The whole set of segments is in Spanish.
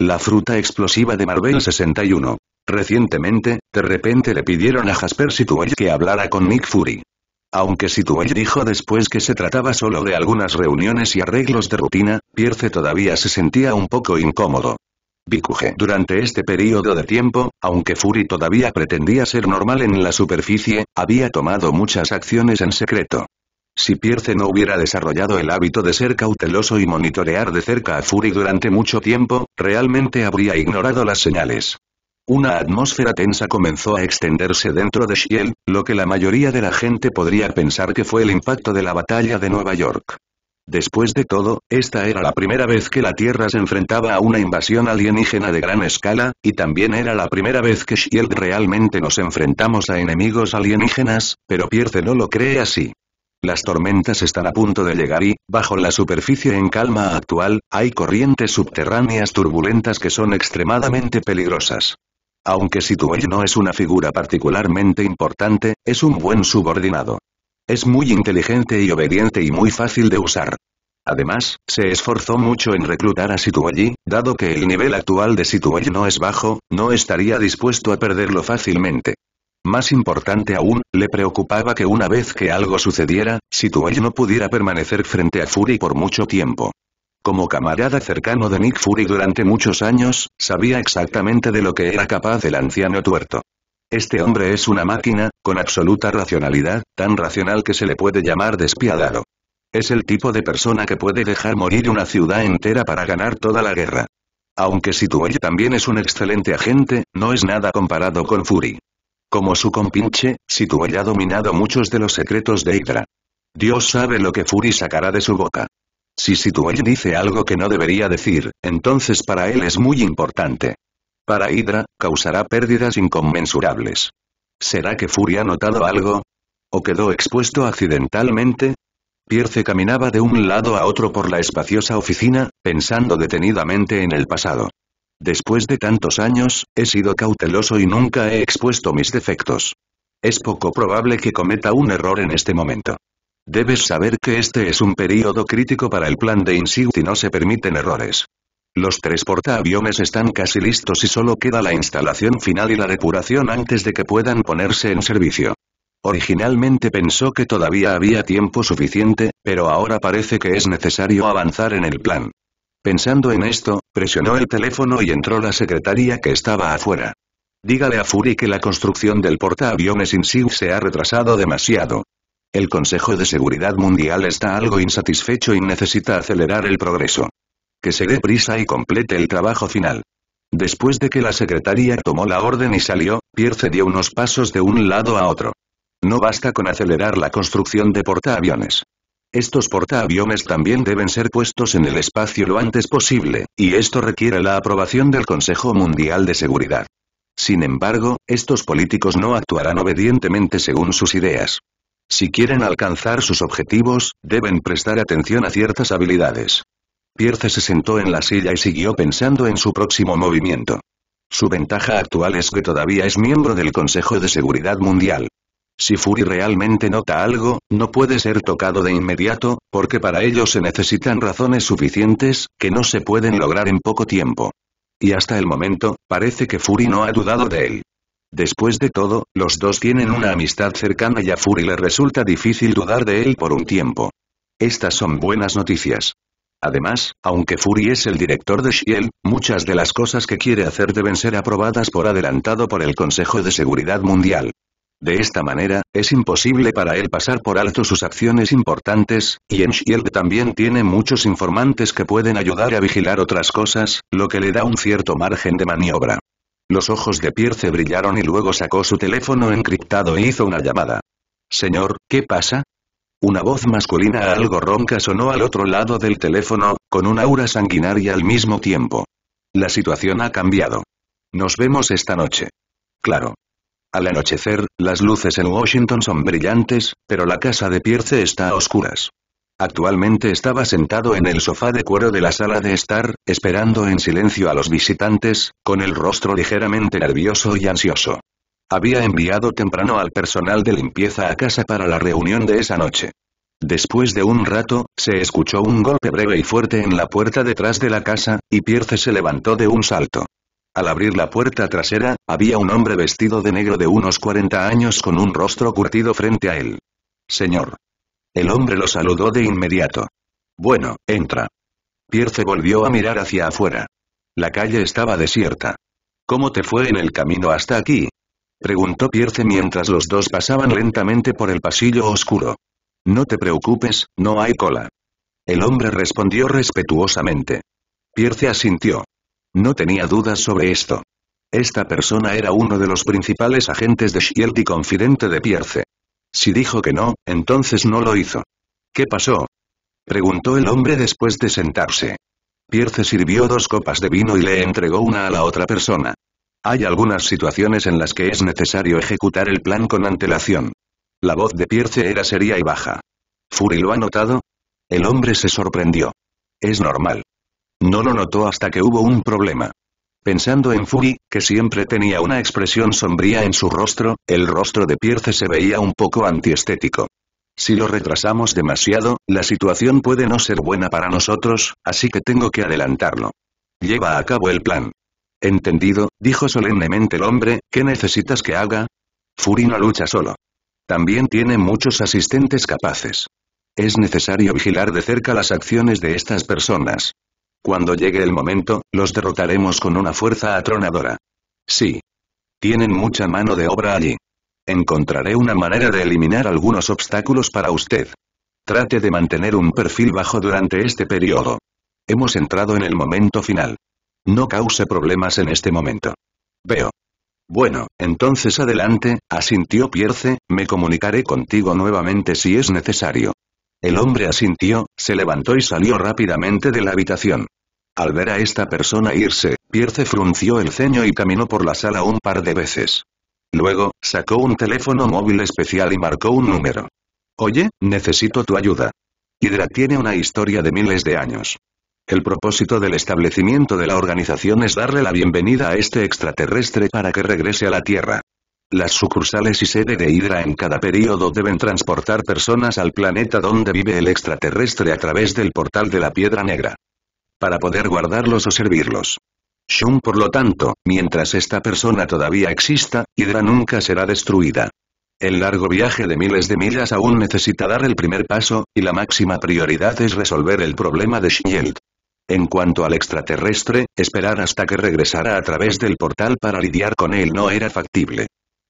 La fruta explosiva de Marvel 61. Recientemente, de repente le pidieron a Jasper Situay que hablara con Nick Fury. Aunque Situay dijo después que se trataba solo de algunas reuniones y arreglos de rutina, Pierce todavía se sentía un poco incómodo. Bikuje Durante este periodo de tiempo, aunque Fury todavía pretendía ser normal en la superficie, había tomado muchas acciones en secreto. Si Pierce no hubiera desarrollado el hábito de ser cauteloso y monitorear de cerca a Fury durante mucho tiempo, realmente habría ignorado las señales. Una atmósfera tensa comenzó a extenderse dentro de Shield, lo que la mayoría de la gente podría pensar que fue el impacto de la batalla de Nueva York. Después de todo, esta era la primera vez que la Tierra se enfrentaba a una invasión alienígena de gran escala, y también era la primera vez que Shield realmente nos enfrentamos a enemigos alienígenas, pero Pierce no lo cree así. Las tormentas están a punto de llegar y, bajo la superficie en calma actual, hay corrientes subterráneas turbulentas que son extremadamente peligrosas. Aunque Situay no es una figura particularmente importante, es un buen subordinado. Es muy inteligente y obediente y muy fácil de usar. Además, se esforzó mucho en reclutar a Situelli, dado que el nivel actual de Situay no es bajo, no estaría dispuesto a perderlo fácilmente. Más importante aún, le preocupaba que una vez que algo sucediera, Sitwell no pudiera permanecer frente a Fury por mucho tiempo. Como camarada cercano de Nick Fury durante muchos años, sabía exactamente de lo que era capaz el anciano tuerto. Este hombre es una máquina, con absoluta racionalidad, tan racional que se le puede llamar despiadado. Es el tipo de persona que puede dejar morir una ciudad entera para ganar toda la guerra. Aunque él también es un excelente agente, no es nada comparado con Fury. Como su compinche, tú ha dominado muchos de los secretos de Hydra. Dios sabe lo que Fury sacará de su boca. Si Situel dice algo que no debería decir, entonces para él es muy importante. Para Hydra, causará pérdidas inconmensurables. ¿Será que Fury ha notado algo? ¿O quedó expuesto accidentalmente? Pierce caminaba de un lado a otro por la espaciosa oficina, pensando detenidamente en el pasado. Después de tantos años, he sido cauteloso y nunca he expuesto mis defectos. Es poco probable que cometa un error en este momento. Debes saber que este es un período crítico para el plan de Insight y no se permiten errores. Los tres portaaviones están casi listos y solo queda la instalación final y la depuración antes de que puedan ponerse en servicio. Originalmente pensó que todavía había tiempo suficiente, pero ahora parece que es necesario avanzar en el plan. Pensando en esto, presionó el teléfono y entró la secretaría que estaba afuera. Dígale a Fury que la construcción del portaaviones sí se ha retrasado demasiado. El Consejo de Seguridad Mundial está algo insatisfecho y necesita acelerar el progreso. Que se dé prisa y complete el trabajo final. Después de que la secretaria tomó la orden y salió, Pierce dio unos pasos de un lado a otro. No basta con acelerar la construcción de portaaviones. Estos portaaviones también deben ser puestos en el espacio lo antes posible, y esto requiere la aprobación del Consejo Mundial de Seguridad. Sin embargo, estos políticos no actuarán obedientemente según sus ideas. Si quieren alcanzar sus objetivos, deben prestar atención a ciertas habilidades. Pierce se sentó en la silla y siguió pensando en su próximo movimiento. Su ventaja actual es que todavía es miembro del Consejo de Seguridad Mundial. Si Fury realmente nota algo, no puede ser tocado de inmediato, porque para ello se necesitan razones suficientes, que no se pueden lograr en poco tiempo. Y hasta el momento, parece que Fury no ha dudado de él. Después de todo, los dos tienen una amistad cercana y a Fury le resulta difícil dudar de él por un tiempo. Estas son buenas noticias. Además, aunque Fury es el director de Shield, muchas de las cosas que quiere hacer deben ser aprobadas por adelantado por el Consejo de Seguridad Mundial. De esta manera, es imposible para él pasar por alto sus acciones importantes, y en también tiene muchos informantes que pueden ayudar a vigilar otras cosas, lo que le da un cierto margen de maniobra. Los ojos de Pierce brillaron y luego sacó su teléfono encriptado e hizo una llamada. Señor, ¿qué pasa? Una voz masculina algo ronca sonó al otro lado del teléfono, con una aura sanguinaria al mismo tiempo. La situación ha cambiado. Nos vemos esta noche. Claro. Al anochecer, las luces en Washington son brillantes, pero la casa de Pierce está a oscuras. Actualmente estaba sentado en el sofá de cuero de la sala de estar, esperando en silencio a los visitantes, con el rostro ligeramente nervioso y ansioso. Había enviado temprano al personal de limpieza a casa para la reunión de esa noche. Después de un rato, se escuchó un golpe breve y fuerte en la puerta detrás de la casa, y Pierce se levantó de un salto. Al abrir la puerta trasera, había un hombre vestido de negro de unos 40 años con un rostro curtido frente a él. Señor. El hombre lo saludó de inmediato. Bueno, entra. Pierce volvió a mirar hacia afuera. La calle estaba desierta. ¿Cómo te fue en el camino hasta aquí? Preguntó Pierce mientras los dos pasaban lentamente por el pasillo oscuro. No te preocupes, no hay cola. El hombre respondió respetuosamente. Pierce asintió. No tenía dudas sobre esto. Esta persona era uno de los principales agentes de Shield y confidente de Pierce. Si dijo que no, entonces no lo hizo. ¿Qué pasó? Preguntó el hombre después de sentarse. Pierce sirvió dos copas de vino y le entregó una a la otra persona. Hay algunas situaciones en las que es necesario ejecutar el plan con antelación. La voz de Pierce era seria y baja. ¿Fury lo ha notado? El hombre se sorprendió. Es normal. No lo notó hasta que hubo un problema. Pensando en Fury, que siempre tenía una expresión sombría en su rostro, el rostro de Pierce se veía un poco antiestético. Si lo retrasamos demasiado, la situación puede no ser buena para nosotros, así que tengo que adelantarlo. Lleva a cabo el plan. Entendido, dijo solemnemente el hombre, ¿qué necesitas que haga? Fury no lucha solo. También tiene muchos asistentes capaces. Es necesario vigilar de cerca las acciones de estas personas. Cuando llegue el momento, los derrotaremos con una fuerza atronadora. Sí. Tienen mucha mano de obra allí. Encontraré una manera de eliminar algunos obstáculos para usted. Trate de mantener un perfil bajo durante este periodo. Hemos entrado en el momento final. No cause problemas en este momento. Veo. Bueno, entonces adelante, asintió Pierce, me comunicaré contigo nuevamente si es necesario. El hombre asintió, se levantó y salió rápidamente de la habitación. Al ver a esta persona irse, Pierce frunció el ceño y caminó por la sala un par de veces. Luego, sacó un teléfono móvil especial y marcó un número. Oye, necesito tu ayuda. Hydra tiene una historia de miles de años. El propósito del establecimiento de la organización es darle la bienvenida a este extraterrestre para que regrese a la Tierra. Las sucursales y sede de Hydra en cada periodo deben transportar personas al planeta donde vive el extraterrestre a través del portal de la Piedra Negra. Para poder guardarlos o servirlos. Shun por lo tanto, mientras esta persona todavía exista, Hydra nunca será destruida. El largo viaje de miles de millas aún necesita dar el primer paso, y la máxima prioridad es resolver el problema de Shield. En cuanto al extraterrestre, esperar hasta que regresara a través del portal para lidiar con él no era factible.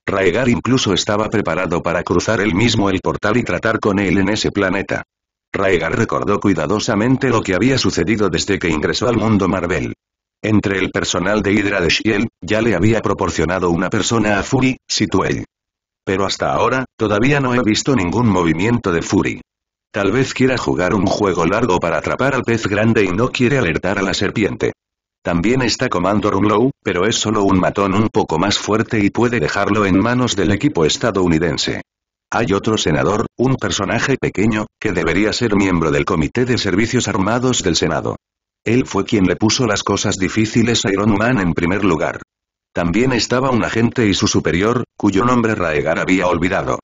Raegar incluso estaba preparado para cruzar él mismo el portal y tratar con él en ese planeta. Raegar recordó cuidadosamente lo que había sucedido desde que ingresó al mundo Marvel. Entre el personal de Hydra de Shiel, ya le había proporcionado una persona a Fury, Sitwell. Pero hasta ahora, todavía no he visto ningún movimiento de Fury. Tal vez quiera jugar un juego largo para atrapar al pez grande y no quiere alertar a la serpiente. También está Comando Rumlow, pero es solo un matón un poco más fuerte y puede dejarlo en manos del equipo estadounidense. Hay otro senador, un personaje pequeño, que debería ser miembro del Comité de Servicios Armados del Senado. Él fue quien le puso las cosas difíciles a Iron Man en primer lugar. También estaba un agente y su superior, cuyo nombre Raegar había olvidado.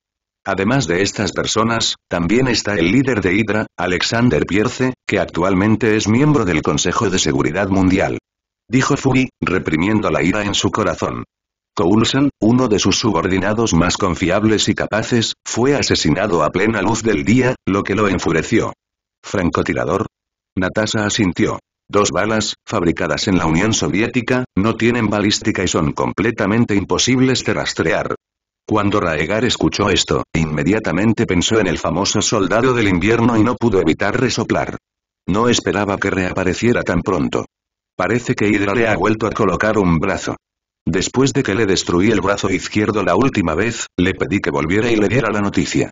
Además de estas personas, también está el líder de Hydra, Alexander Pierce, que actualmente es miembro del Consejo de Seguridad Mundial dijo Fury, reprimiendo la ira en su corazón. Coulson, uno de sus subordinados más confiables y capaces, fue asesinado a plena luz del día, lo que lo enfureció. ¿Francotirador? Natasha asintió. Dos balas, fabricadas en la Unión Soviética, no tienen balística y son completamente imposibles de rastrear. Cuando Raegar escuchó esto, inmediatamente pensó en el famoso soldado del invierno y no pudo evitar resoplar. No esperaba que reapareciera tan pronto. Parece que Hydra le ha vuelto a colocar un brazo. Después de que le destruí el brazo izquierdo la última vez, le pedí que volviera y le diera la noticia.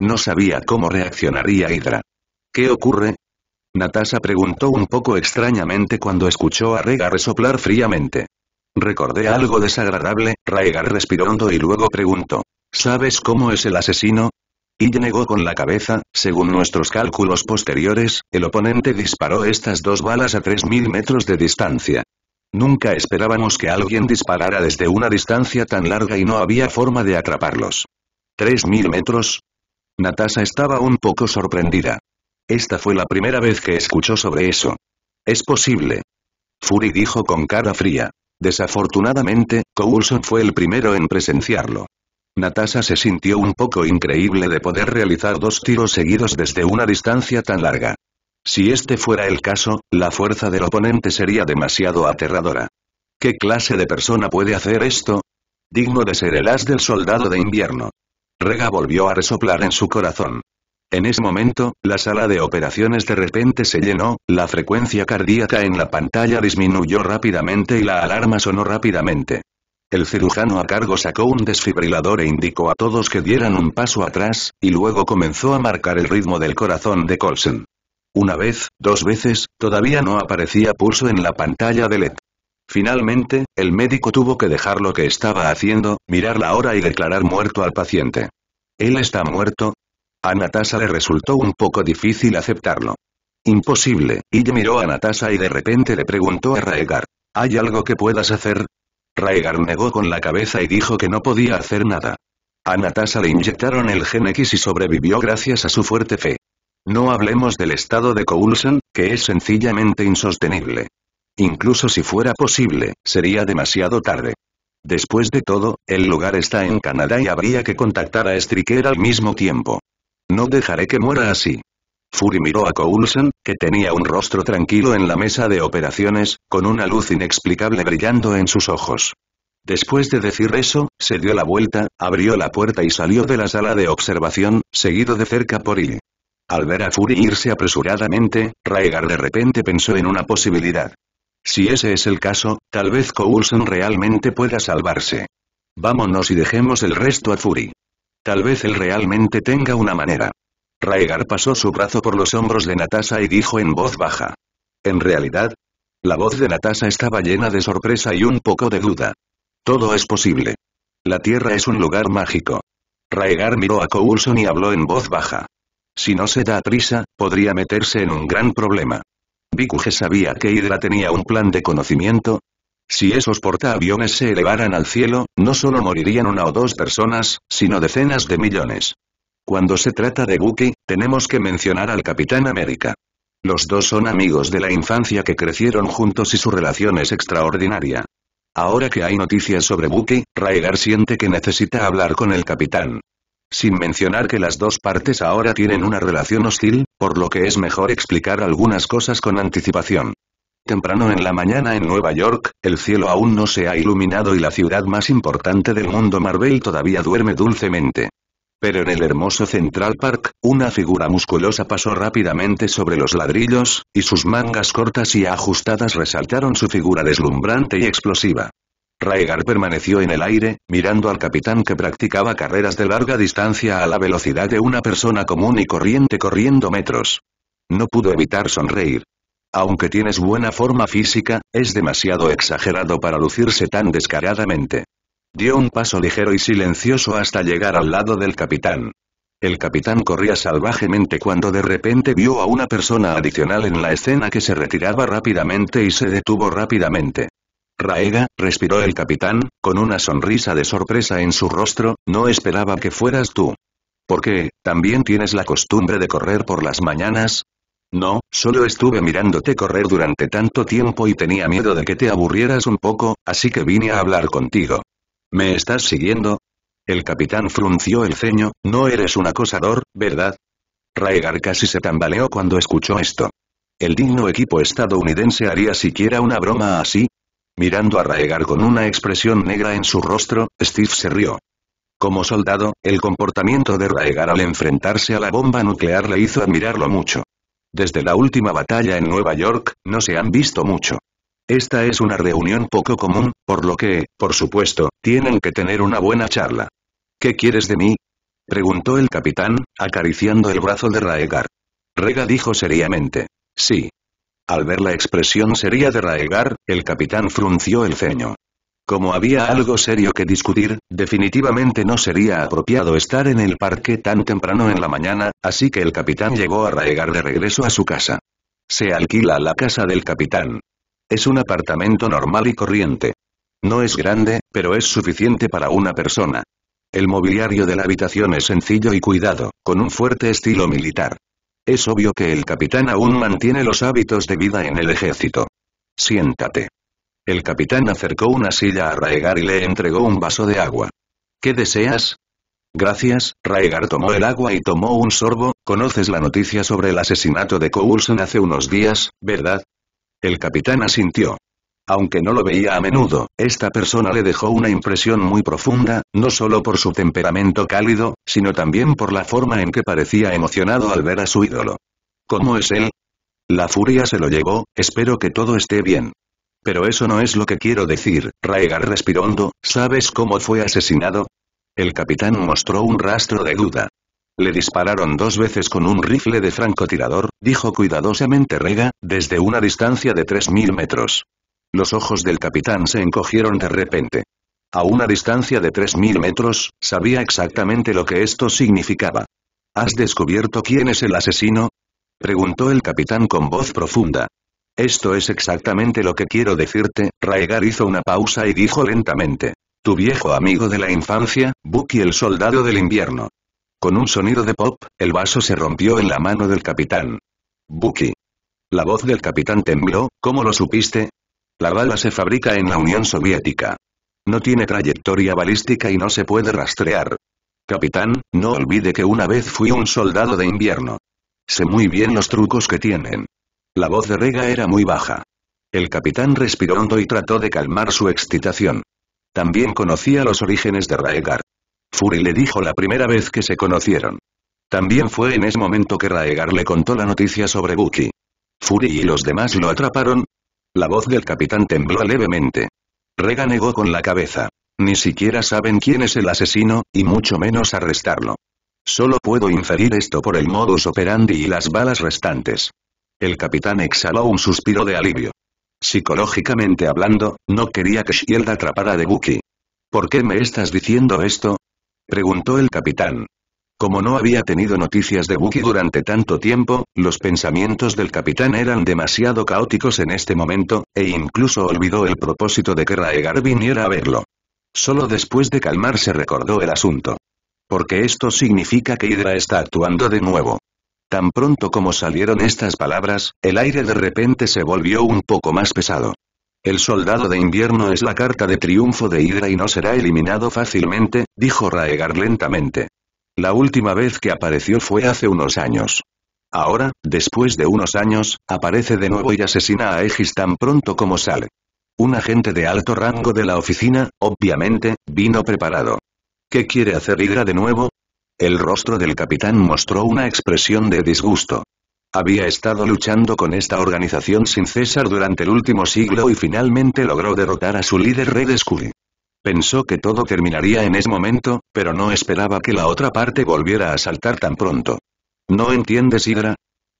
No sabía cómo reaccionaría Hydra. ¿Qué ocurre? Natasha preguntó un poco extrañamente cuando escuchó a Rega resoplar fríamente. Recordé algo desagradable, Raigar respiró hondo y luego preguntó. ¿Sabes cómo es el asesino? y negó con la cabeza, según nuestros cálculos posteriores, el oponente disparó estas dos balas a 3.000 metros de distancia. Nunca esperábamos que alguien disparara desde una distancia tan larga y no había forma de atraparlos. ¿3.000 metros? Natasha estaba un poco sorprendida. Esta fue la primera vez que escuchó sobre eso. Es posible. Fury dijo con cara fría. Desafortunadamente, Coulson fue el primero en presenciarlo. Natasha se sintió un poco increíble de poder realizar dos tiros seguidos desde una distancia tan larga. Si este fuera el caso, la fuerza del oponente sería demasiado aterradora. ¿Qué clase de persona puede hacer esto? Digno de ser el as del soldado de invierno. Rega volvió a resoplar en su corazón. En ese momento, la sala de operaciones de repente se llenó, la frecuencia cardíaca en la pantalla disminuyó rápidamente y la alarma sonó rápidamente. El cirujano a cargo sacó un desfibrilador e indicó a todos que dieran un paso atrás, y luego comenzó a marcar el ritmo del corazón de Colson. Una vez, dos veces, todavía no aparecía pulso en la pantalla de LED. Finalmente, el médico tuvo que dejar lo que estaba haciendo, mirar la hora y declarar muerto al paciente. ¿Él está muerto? A Natasha le resultó un poco difícil aceptarlo. Imposible, y ella miró a Natasha y de repente le preguntó a Raegar. ¿Hay algo que puedas hacer? Raegar negó con la cabeza y dijo que no podía hacer nada. A Natasha le inyectaron el gen X y sobrevivió gracias a su fuerte fe. No hablemos del estado de Coulson, que es sencillamente insostenible. Incluso si fuera posible, sería demasiado tarde. Después de todo, el lugar está en Canadá y habría que contactar a Striker al mismo tiempo. No dejaré que muera así. Fury miró a Coulson, que tenía un rostro tranquilo en la mesa de operaciones, con una luz inexplicable brillando en sus ojos. Después de decir eso, se dio la vuelta, abrió la puerta y salió de la sala de observación, seguido de cerca por él. Al ver a Fury irse apresuradamente, Raegar de repente pensó en una posibilidad. Si ese es el caso, tal vez Coulson realmente pueda salvarse. Vámonos y dejemos el resto a Fury. Tal vez él realmente tenga una manera. Raegar pasó su brazo por los hombros de Natasha y dijo en voz baja. En realidad, la voz de Natasha estaba llena de sorpresa y un poco de duda. Todo es posible. La Tierra es un lugar mágico. Raegar miró a Coulson y habló en voz baja. Si no se da prisa, podría meterse en un gran problema. Bikuge sabía que Hydra tenía un plan de conocimiento. Si esos portaaviones se elevaran al cielo, no solo morirían una o dos personas, sino decenas de millones. Cuando se trata de Bucky, tenemos que mencionar al Capitán América. Los dos son amigos de la infancia que crecieron juntos y su relación es extraordinaria. Ahora que hay noticias sobre Bucky, Raegar siente que necesita hablar con el Capitán. Sin mencionar que las dos partes ahora tienen una relación hostil, por lo que es mejor explicar algunas cosas con anticipación. Temprano en la mañana en Nueva York, el cielo aún no se ha iluminado y la ciudad más importante del mundo Marvel todavía duerme dulcemente. Pero en el hermoso Central Park, una figura musculosa pasó rápidamente sobre los ladrillos, y sus mangas cortas y ajustadas resaltaron su figura deslumbrante y explosiva. Raegar permaneció en el aire, mirando al capitán que practicaba carreras de larga distancia a la velocidad de una persona común y corriente corriendo metros. No pudo evitar sonreír. Aunque tienes buena forma física, es demasiado exagerado para lucirse tan descaradamente. Dio un paso ligero y silencioso hasta llegar al lado del capitán. El capitán corría salvajemente cuando de repente vio a una persona adicional en la escena que se retiraba rápidamente y se detuvo rápidamente. Raega, respiró el capitán, con una sonrisa de sorpresa en su rostro, no esperaba que fueras tú. ¿Por qué, también tienes la costumbre de correr por las mañanas? No, solo estuve mirándote correr durante tanto tiempo y tenía miedo de que te aburrieras un poco, así que vine a hablar contigo. ¿Me estás siguiendo? El capitán frunció el ceño, no eres un acosador, ¿verdad? Raegar casi se tambaleó cuando escuchó esto. ¿El digno equipo estadounidense haría siquiera una broma así? Mirando a Raegar con una expresión negra en su rostro, Steve se rió. Como soldado, el comportamiento de Raegar al enfrentarse a la bomba nuclear le hizo admirarlo mucho. Desde la última batalla en Nueva York, no se han visto mucho. Esta es una reunión poco común, por lo que, por supuesto, tienen que tener una buena charla. ¿Qué quieres de mí? Preguntó el capitán, acariciando el brazo de Raegar. Rega dijo seriamente. Sí. Al ver la expresión seria de Raegar, el capitán frunció el ceño. Como había algo serio que discutir, definitivamente no sería apropiado estar en el parque tan temprano en la mañana, así que el capitán llegó a Raegar de regreso a su casa. Se alquila la casa del capitán, es un apartamento normal y corriente. No es grande, pero es suficiente para una persona. El mobiliario de la habitación es sencillo y cuidado, con un fuerte estilo militar. Es obvio que el capitán aún mantiene los hábitos de vida en el ejército. Siéntate. El capitán acercó una silla a Raegar y le entregó un vaso de agua. ¿Qué deseas? Gracias, Raegar tomó el agua y tomó un sorbo, conoces la noticia sobre el asesinato de Coulson hace unos días, ¿verdad? El capitán asintió. Aunque no lo veía a menudo, esta persona le dejó una impresión muy profunda, no solo por su temperamento cálido, sino también por la forma en que parecía emocionado al ver a su ídolo. ¿Cómo es él? La furia se lo llevó, espero que todo esté bien. Pero eso no es lo que quiero decir, Raegar respirando. ¿sabes cómo fue asesinado? El capitán mostró un rastro de duda. Le dispararon dos veces con un rifle de francotirador, dijo cuidadosamente Rega, desde una distancia de 3.000 metros. Los ojos del capitán se encogieron de repente. A una distancia de 3.000 metros, sabía exactamente lo que esto significaba. ¿Has descubierto quién es el asesino? Preguntó el capitán con voz profunda. Esto es exactamente lo que quiero decirte, Raegar hizo una pausa y dijo lentamente. Tu viejo amigo de la infancia, Bucky el soldado del invierno. Con un sonido de pop, el vaso se rompió en la mano del capitán. Buki. La voz del capitán tembló, ¿cómo lo supiste? La bala se fabrica en la Unión Soviética. No tiene trayectoria balística y no se puede rastrear. Capitán, no olvide que una vez fui un soldado de invierno. Sé muy bien los trucos que tienen. La voz de Rega era muy baja. El capitán respiró hondo y trató de calmar su excitación. También conocía los orígenes de Raegar. Fury le dijo la primera vez que se conocieron. También fue en ese momento que Raegar le contó la noticia sobre Bucky. Fury y los demás lo atraparon. La voz del capitán tembló levemente. Rega negó con la cabeza. Ni siquiera saben quién es el asesino, y mucho menos arrestarlo. Solo puedo inferir esto por el modus operandi y las balas restantes. El capitán exhaló un suspiro de alivio. Psicológicamente hablando, no quería que Shield atrapara de Buki. ¿Por qué me estás diciendo esto? Preguntó el capitán. Como no había tenido noticias de Bucky durante tanto tiempo, los pensamientos del capitán eran demasiado caóticos en este momento, e incluso olvidó el propósito de que Raegar viniera a verlo. Solo después de calmarse recordó el asunto. Porque esto significa que Hydra está actuando de nuevo. Tan pronto como salieron estas palabras, el aire de repente se volvió un poco más pesado. El soldado de invierno es la carta de triunfo de Hydra y no será eliminado fácilmente, dijo Raegar lentamente. La última vez que apareció fue hace unos años. Ahora, después de unos años, aparece de nuevo y asesina a Aegis tan pronto como sale. Un agente de alto rango de la oficina, obviamente, vino preparado. ¿Qué quiere hacer Hydra de nuevo? El rostro del capitán mostró una expresión de disgusto. Había estado luchando con esta organización sin cesar durante el último siglo y finalmente logró derrotar a su líder Red Skull. Pensó que todo terminaría en ese momento, pero no esperaba que la otra parte volviera a saltar tan pronto. ¿No entiendes Hydra?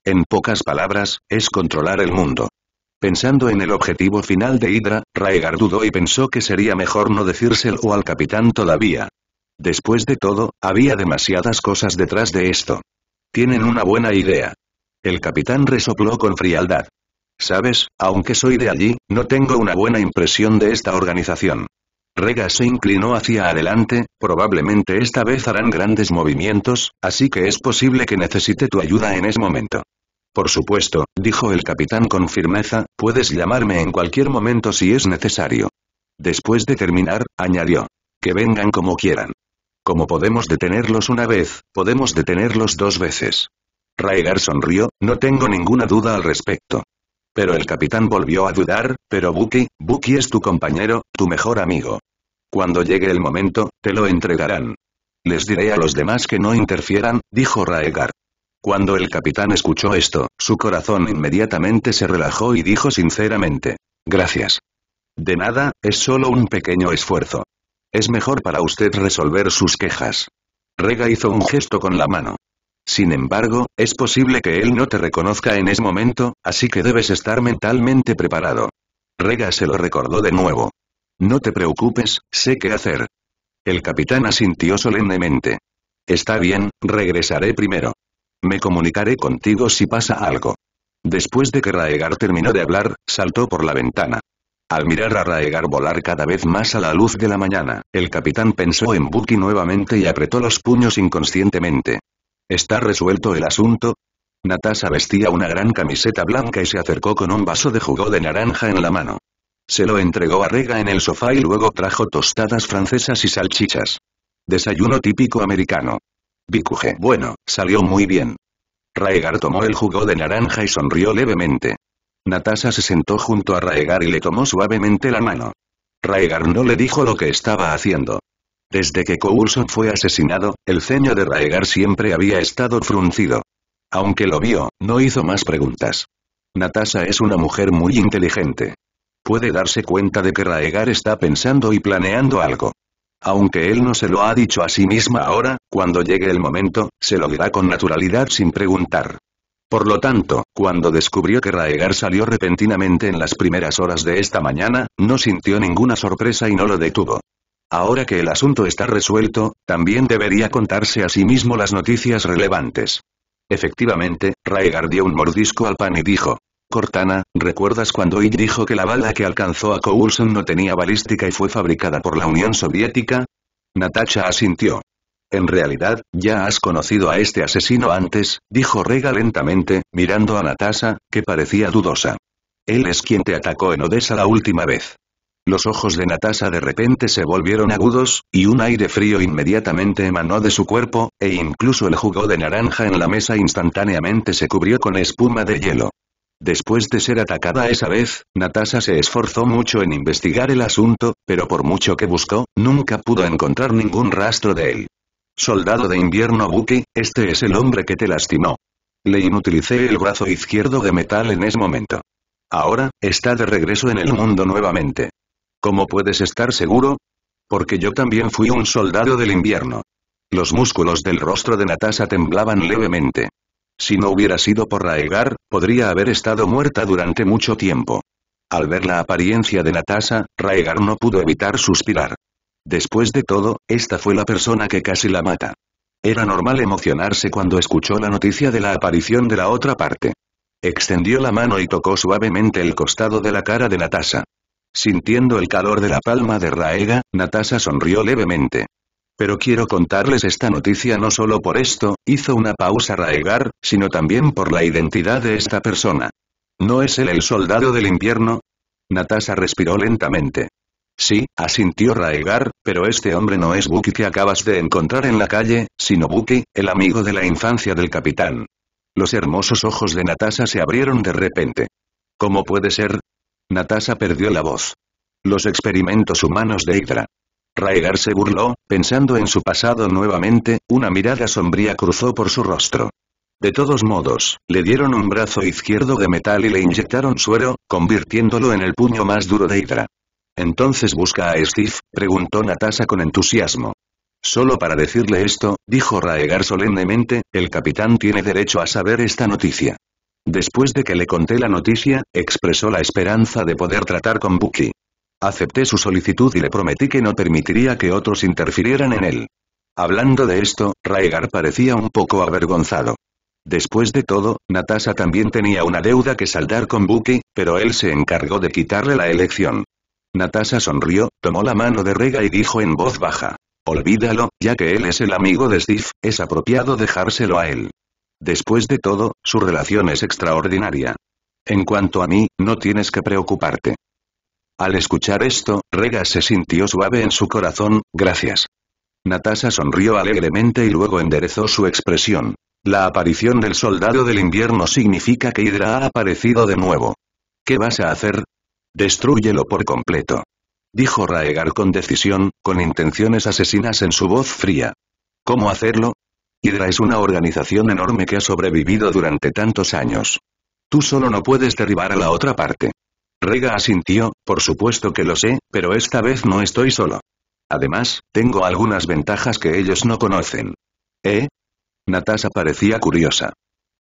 En pocas palabras, es controlar el mundo. Pensando en el objetivo final de Hydra, Raegar dudó y pensó que sería mejor no decírselo al capitán todavía. Después de todo, había demasiadas cosas detrás de esto. Tienen una buena idea, el capitán resopló con frialdad. Sabes, aunque soy de allí, no tengo una buena impresión de esta organización. Rega se inclinó hacia adelante, probablemente esta vez harán grandes movimientos, así que es posible que necesite tu ayuda en ese momento. Por supuesto, dijo el capitán con firmeza, puedes llamarme en cualquier momento si es necesario. Después de terminar, añadió. Que vengan como quieran. Como podemos detenerlos una vez, podemos detenerlos dos veces. Raegar sonrió, no tengo ninguna duda al respecto. Pero el capitán volvió a dudar, pero Buki, Buki es tu compañero, tu mejor amigo. Cuando llegue el momento, te lo entregarán. Les diré a los demás que no interfieran, dijo Raegar. Cuando el capitán escuchó esto, su corazón inmediatamente se relajó y dijo sinceramente. Gracias. De nada, es solo un pequeño esfuerzo. Es mejor para usted resolver sus quejas. Rega hizo un gesto con la mano. Sin embargo, es posible que él no te reconozca en ese momento, así que debes estar mentalmente preparado. Rega se lo recordó de nuevo. No te preocupes, sé qué hacer. El capitán asintió solemnemente. Está bien, regresaré primero. Me comunicaré contigo si pasa algo. Después de que Raegar terminó de hablar, saltó por la ventana. Al mirar a Raegar volar cada vez más a la luz de la mañana, el capitán pensó en Bucky nuevamente y apretó los puños inconscientemente. ¿Está resuelto el asunto? Natasha vestía una gran camiseta blanca y se acercó con un vaso de jugo de naranja en la mano. Se lo entregó a Rega en el sofá y luego trajo tostadas francesas y salchichas. Desayuno típico americano. Bicuje. Bueno, salió muy bien. Raegar tomó el jugo de naranja y sonrió levemente. Natasha se sentó junto a Raegar y le tomó suavemente la mano. Raegar no le dijo lo que estaba haciendo. Desde que Coulson fue asesinado, el ceño de Raegar siempre había estado fruncido. Aunque lo vio, no hizo más preguntas. Natasha es una mujer muy inteligente. Puede darse cuenta de que Raegar está pensando y planeando algo. Aunque él no se lo ha dicho a sí misma ahora, cuando llegue el momento, se lo dirá con naturalidad sin preguntar. Por lo tanto, cuando descubrió que Raegar salió repentinamente en las primeras horas de esta mañana, no sintió ninguna sorpresa y no lo detuvo. Ahora que el asunto está resuelto, también debería contarse a sí mismo las noticias relevantes. Efectivamente, Raegar dio un mordisco al pan y dijo. Cortana, ¿recuerdas cuando y dijo que la bala que alcanzó a Coulson no tenía balística y fue fabricada por la Unión Soviética? Natasha asintió. En realidad, ya has conocido a este asesino antes, dijo Rega lentamente, mirando a Natasha, que parecía dudosa. Él es quien te atacó en Odessa la última vez. Los ojos de Natasha de repente se volvieron agudos, y un aire frío inmediatamente emanó de su cuerpo, e incluso el jugo de naranja en la mesa instantáneamente se cubrió con espuma de hielo. Después de ser atacada esa vez, Natasha se esforzó mucho en investigar el asunto, pero por mucho que buscó, nunca pudo encontrar ningún rastro de él. Soldado de invierno Buki, este es el hombre que te lastimó. Le inutilicé el brazo izquierdo de metal en ese momento. Ahora, está de regreso en el mundo nuevamente. ¿Cómo puedes estar seguro? Porque yo también fui un soldado del invierno. Los músculos del rostro de Natasha temblaban levemente. Si no hubiera sido por Raegar, podría haber estado muerta durante mucho tiempo. Al ver la apariencia de Natasha, Raegar no pudo evitar suspirar. Después de todo, esta fue la persona que casi la mata. Era normal emocionarse cuando escuchó la noticia de la aparición de la otra parte. Extendió la mano y tocó suavemente el costado de la cara de Natasha. Sintiendo el calor de la palma de Raega, Natasha sonrió levemente. Pero quiero contarles esta noticia no solo por esto, hizo una pausa Raegar, sino también por la identidad de esta persona. ¿No es él el soldado del invierno? Natasha respiró lentamente. Sí, asintió Raegar, pero este hombre no es Buki que acabas de encontrar en la calle, sino Buki, el amigo de la infancia del capitán. Los hermosos ojos de Natasha se abrieron de repente. ¿Cómo puede ser? Natasha perdió la voz. Los experimentos humanos de Hydra. Raegar se burló, pensando en su pasado nuevamente, una mirada sombría cruzó por su rostro. De todos modos, le dieron un brazo izquierdo de metal y le inyectaron suero, convirtiéndolo en el puño más duro de Hydra. ¿Entonces busca a Steve? preguntó Natasha con entusiasmo. Solo para decirle esto, dijo Raegar solemnemente, el capitán tiene derecho a saber esta noticia. Después de que le conté la noticia, expresó la esperanza de poder tratar con Bucky. Acepté su solicitud y le prometí que no permitiría que otros interfirieran en él. Hablando de esto, Raigar parecía un poco avergonzado. Después de todo, Natasha también tenía una deuda que saldar con Bucky, pero él se encargó de quitarle la elección. Natasha sonrió, tomó la mano de Rega y dijo en voz baja. Olvídalo, ya que él es el amigo de Steve, es apropiado dejárselo a él. Después de todo, su relación es extraordinaria. En cuanto a mí, no tienes que preocuparte. Al escuchar esto, Rega se sintió suave en su corazón, gracias. Natasha sonrió alegremente y luego enderezó su expresión. La aparición del soldado del invierno significa que Hydra ha aparecido de nuevo. ¿Qué vas a hacer? destruyelo por completo. Dijo Raegar con decisión, con intenciones asesinas en su voz fría. ¿Cómo hacerlo? Hydra es una organización enorme que ha sobrevivido durante tantos años. Tú solo no puedes derribar a la otra parte. Rega asintió, por supuesto que lo sé, pero esta vez no estoy solo. Además, tengo algunas ventajas que ellos no conocen. ¿Eh? Natasha parecía curiosa.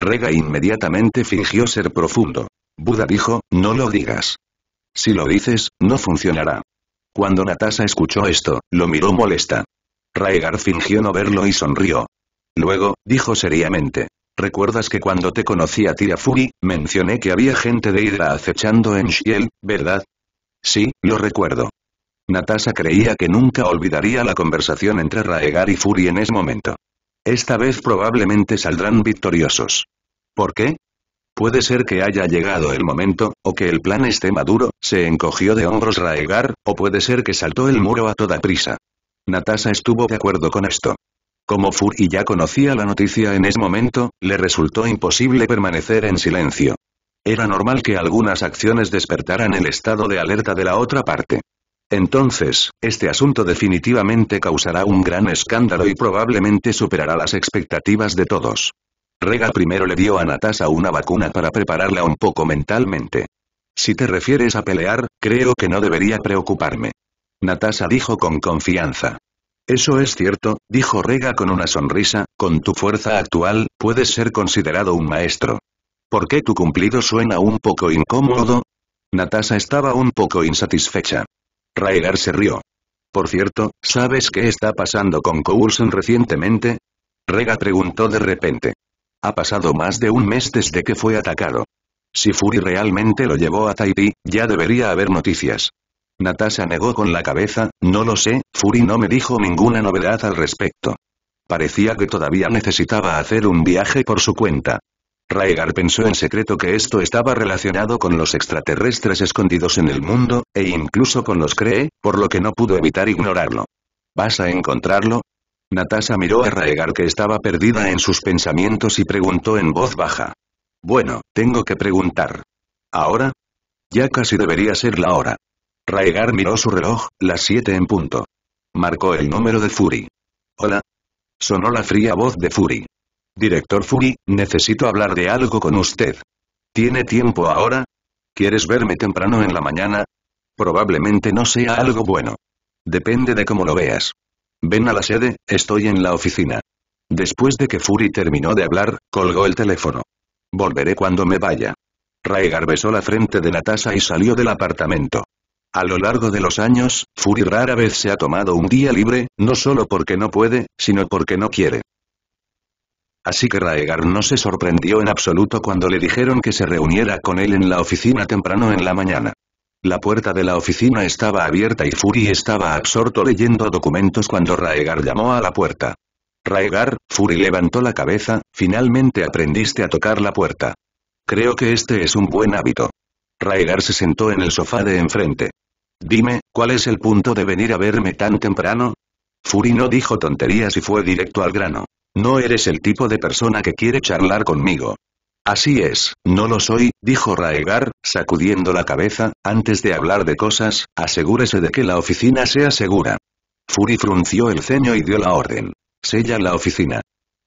Rega inmediatamente fingió ser profundo. Buda dijo, no lo digas. Si lo dices, no funcionará. Cuando Natasha escuchó esto, lo miró molesta. Raegar fingió no verlo y sonrió. Luego, dijo seriamente. ¿Recuerdas que cuando te conocí a Fury, mencioné que había gente de Hydra acechando en Shiel, verdad? Sí, lo recuerdo. Natasha creía que nunca olvidaría la conversación entre Raegar y Fury en ese momento. Esta vez probablemente saldrán victoriosos. ¿Por qué? Puede ser que haya llegado el momento, o que el plan esté maduro, se encogió de hombros Raegar, o puede ser que saltó el muro a toda prisa. Natasha estuvo de acuerdo con esto. Como y ya conocía la noticia en ese momento, le resultó imposible permanecer en silencio. Era normal que algunas acciones despertaran el estado de alerta de la otra parte. Entonces, este asunto definitivamente causará un gran escándalo y probablemente superará las expectativas de todos. Rega primero le dio a Natasha una vacuna para prepararla un poco mentalmente. Si te refieres a pelear, creo que no debería preocuparme. Natasha dijo con confianza. Eso es cierto, dijo Rega con una sonrisa, con tu fuerza actual, puedes ser considerado un maestro. ¿Por qué tu cumplido suena un poco incómodo? Natasha estaba un poco insatisfecha. Raigar se rió. Por cierto, ¿sabes qué está pasando con Coulson recientemente? Rega preguntó de repente. Ha pasado más de un mes desde que fue atacado. Si Fury realmente lo llevó a Tahiti, ya debería haber noticias. Natasha negó con la cabeza, no lo sé, Fury no me dijo ninguna novedad al respecto. Parecía que todavía necesitaba hacer un viaje por su cuenta. Raegar pensó en secreto que esto estaba relacionado con los extraterrestres escondidos en el mundo, e incluso con los Cree, por lo que no pudo evitar ignorarlo. ¿Vas a encontrarlo? Natasha miró a Raegar que estaba perdida en sus pensamientos y preguntó en voz baja. Bueno, tengo que preguntar. ¿Ahora? Ya casi debería ser la hora. Raegar miró su reloj, las siete en punto. Marcó el número de Fury. Hola. Sonó la fría voz de Fury. Director Fury, necesito hablar de algo con usted. ¿Tiene tiempo ahora? ¿Quieres verme temprano en la mañana? Probablemente no sea algo bueno. Depende de cómo lo veas. Ven a la sede, estoy en la oficina. Después de que Fury terminó de hablar, colgó el teléfono. Volveré cuando me vaya. Raegar besó la frente de la Natasha y salió del apartamento. A lo largo de los años, Fury rara vez se ha tomado un día libre, no solo porque no puede, sino porque no quiere. Así que Raegar no se sorprendió en absoluto cuando le dijeron que se reuniera con él en la oficina temprano en la mañana. La puerta de la oficina estaba abierta y Fury estaba absorto leyendo documentos cuando Raegar llamó a la puerta. Raegar, Fury levantó la cabeza, finalmente aprendiste a tocar la puerta. Creo que este es un buen hábito. Raegar se sentó en el sofá de enfrente. Dime, ¿cuál es el punto de venir a verme tan temprano? Fury no dijo tonterías y fue directo al grano. No eres el tipo de persona que quiere charlar conmigo. Así es, no lo soy, dijo Raegar, sacudiendo la cabeza, antes de hablar de cosas, asegúrese de que la oficina sea segura. Fury frunció el ceño y dio la orden. Sella la oficina.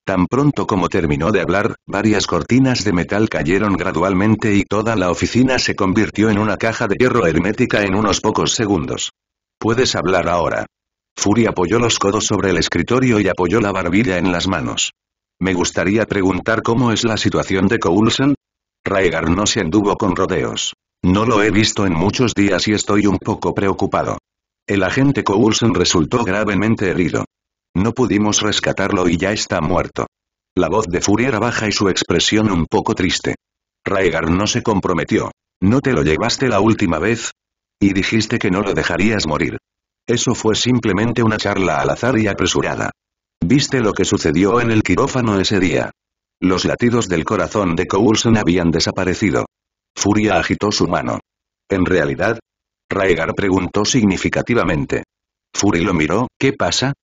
Tan pronto como terminó de hablar, varias cortinas de metal cayeron gradualmente y toda la oficina se convirtió en una caja de hierro hermética en unos pocos segundos. Puedes hablar ahora. Fury apoyó los codos sobre el escritorio y apoyó la barbilla en las manos. Me gustaría preguntar cómo es la situación de Coulson. Raegar no se anduvo con rodeos. No lo he visto en muchos días y estoy un poco preocupado. El agente Coulson resultó gravemente herido. No pudimos rescatarlo y ya está muerto. La voz de Furia era baja y su expresión un poco triste. Raegar no se comprometió. ¿No te lo llevaste la última vez? Y dijiste que no lo dejarías morir. Eso fue simplemente una charla al azar y apresurada. ¿Viste lo que sucedió en el quirófano ese día? Los latidos del corazón de Coulson habían desaparecido. Furia agitó su mano. ¿En realidad? Raegar preguntó significativamente. Fury lo miró, ¿qué pasa?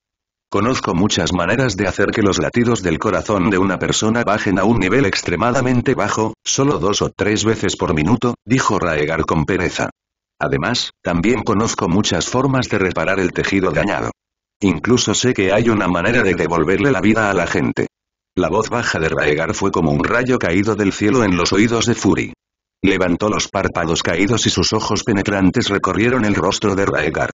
Conozco muchas maneras de hacer que los latidos del corazón de una persona bajen a un nivel extremadamente bajo, solo dos o tres veces por minuto, dijo Raegar con pereza. Además, también conozco muchas formas de reparar el tejido dañado. Incluso sé que hay una manera de devolverle la vida a la gente. La voz baja de Raegar fue como un rayo caído del cielo en los oídos de Fury. Levantó los párpados caídos y sus ojos penetrantes recorrieron el rostro de Raegar.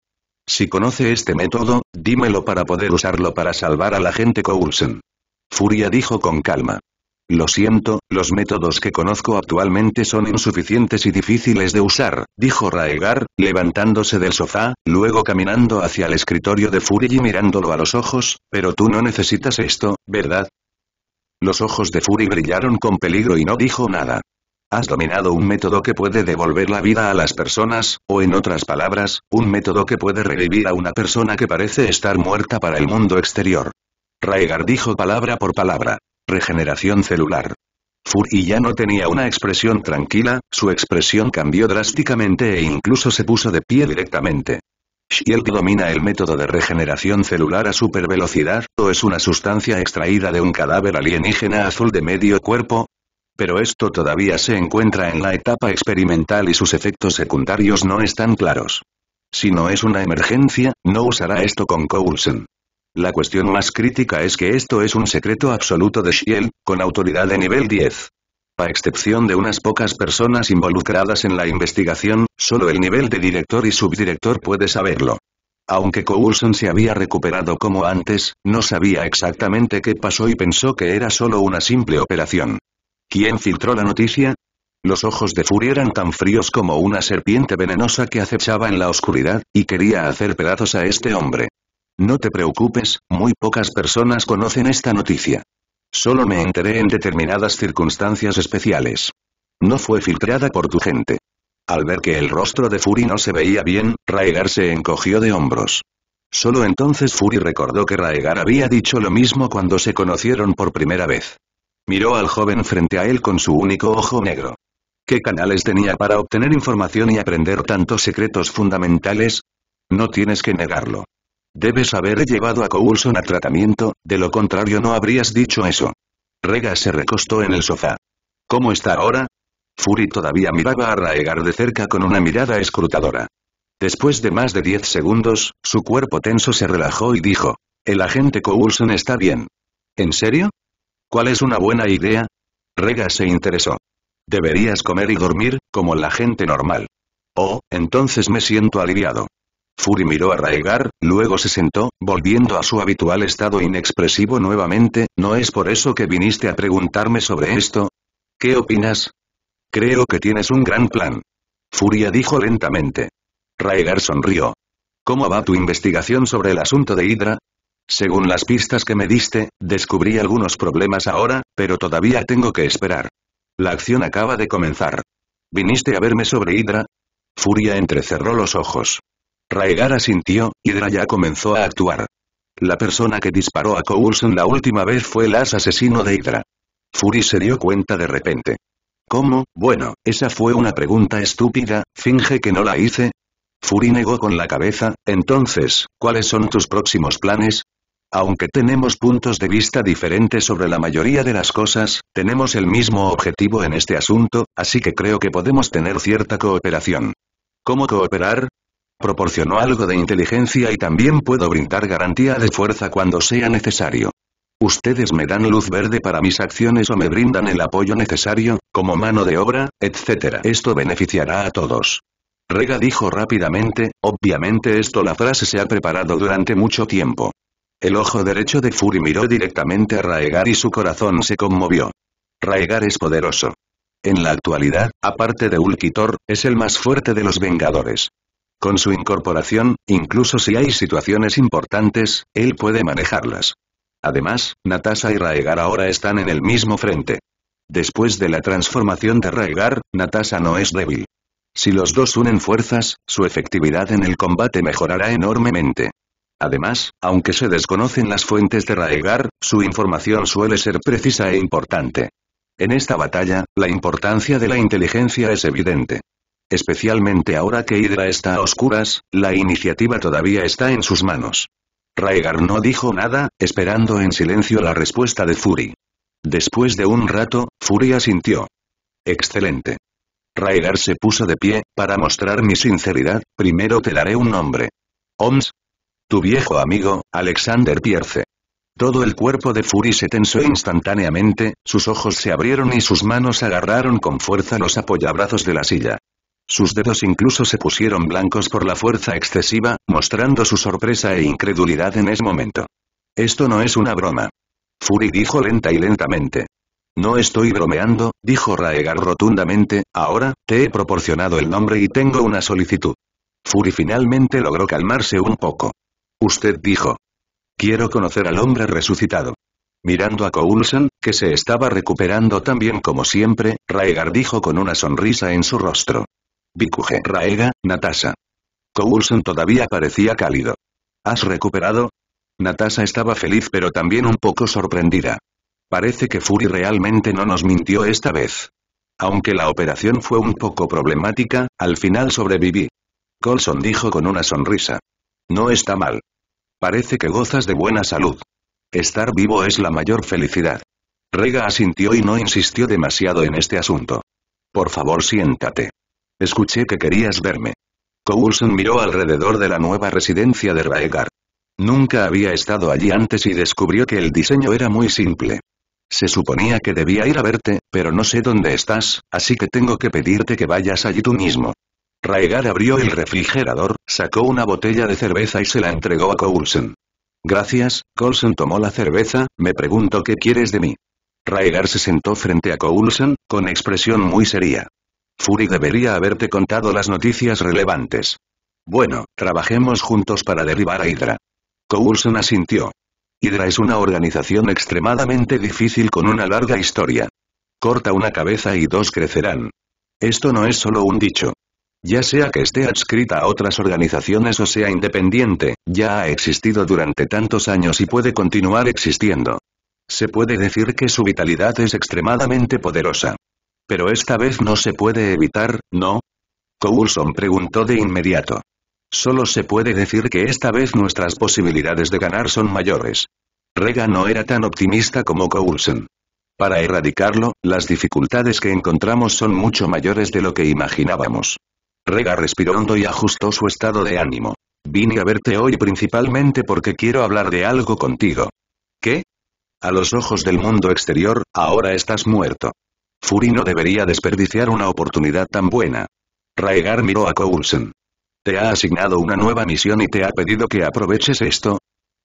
Si conoce este método, dímelo para poder usarlo para salvar a la gente Coulson. Furia dijo con calma. Lo siento, los métodos que conozco actualmente son insuficientes y difíciles de usar, dijo Raegar, levantándose del sofá, luego caminando hacia el escritorio de Fury y mirándolo a los ojos, pero tú no necesitas esto, ¿verdad? Los ojos de Fury brillaron con peligro y no dijo nada. Has dominado un método que puede devolver la vida a las personas, o en otras palabras, un método que puede revivir a una persona que parece estar muerta para el mundo exterior. Raegar dijo palabra por palabra. Regeneración celular. y ya no tenía una expresión tranquila, su expresión cambió drásticamente e incluso se puso de pie directamente. Shield domina el método de regeneración celular a supervelocidad, o es una sustancia extraída de un cadáver alienígena azul de medio cuerpo, pero esto todavía se encuentra en la etapa experimental y sus efectos secundarios no están claros. Si no es una emergencia, no usará esto con Coulson. La cuestión más crítica es que esto es un secreto absoluto de Shield, con autoridad de nivel 10. A excepción de unas pocas personas involucradas en la investigación, solo el nivel de director y subdirector puede saberlo. Aunque Coulson se había recuperado como antes, no sabía exactamente qué pasó y pensó que era solo una simple operación. ¿Quién filtró la noticia? Los ojos de Fury eran tan fríos como una serpiente venenosa que acechaba en la oscuridad, y quería hacer pedazos a este hombre. No te preocupes, muy pocas personas conocen esta noticia. Solo me enteré en determinadas circunstancias especiales. No fue filtrada por tu gente. Al ver que el rostro de Fury no se veía bien, Raegar se encogió de hombros. Solo entonces Fury recordó que Raegar había dicho lo mismo cuando se conocieron por primera vez. Miró al joven frente a él con su único ojo negro. ¿Qué canales tenía para obtener información y aprender tantos secretos fundamentales? No tienes que negarlo. Debes haber llevado a Coulson a tratamiento, de lo contrario no habrías dicho eso. Rega se recostó en el sofá. ¿Cómo está ahora? Fury todavía miraba a Raegar de cerca con una mirada escrutadora. Después de más de diez segundos, su cuerpo tenso se relajó y dijo. El agente Coulson está bien. ¿En serio? ¿Cuál es una buena idea? Rega se interesó. Deberías comer y dormir, como la gente normal. Oh, entonces me siento aliviado. Fury miró a Raegar, luego se sentó, volviendo a su habitual estado inexpresivo nuevamente, ¿no es por eso que viniste a preguntarme sobre esto? ¿Qué opinas? Creo que tienes un gran plan. Furia dijo lentamente. Raegar sonrió. ¿Cómo va tu investigación sobre el asunto de Hydra? Según las pistas que me diste, descubrí algunos problemas ahora, pero todavía tengo que esperar. La acción acaba de comenzar. ¿Viniste a verme sobre Hydra? Furia entrecerró los ojos. Raegara sintió, Hydra ya comenzó a actuar. La persona que disparó a Coulson la última vez fue el asesino de Hydra. Fury se dio cuenta de repente. ¿Cómo? Bueno, esa fue una pregunta estúpida, finge que no la hice. Fury negó con la cabeza, entonces, ¿cuáles son tus próximos planes? Aunque tenemos puntos de vista diferentes sobre la mayoría de las cosas, tenemos el mismo objetivo en este asunto, así que creo que podemos tener cierta cooperación. ¿Cómo cooperar? Proporciono algo de inteligencia y también puedo brindar garantía de fuerza cuando sea necesario. Ustedes me dan luz verde para mis acciones o me brindan el apoyo necesario, como mano de obra, etc. Esto beneficiará a todos. Rega dijo rápidamente, obviamente esto la frase se ha preparado durante mucho tiempo. El ojo derecho de Fury miró directamente a Raegar y su corazón se conmovió. Raegar es poderoso. En la actualidad, aparte de Ulkitor, es el más fuerte de los Vengadores. Con su incorporación, incluso si hay situaciones importantes, él puede manejarlas. Además, Natasha y Raegar ahora están en el mismo frente. Después de la transformación de Raegar, Natasha no es débil. Si los dos unen fuerzas, su efectividad en el combate mejorará enormemente. Además, aunque se desconocen las fuentes de Raegar, su información suele ser precisa e importante. En esta batalla, la importancia de la inteligencia es evidente. Especialmente ahora que Hydra está a oscuras, la iniciativa todavía está en sus manos. Raegar no dijo nada, esperando en silencio la respuesta de Fury. Después de un rato, Fury asintió. Excelente. Raegar se puso de pie, para mostrar mi sinceridad, primero te daré un nombre. Oms, tu viejo amigo, Alexander Pierce. Todo el cuerpo de Fury se tensó instantáneamente, sus ojos se abrieron y sus manos agarraron con fuerza los apoyabrazos de la silla. Sus dedos incluso se pusieron blancos por la fuerza excesiva, mostrando su sorpresa e incredulidad en ese momento. Esto no es una broma. Fury dijo lenta y lentamente. No estoy bromeando, dijo Raegar rotundamente, ahora, te he proporcionado el nombre y tengo una solicitud. Fury finalmente logró calmarse un poco. Usted dijo. Quiero conocer al hombre resucitado. Mirando a Coulson, que se estaba recuperando tan bien como siempre, Raegar dijo con una sonrisa en su rostro. Bikuje Raega, Natasha. Coulson todavía parecía cálido. ¿Has recuperado? Natasha estaba feliz pero también un poco sorprendida. Parece que Fury realmente no nos mintió esta vez. Aunque la operación fue un poco problemática, al final sobreviví. Coulson dijo con una sonrisa. No está mal. Parece que gozas de buena salud. Estar vivo es la mayor felicidad. Rega asintió y no insistió demasiado en este asunto. Por favor siéntate. Escuché que querías verme. Coulson miró alrededor de la nueva residencia de Raegar. Nunca había estado allí antes y descubrió que el diseño era muy simple. Se suponía que debía ir a verte, pero no sé dónde estás, así que tengo que pedirte que vayas allí tú mismo. Raegar abrió el refrigerador, sacó una botella de cerveza y se la entregó a Coulson. Gracias, Coulson tomó la cerveza, me pregunto qué quieres de mí. Raegar se sentó frente a Coulson, con expresión muy seria. Fury debería haberte contado las noticias relevantes. Bueno, trabajemos juntos para derribar a Hydra. Coulson asintió. Hydra es una organización extremadamente difícil con una larga historia. Corta una cabeza y dos crecerán. Esto no es solo un dicho. Ya sea que esté adscrita a otras organizaciones o sea independiente, ya ha existido durante tantos años y puede continuar existiendo. Se puede decir que su vitalidad es extremadamente poderosa. Pero esta vez no se puede evitar, ¿no? Coulson preguntó de inmediato. Solo se puede decir que esta vez nuestras posibilidades de ganar son mayores. Rega no era tan optimista como Coulson. Para erradicarlo, las dificultades que encontramos son mucho mayores de lo que imaginábamos. Rega respiró hondo y ajustó su estado de ánimo. Vine a verte hoy principalmente porque quiero hablar de algo contigo. ¿Qué? A los ojos del mundo exterior, ahora estás muerto. Fury no debería desperdiciar una oportunidad tan buena. Raegar miró a Coulson. Te ha asignado una nueva misión y te ha pedido que aproveches esto.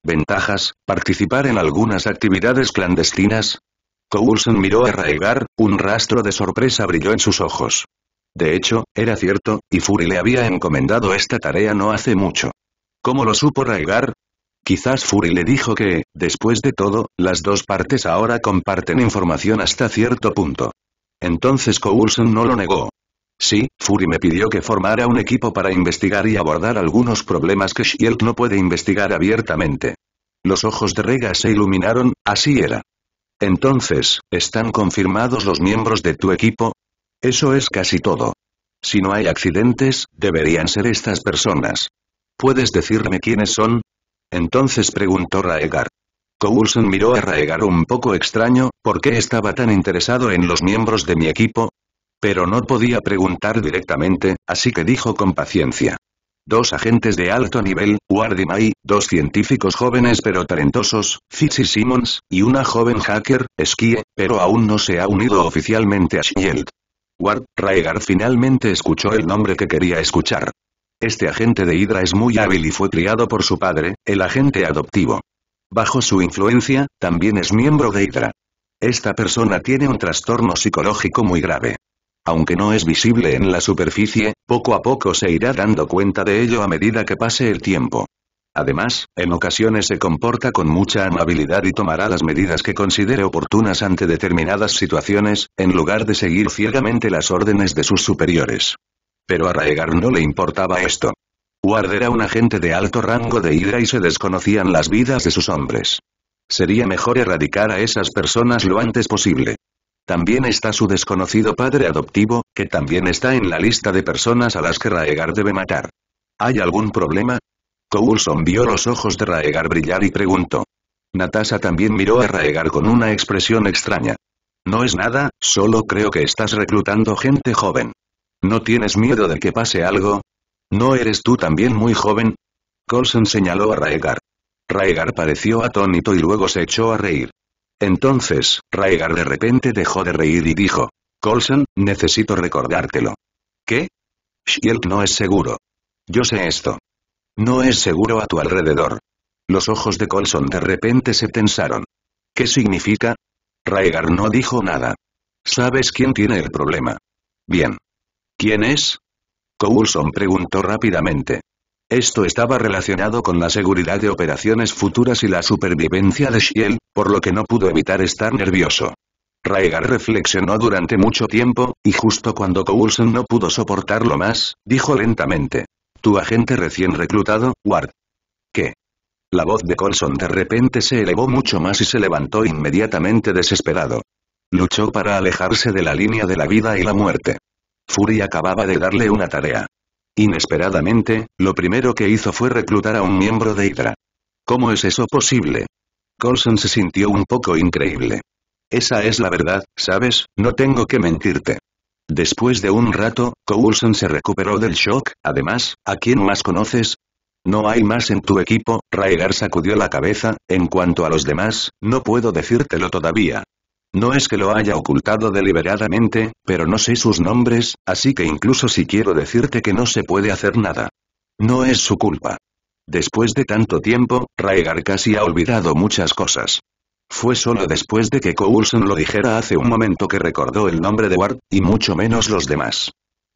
Ventajas, participar en algunas actividades clandestinas. Coulson miró a Raegar, un rastro de sorpresa brilló en sus ojos. De hecho, era cierto, y Fury le había encomendado esta tarea no hace mucho. ¿Cómo lo supo Raigar? Quizás Fury le dijo que, después de todo, las dos partes ahora comparten información hasta cierto punto. Entonces Coulson no lo negó. Sí, Fury me pidió que formara un equipo para investigar y abordar algunos problemas que Shield no puede investigar abiertamente. Los ojos de Rega se iluminaron, así era. Entonces, ¿están confirmados los miembros de tu equipo? Eso es casi todo. Si no hay accidentes, deberían ser estas personas. ¿Puedes decirme quiénes son? Entonces preguntó Raegar. Coulson miró a Raegar un poco extraño, ¿por qué estaba tan interesado en los miembros de mi equipo? Pero no podía preguntar directamente, así que dijo con paciencia. Dos agentes de alto nivel, Wardy dos científicos jóvenes pero talentosos, Fitz y Simmons, y una joven hacker, Skye, pero aún no se ha unido oficialmente a SHIELD. Ward, Raegar finalmente escuchó el nombre que quería escuchar. Este agente de Hydra es muy hábil y fue criado por su padre, el agente adoptivo. Bajo su influencia, también es miembro de Hydra. Esta persona tiene un trastorno psicológico muy grave. Aunque no es visible en la superficie, poco a poco se irá dando cuenta de ello a medida que pase el tiempo. Además, en ocasiones se comporta con mucha amabilidad y tomará las medidas que considere oportunas ante determinadas situaciones, en lugar de seguir ciegamente las órdenes de sus superiores. Pero a Raegar no le importaba esto. Ward era un agente de alto rango de Hydra y se desconocían las vidas de sus hombres. Sería mejor erradicar a esas personas lo antes posible. También está su desconocido padre adoptivo, que también está en la lista de personas a las que Raegar debe matar. ¿Hay algún problema? Coulson vio los ojos de Raegar brillar y preguntó. Natasha también miró a Raegar con una expresión extraña. No es nada, solo creo que estás reclutando gente joven. ¿No tienes miedo de que pase algo? ¿No eres tú también muy joven? Colson señaló a Raegar. Raegar pareció atónito y luego se echó a reír. Entonces, Raegar de repente dejó de reír y dijo, Colson, necesito recordártelo. ¿Qué? Shield no es seguro. Yo sé esto. No es seguro a tu alrededor. Los ojos de Coulson de repente se tensaron. ¿Qué significa? Raegar no dijo nada. ¿Sabes quién tiene el problema? Bien. ¿Quién es? Coulson preguntó rápidamente. Esto estaba relacionado con la seguridad de operaciones futuras y la supervivencia de Shiel, por lo que no pudo evitar estar nervioso. Raegar reflexionó durante mucho tiempo, y justo cuando Coulson no pudo soportarlo más, dijo lentamente. Tu agente recién reclutado, Ward. ¿Qué? La voz de Colson de repente se elevó mucho más y se levantó inmediatamente desesperado. Luchó para alejarse de la línea de la vida y la muerte. Fury acababa de darle una tarea. Inesperadamente, lo primero que hizo fue reclutar a un miembro de Hydra. ¿Cómo es eso posible? Colson se sintió un poco increíble. Esa es la verdad, ¿sabes? No tengo que mentirte. Después de un rato, Coulson se recuperó del shock, además, ¿a quién más conoces? No hay más en tu equipo, Raegar sacudió la cabeza, en cuanto a los demás, no puedo decírtelo todavía. No es que lo haya ocultado deliberadamente, pero no sé sus nombres, así que incluso si quiero decirte que no se puede hacer nada. No es su culpa. Después de tanto tiempo, Raegar casi ha olvidado muchas cosas. Fue solo después de que Coulson lo dijera hace un momento que recordó el nombre de Ward, y mucho menos los demás.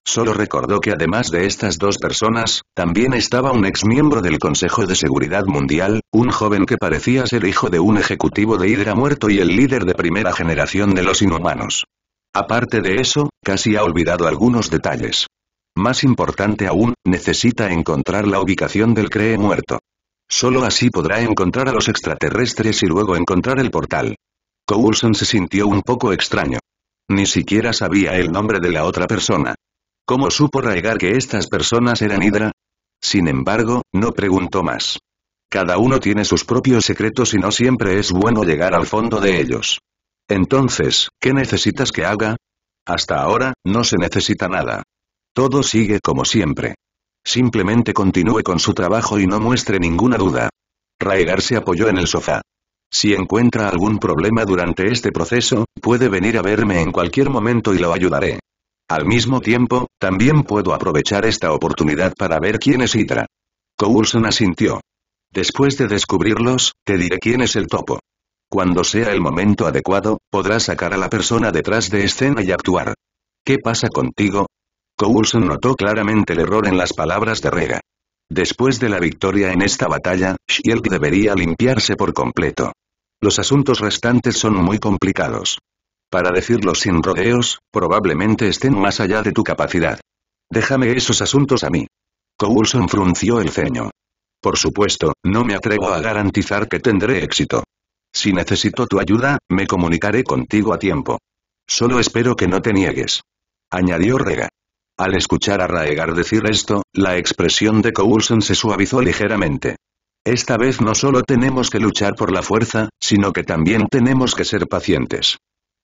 Solo recordó que además de estas dos personas, también estaba un ex miembro del Consejo de Seguridad Mundial, un joven que parecía ser hijo de un ejecutivo de Hydra muerto y el líder de primera generación de los inhumanos. Aparte de eso, casi ha olvidado algunos detalles. Más importante aún, necesita encontrar la ubicación del cree muerto. Solo así podrá encontrar a los extraterrestres y luego encontrar el portal. Coulson se sintió un poco extraño. Ni siquiera sabía el nombre de la otra persona. ¿Cómo supo Raegar que estas personas eran Hydra? Sin embargo, no preguntó más. Cada uno tiene sus propios secretos y no siempre es bueno llegar al fondo de ellos. Entonces, ¿qué necesitas que haga? Hasta ahora, no se necesita nada. Todo sigue como siempre. Simplemente continúe con su trabajo y no muestre ninguna duda. Raegar se apoyó en el sofá. Si encuentra algún problema durante este proceso, puede venir a verme en cualquier momento y lo ayudaré. Al mismo tiempo, también puedo aprovechar esta oportunidad para ver quién es Hydra. Coulson asintió. Después de descubrirlos, te diré quién es el topo. Cuando sea el momento adecuado, podrás sacar a la persona detrás de escena y actuar. ¿Qué pasa contigo? Coulson notó claramente el error en las palabras de Rega. Después de la victoria en esta batalla, Shield debería limpiarse por completo. Los asuntos restantes son muy complicados. Para decirlo sin rodeos, probablemente estén más allá de tu capacidad. Déjame esos asuntos a mí. Coulson frunció el ceño. Por supuesto, no me atrevo a garantizar que tendré éxito. Si necesito tu ayuda, me comunicaré contigo a tiempo. Solo espero que no te niegues. Añadió Rega. Al escuchar a Raegar decir esto, la expresión de Coulson se suavizó ligeramente. Esta vez no solo tenemos que luchar por la fuerza, sino que también tenemos que ser pacientes.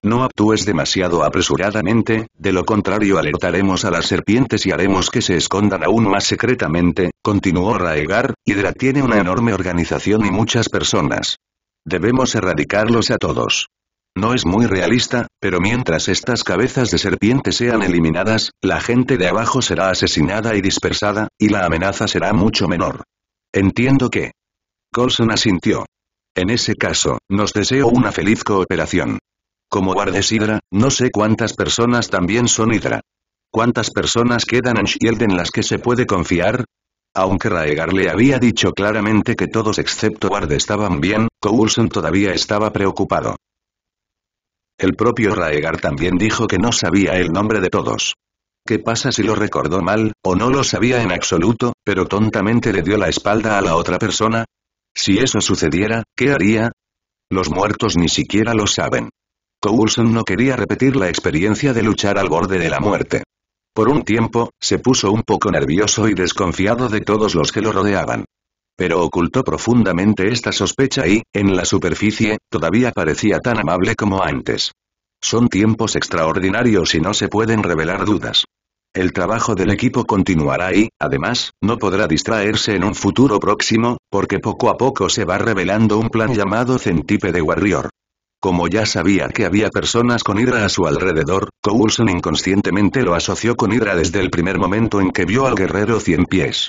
No actúes demasiado apresuradamente, de lo contrario alertaremos a las serpientes y haremos que se escondan aún más secretamente, continuó Raegar, Hydra tiene una enorme organización y muchas personas. Debemos erradicarlos a todos. No es muy realista, pero mientras estas cabezas de serpiente sean eliminadas, la gente de abajo será asesinada y dispersada, y la amenaza será mucho menor. Entiendo que. Coulson asintió. En ese caso, nos deseo una feliz cooperación. Como guardes Hydra, no sé cuántas personas también son Hydra. ¿Cuántas personas quedan en Shield en las que se puede confiar? Aunque Raegar le había dicho claramente que todos excepto Ward estaban bien, Coulson todavía estaba preocupado. El propio Raegar también dijo que no sabía el nombre de todos. ¿Qué pasa si lo recordó mal, o no lo sabía en absoluto, pero tontamente le dio la espalda a la otra persona? Si eso sucediera, ¿qué haría? Los muertos ni siquiera lo saben. Coulson no quería repetir la experiencia de luchar al borde de la muerte. Por un tiempo, se puso un poco nervioso y desconfiado de todos los que lo rodeaban. Pero ocultó profundamente esta sospecha y, en la superficie, todavía parecía tan amable como antes. Son tiempos extraordinarios y no se pueden revelar dudas. El trabajo del equipo continuará y, además, no podrá distraerse en un futuro próximo, porque poco a poco se va revelando un plan llamado de Warrior. Como ya sabía que había personas con Hydra a su alrededor, Coulson inconscientemente lo asoció con Hydra desde el primer momento en que vio al guerrero cien pies.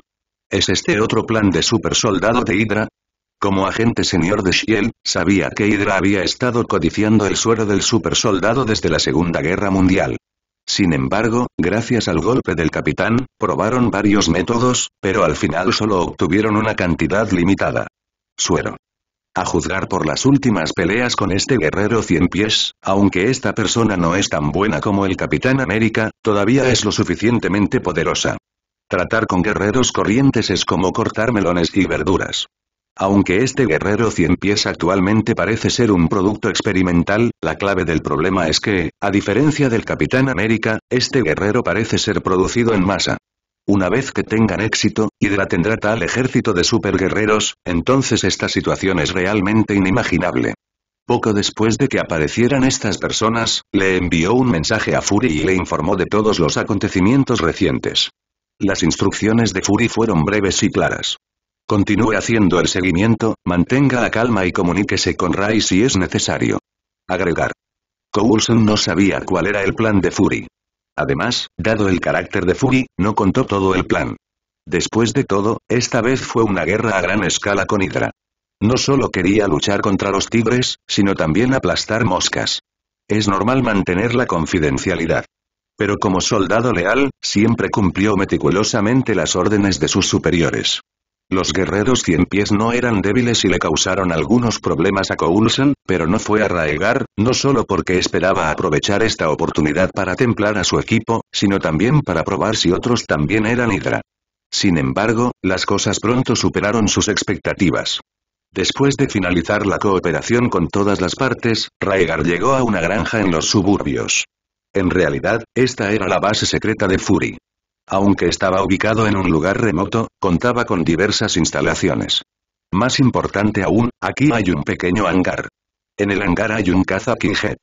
¿Es este otro plan de supersoldado de Hydra? Como agente señor de Shield, sabía que Hydra había estado codiciando el suero del supersoldado desde la Segunda Guerra Mundial. Sin embargo, gracias al golpe del capitán, probaron varios métodos, pero al final solo obtuvieron una cantidad limitada. Suero. A juzgar por las últimas peleas con este guerrero cien pies, aunque esta persona no es tan buena como el Capitán América, todavía es lo suficientemente poderosa. Tratar con guerreros corrientes es como cortar melones y verduras. Aunque este guerrero cien pies actualmente parece ser un producto experimental, la clave del problema es que, a diferencia del Capitán América, este guerrero parece ser producido en masa. Una vez que tengan éxito, la tendrá tal ejército de superguerreros, entonces esta situación es realmente inimaginable. Poco después de que aparecieran estas personas, le envió un mensaje a Fury y le informó de todos los acontecimientos recientes. Las instrucciones de Fury fueron breves y claras. Continúe haciendo el seguimiento, mantenga la calma y comuníquese con Ray si es necesario. Agregar. Coulson no sabía cuál era el plan de Fury. Además, dado el carácter de Fury, no contó todo el plan. Después de todo, esta vez fue una guerra a gran escala con Hydra. No solo quería luchar contra los tigres, sino también aplastar moscas. Es normal mantener la confidencialidad. Pero como soldado leal, siempre cumplió meticulosamente las órdenes de sus superiores. Los guerreros cien pies no eran débiles y le causaron algunos problemas a Coulson, pero no fue a raegar, no solo porque esperaba aprovechar esta oportunidad para templar a su equipo, sino también para probar si otros también eran Hidra. Sin embargo, las cosas pronto superaron sus expectativas. Después de finalizar la cooperación con todas las partes, Raegar llegó a una granja en los suburbios. En realidad, esta era la base secreta de Fury. Aunque estaba ubicado en un lugar remoto, contaba con diversas instalaciones. Más importante aún, aquí hay un pequeño hangar. En el hangar hay un caza Jet.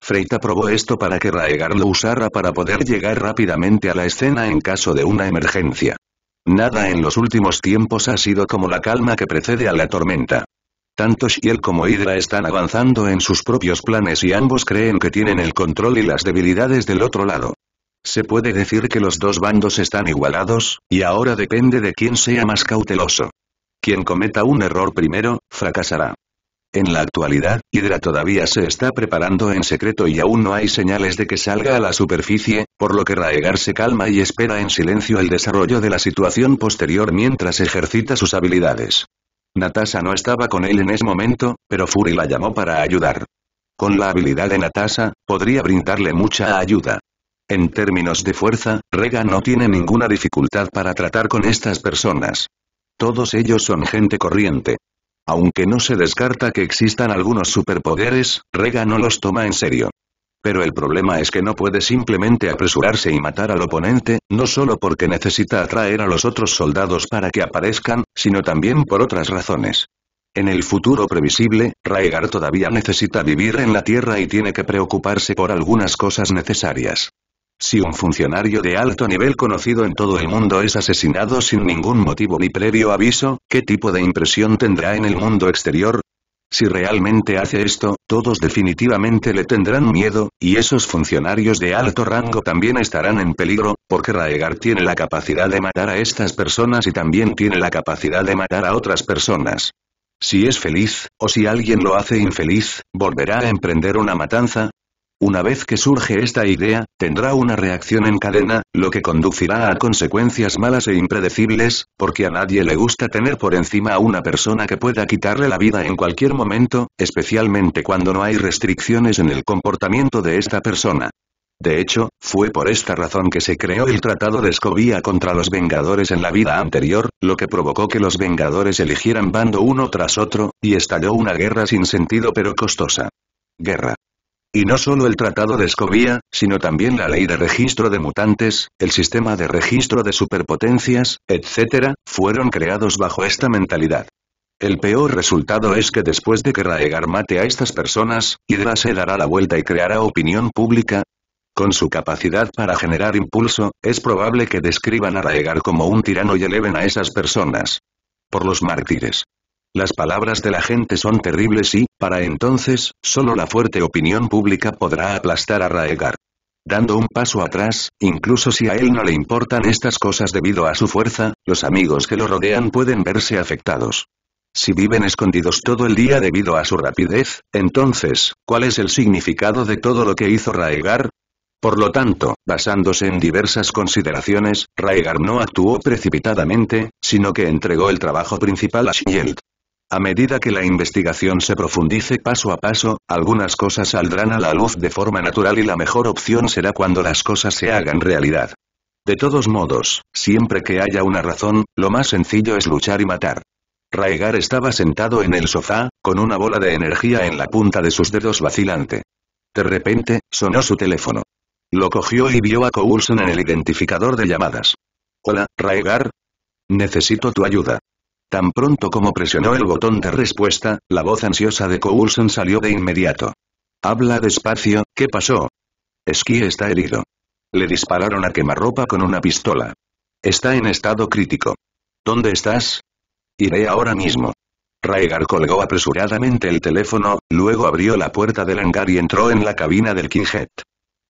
Freita probó esto para que Raegar lo usara para poder llegar rápidamente a la escena en caso de una emergencia. Nada en los últimos tiempos ha sido como la calma que precede a la tormenta. Tanto Shiel como Hydra están avanzando en sus propios planes y ambos creen que tienen el control y las debilidades del otro lado. Se puede decir que los dos bandos están igualados, y ahora depende de quién sea más cauteloso. Quien cometa un error primero, fracasará. En la actualidad, Hydra todavía se está preparando en secreto y aún no hay señales de que salga a la superficie, por lo que Raegar se calma y espera en silencio el desarrollo de la situación posterior mientras ejercita sus habilidades. Natasha no estaba con él en ese momento, pero Fury la llamó para ayudar. Con la habilidad de Natasha, podría brindarle mucha ayuda. En términos de fuerza, Rega no tiene ninguna dificultad para tratar con estas personas. Todos ellos son gente corriente. Aunque no se descarta que existan algunos superpoderes, Rega no los toma en serio. Pero el problema es que no puede simplemente apresurarse y matar al oponente, no solo porque necesita atraer a los otros soldados para que aparezcan, sino también por otras razones. En el futuro previsible, Raegar todavía necesita vivir en la Tierra y tiene que preocuparse por algunas cosas necesarias. Si un funcionario de alto nivel conocido en todo el mundo es asesinado sin ningún motivo ni previo aviso, ¿qué tipo de impresión tendrá en el mundo exterior? Si realmente hace esto, todos definitivamente le tendrán miedo, y esos funcionarios de alto rango también estarán en peligro, porque Raegar tiene la capacidad de matar a estas personas y también tiene la capacidad de matar a otras personas. Si es feliz, o si alguien lo hace infeliz, volverá a emprender una matanza, una vez que surge esta idea, tendrá una reacción en cadena, lo que conducirá a consecuencias malas e impredecibles, porque a nadie le gusta tener por encima a una persona que pueda quitarle la vida en cualquier momento, especialmente cuando no hay restricciones en el comportamiento de esta persona. De hecho, fue por esta razón que se creó el Tratado de Escobía contra los Vengadores en la vida anterior, lo que provocó que los Vengadores eligieran bando uno tras otro, y estalló una guerra sin sentido pero costosa. Guerra. Y no solo el Tratado de Escobía, sino también la Ley de Registro de Mutantes, el Sistema de Registro de Superpotencias, etc., fueron creados bajo esta mentalidad. El peor resultado es que después de que Raegar mate a estas personas, Hydra se dará la vuelta y creará opinión pública, con su capacidad para generar impulso, es probable que describan a Raegar como un tirano y eleven a esas personas. Por los mártires. Las palabras de la gente son terribles y, para entonces, solo la fuerte opinión pública podrá aplastar a Raegar. Dando un paso atrás, incluso si a él no le importan estas cosas debido a su fuerza, los amigos que lo rodean pueden verse afectados. Si viven escondidos todo el día debido a su rapidez, entonces, ¿cuál es el significado de todo lo que hizo Raegar? Por lo tanto, basándose en diversas consideraciones, Raegar no actuó precipitadamente, sino que entregó el trabajo principal a Shield. A medida que la investigación se profundice paso a paso, algunas cosas saldrán a la luz de forma natural y la mejor opción será cuando las cosas se hagan realidad. De todos modos, siempre que haya una razón, lo más sencillo es luchar y matar. Raegar estaba sentado en el sofá, con una bola de energía en la punta de sus dedos vacilante. De repente, sonó su teléfono. Lo cogió y vio a Coulson en el identificador de llamadas. Hola, Raegar. Necesito tu ayuda. Tan pronto como presionó el botón de respuesta, la voz ansiosa de Coulson salió de inmediato. Habla despacio, ¿qué pasó? Esquí está herido. Le dispararon a quemarropa con una pistola. Está en estado crítico. ¿Dónde estás? Iré ahora mismo. Raegar colgó apresuradamente el teléfono, luego abrió la puerta del hangar y entró en la cabina del Kingjet.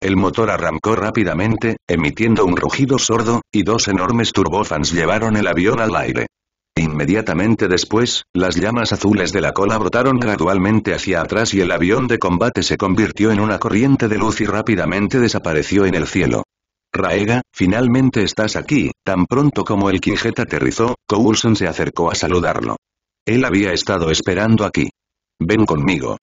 El motor arrancó rápidamente, emitiendo un rugido sordo, y dos enormes turbofans llevaron el avión al aire. Inmediatamente después, las llamas azules de la cola brotaron gradualmente hacia atrás y el avión de combate se convirtió en una corriente de luz y rápidamente desapareció en el cielo. Raega, finalmente estás aquí, tan pronto como el Quinjet aterrizó, Coulson se acercó a saludarlo. Él había estado esperando aquí. Ven conmigo.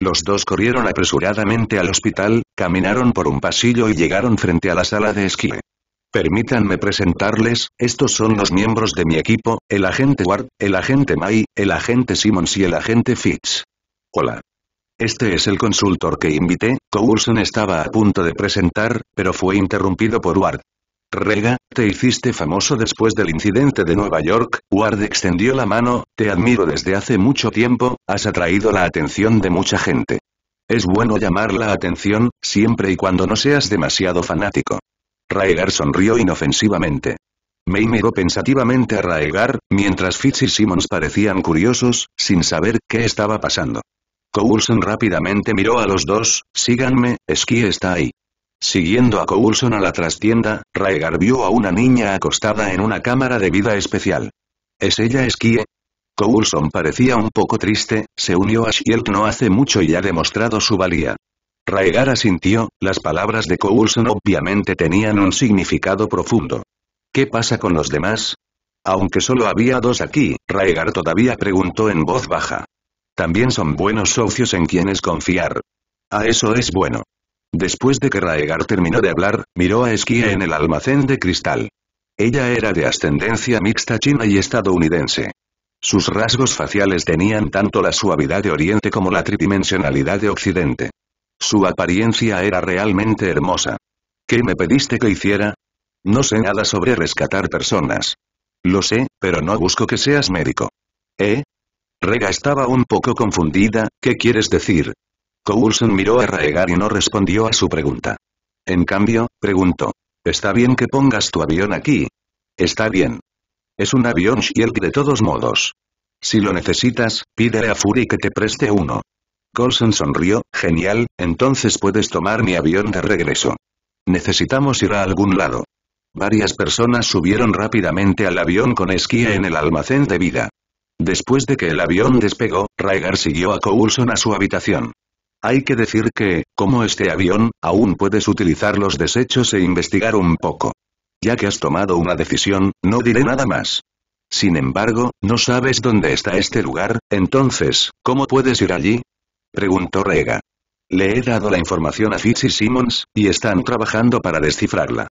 Los dos corrieron apresuradamente al hospital, caminaron por un pasillo y llegaron frente a la sala de esquí. Permítanme presentarles, estos son los miembros de mi equipo, el agente Ward, el agente May, el agente Simmons y el agente Fitz. Hola. Este es el consultor que invité, Coulson estaba a punto de presentar, pero fue interrumpido por Ward. Rega, te hiciste famoso después del incidente de Nueva York, Ward extendió la mano, te admiro desde hace mucho tiempo, has atraído la atención de mucha gente. Es bueno llamar la atención, siempre y cuando no seas demasiado fanático. Raegar sonrió inofensivamente. May miró pensativamente a Raegar, mientras Fitz y Simmons parecían curiosos, sin saber qué estaba pasando. Coulson rápidamente miró a los dos, síganme, Skye está ahí. Siguiendo a Coulson a la trastienda, Raegar vio a una niña acostada en una cámara de vida especial. ¿Es ella Skye?» Coulson parecía un poco triste, se unió a Shield no hace mucho y ha demostrado su valía. Raegar asintió, las palabras de Coulson obviamente tenían un significado profundo. ¿Qué pasa con los demás? Aunque solo había dos aquí, Raegar todavía preguntó en voz baja. También son buenos socios en quienes confiar. A ah, eso es bueno. Después de que Raegar terminó de hablar, miró a Esquía en el almacén de cristal. Ella era de ascendencia mixta china y estadounidense. Sus rasgos faciales tenían tanto la suavidad de Oriente como la tridimensionalidad de Occidente. Su apariencia era realmente hermosa. ¿Qué me pediste que hiciera? No sé nada sobre rescatar personas. Lo sé, pero no busco que seas médico. ¿Eh? Rega estaba un poco confundida, ¿qué quieres decir? Coulson miró a Rega y no respondió a su pregunta. En cambio, preguntó. ¿Está bien que pongas tu avión aquí? Está bien. Es un avión Shield de todos modos. Si lo necesitas, pídele a Fury que te preste uno. Coulson sonrió, genial, entonces puedes tomar mi avión de regreso. Necesitamos ir a algún lado. Varias personas subieron rápidamente al avión con esquía en el almacén de vida. Después de que el avión despegó, raiger siguió a Coulson a su habitación. Hay que decir que, como este avión, aún puedes utilizar los desechos e investigar un poco. Ya que has tomado una decisión, no diré nada más. Sin embargo, no sabes dónde está este lugar, entonces, ¿cómo puedes ir allí? Preguntó Rega. Le he dado la información a Fitz y Simmons, y están trabajando para descifrarla.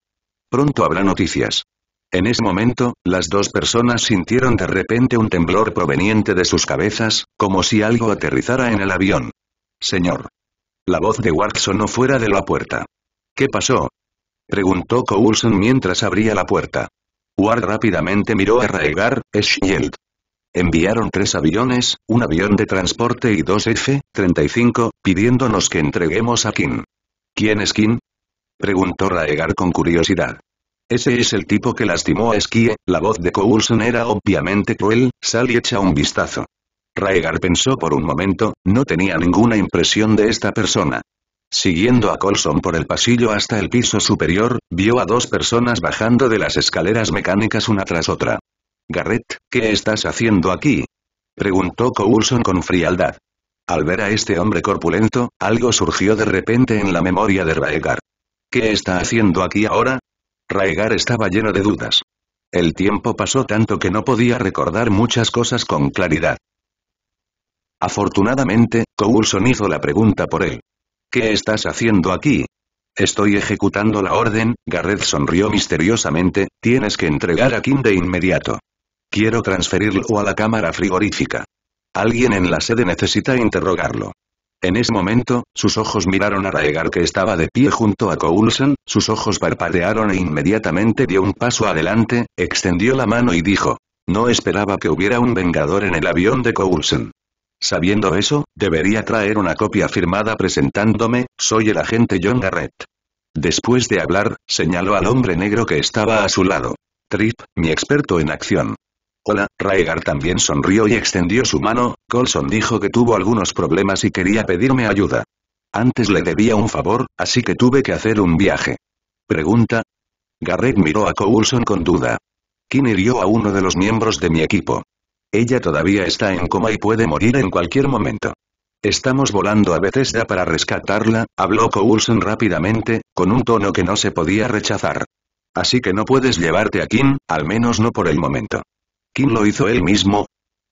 Pronto habrá noticias. En ese momento, las dos personas sintieron de repente un temblor proveniente de sus cabezas, como si algo aterrizara en el avión. Señor. La voz de Ward sonó fuera de la puerta. ¿Qué pasó? Preguntó Coulson mientras abría la puerta. Ward rápidamente miró a Raegar, Shield enviaron tres aviones, un avión de transporte y dos F-35, pidiéndonos que entreguemos a Kim. ¿Quién es Kim? Preguntó Raegar con curiosidad. Ese es el tipo que lastimó a Skye, la voz de Coulson era obviamente cruel, sal y echa un vistazo. Raegar pensó por un momento, no tenía ninguna impresión de esta persona. Siguiendo a Coulson por el pasillo hasta el piso superior, vio a dos personas bajando de las escaleras mecánicas una tras otra. Garrett, ¿qué estás haciendo aquí? Preguntó Coulson con frialdad. Al ver a este hombre corpulento, algo surgió de repente en la memoria de Raegar. ¿Qué está haciendo aquí ahora? Raegar estaba lleno de dudas. El tiempo pasó tanto que no podía recordar muchas cosas con claridad. Afortunadamente, Coulson hizo la pregunta por él. ¿Qué estás haciendo aquí? Estoy ejecutando la orden, Garrett sonrió misteriosamente, tienes que entregar a Kim de inmediato. Quiero transferirlo a la cámara frigorífica. Alguien en la sede necesita interrogarlo. En ese momento, sus ojos miraron a Raegar que estaba de pie junto a Coulson, sus ojos parpadearon e inmediatamente dio un paso adelante, extendió la mano y dijo. No esperaba que hubiera un vengador en el avión de Coulson. Sabiendo eso, debería traer una copia firmada presentándome, soy el agente John Garrett. Después de hablar, señaló al hombre negro que estaba a su lado. Trip, mi experto en acción. Hola, Raegar también sonrió y extendió su mano, Colson dijo que tuvo algunos problemas y quería pedirme ayuda. Antes le debía un favor, así que tuve que hacer un viaje. Pregunta. Garrett miró a Coulson con duda. Kim hirió a uno de los miembros de mi equipo. Ella todavía está en coma y puede morir en cualquier momento. Estamos volando a ya para rescatarla, habló Coulson rápidamente, con un tono que no se podía rechazar. Así que no puedes llevarte a Kim, al menos no por el momento. ¿Quién lo hizo él mismo.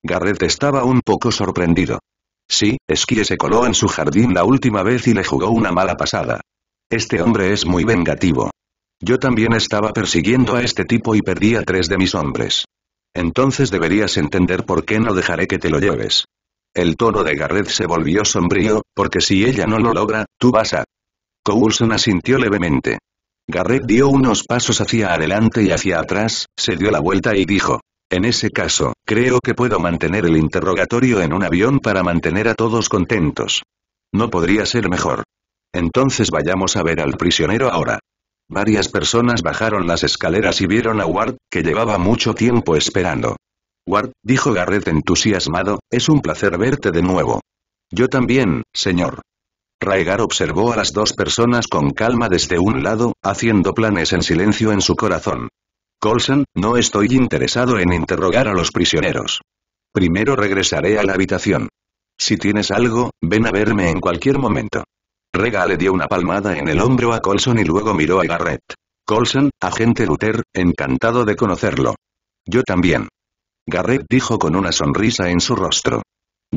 Garrett estaba un poco sorprendido. Sí, es que se coló en su jardín la última vez y le jugó una mala pasada. Este hombre es muy vengativo. Yo también estaba persiguiendo a este tipo y perdí a tres de mis hombres. Entonces deberías entender por qué no dejaré que te lo lleves. El tono de Garrett se volvió sombrío, porque si ella no lo logra, tú vas a... Coulson asintió levemente. Garrett dio unos pasos hacia adelante y hacia atrás, se dio la vuelta y dijo. En ese caso, creo que puedo mantener el interrogatorio en un avión para mantener a todos contentos. No podría ser mejor. Entonces vayamos a ver al prisionero ahora. Varias personas bajaron las escaleras y vieron a Ward, que llevaba mucho tiempo esperando. Ward, dijo Garrett entusiasmado, es un placer verte de nuevo. Yo también, señor. Raegar observó a las dos personas con calma desde un lado, haciendo planes en silencio en su corazón. Colson, no estoy interesado en interrogar a los prisioneros. Primero regresaré a la habitación. Si tienes algo, ven a verme en cualquier momento. Rega le dio una palmada en el hombro a Colson y luego miró a Garrett. Colson, agente Luther, encantado de conocerlo. Yo también. Garrett dijo con una sonrisa en su rostro.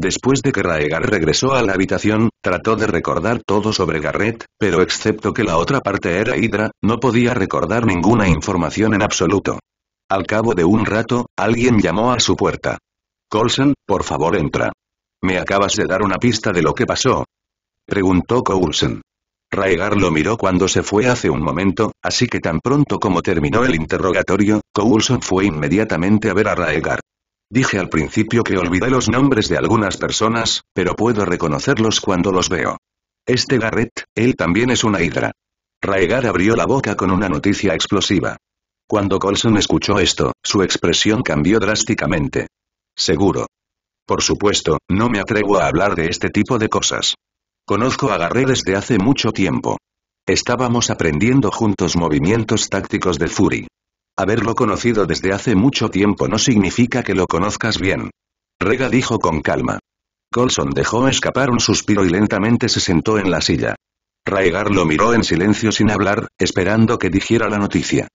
Después de que Raegar regresó a la habitación, trató de recordar todo sobre Garrett, pero excepto que la otra parte era Hydra, no podía recordar ninguna información en absoluto. Al cabo de un rato, alguien llamó a su puerta. Colson, por favor entra. ¿Me acabas de dar una pista de lo que pasó? Preguntó Coulson. Raegar lo miró cuando se fue hace un momento, así que tan pronto como terminó el interrogatorio, Coulson fue inmediatamente a ver a Raegar. Dije al principio que olvidé los nombres de algunas personas, pero puedo reconocerlos cuando los veo. Este Garrett, él también es una hidra. Raegar abrió la boca con una noticia explosiva. Cuando Colson escuchó esto, su expresión cambió drásticamente. Seguro. Por supuesto, no me atrevo a hablar de este tipo de cosas. Conozco a Garrett desde hace mucho tiempo. Estábamos aprendiendo juntos movimientos tácticos de Fury. Haberlo conocido desde hace mucho tiempo no significa que lo conozcas bien. Rega dijo con calma. Colson dejó escapar un suspiro y lentamente se sentó en la silla. Raegar lo miró en silencio sin hablar, esperando que dijera la noticia.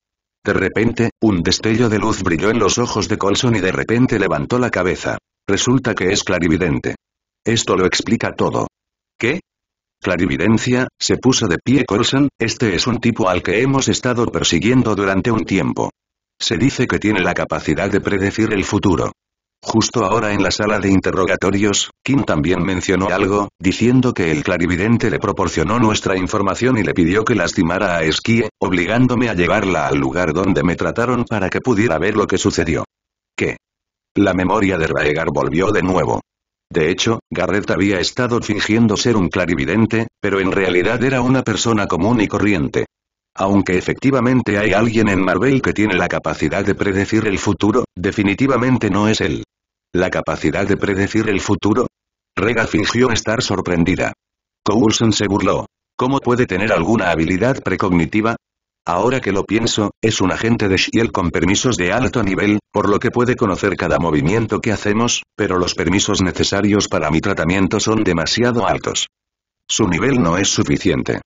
De repente, un destello de luz brilló en los ojos de Colson y de repente levantó la cabeza. Resulta que es clarividente. Esto lo explica todo. ¿Qué? Clarividencia, se puso de pie Corson, este es un tipo al que hemos estado persiguiendo durante un tiempo. Se dice que tiene la capacidad de predecir el futuro. Justo ahora en la sala de interrogatorios, Kim también mencionó algo, diciendo que el clarividente le proporcionó nuestra información y le pidió que lastimara a Esquie, obligándome a llevarla al lugar donde me trataron para que pudiera ver lo que sucedió. ¿Qué? La memoria de Raegar volvió de nuevo. De hecho, Garrett había estado fingiendo ser un clarividente, pero en realidad era una persona común y corriente. Aunque efectivamente hay alguien en Marvel que tiene la capacidad de predecir el futuro, definitivamente no es él. ¿La capacidad de predecir el futuro? Rega fingió estar sorprendida. Coulson se burló. ¿Cómo puede tener alguna habilidad precognitiva? Ahora que lo pienso, es un agente de Shiel con permisos de alto nivel, por lo que puede conocer cada movimiento que hacemos, pero los permisos necesarios para mi tratamiento son demasiado altos. Su nivel no es suficiente.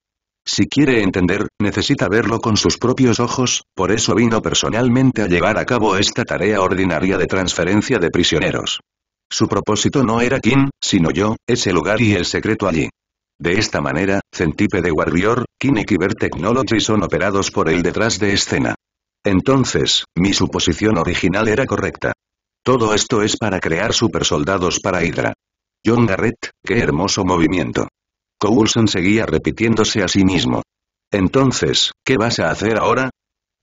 Si quiere entender, necesita verlo con sus propios ojos, por eso vino personalmente a llevar a cabo esta tarea ordinaria de transferencia de prisioneros. Su propósito no era Kim, sino yo, ese lugar y el secreto allí. De esta manera, Centipede Warrior, Kinek Technology son operados por el detrás de escena. Entonces, mi suposición original era correcta. Todo esto es para crear supersoldados para Hydra. John Garrett, qué hermoso movimiento. Coulson seguía repitiéndose a sí mismo. Entonces, ¿qué vas a hacer ahora?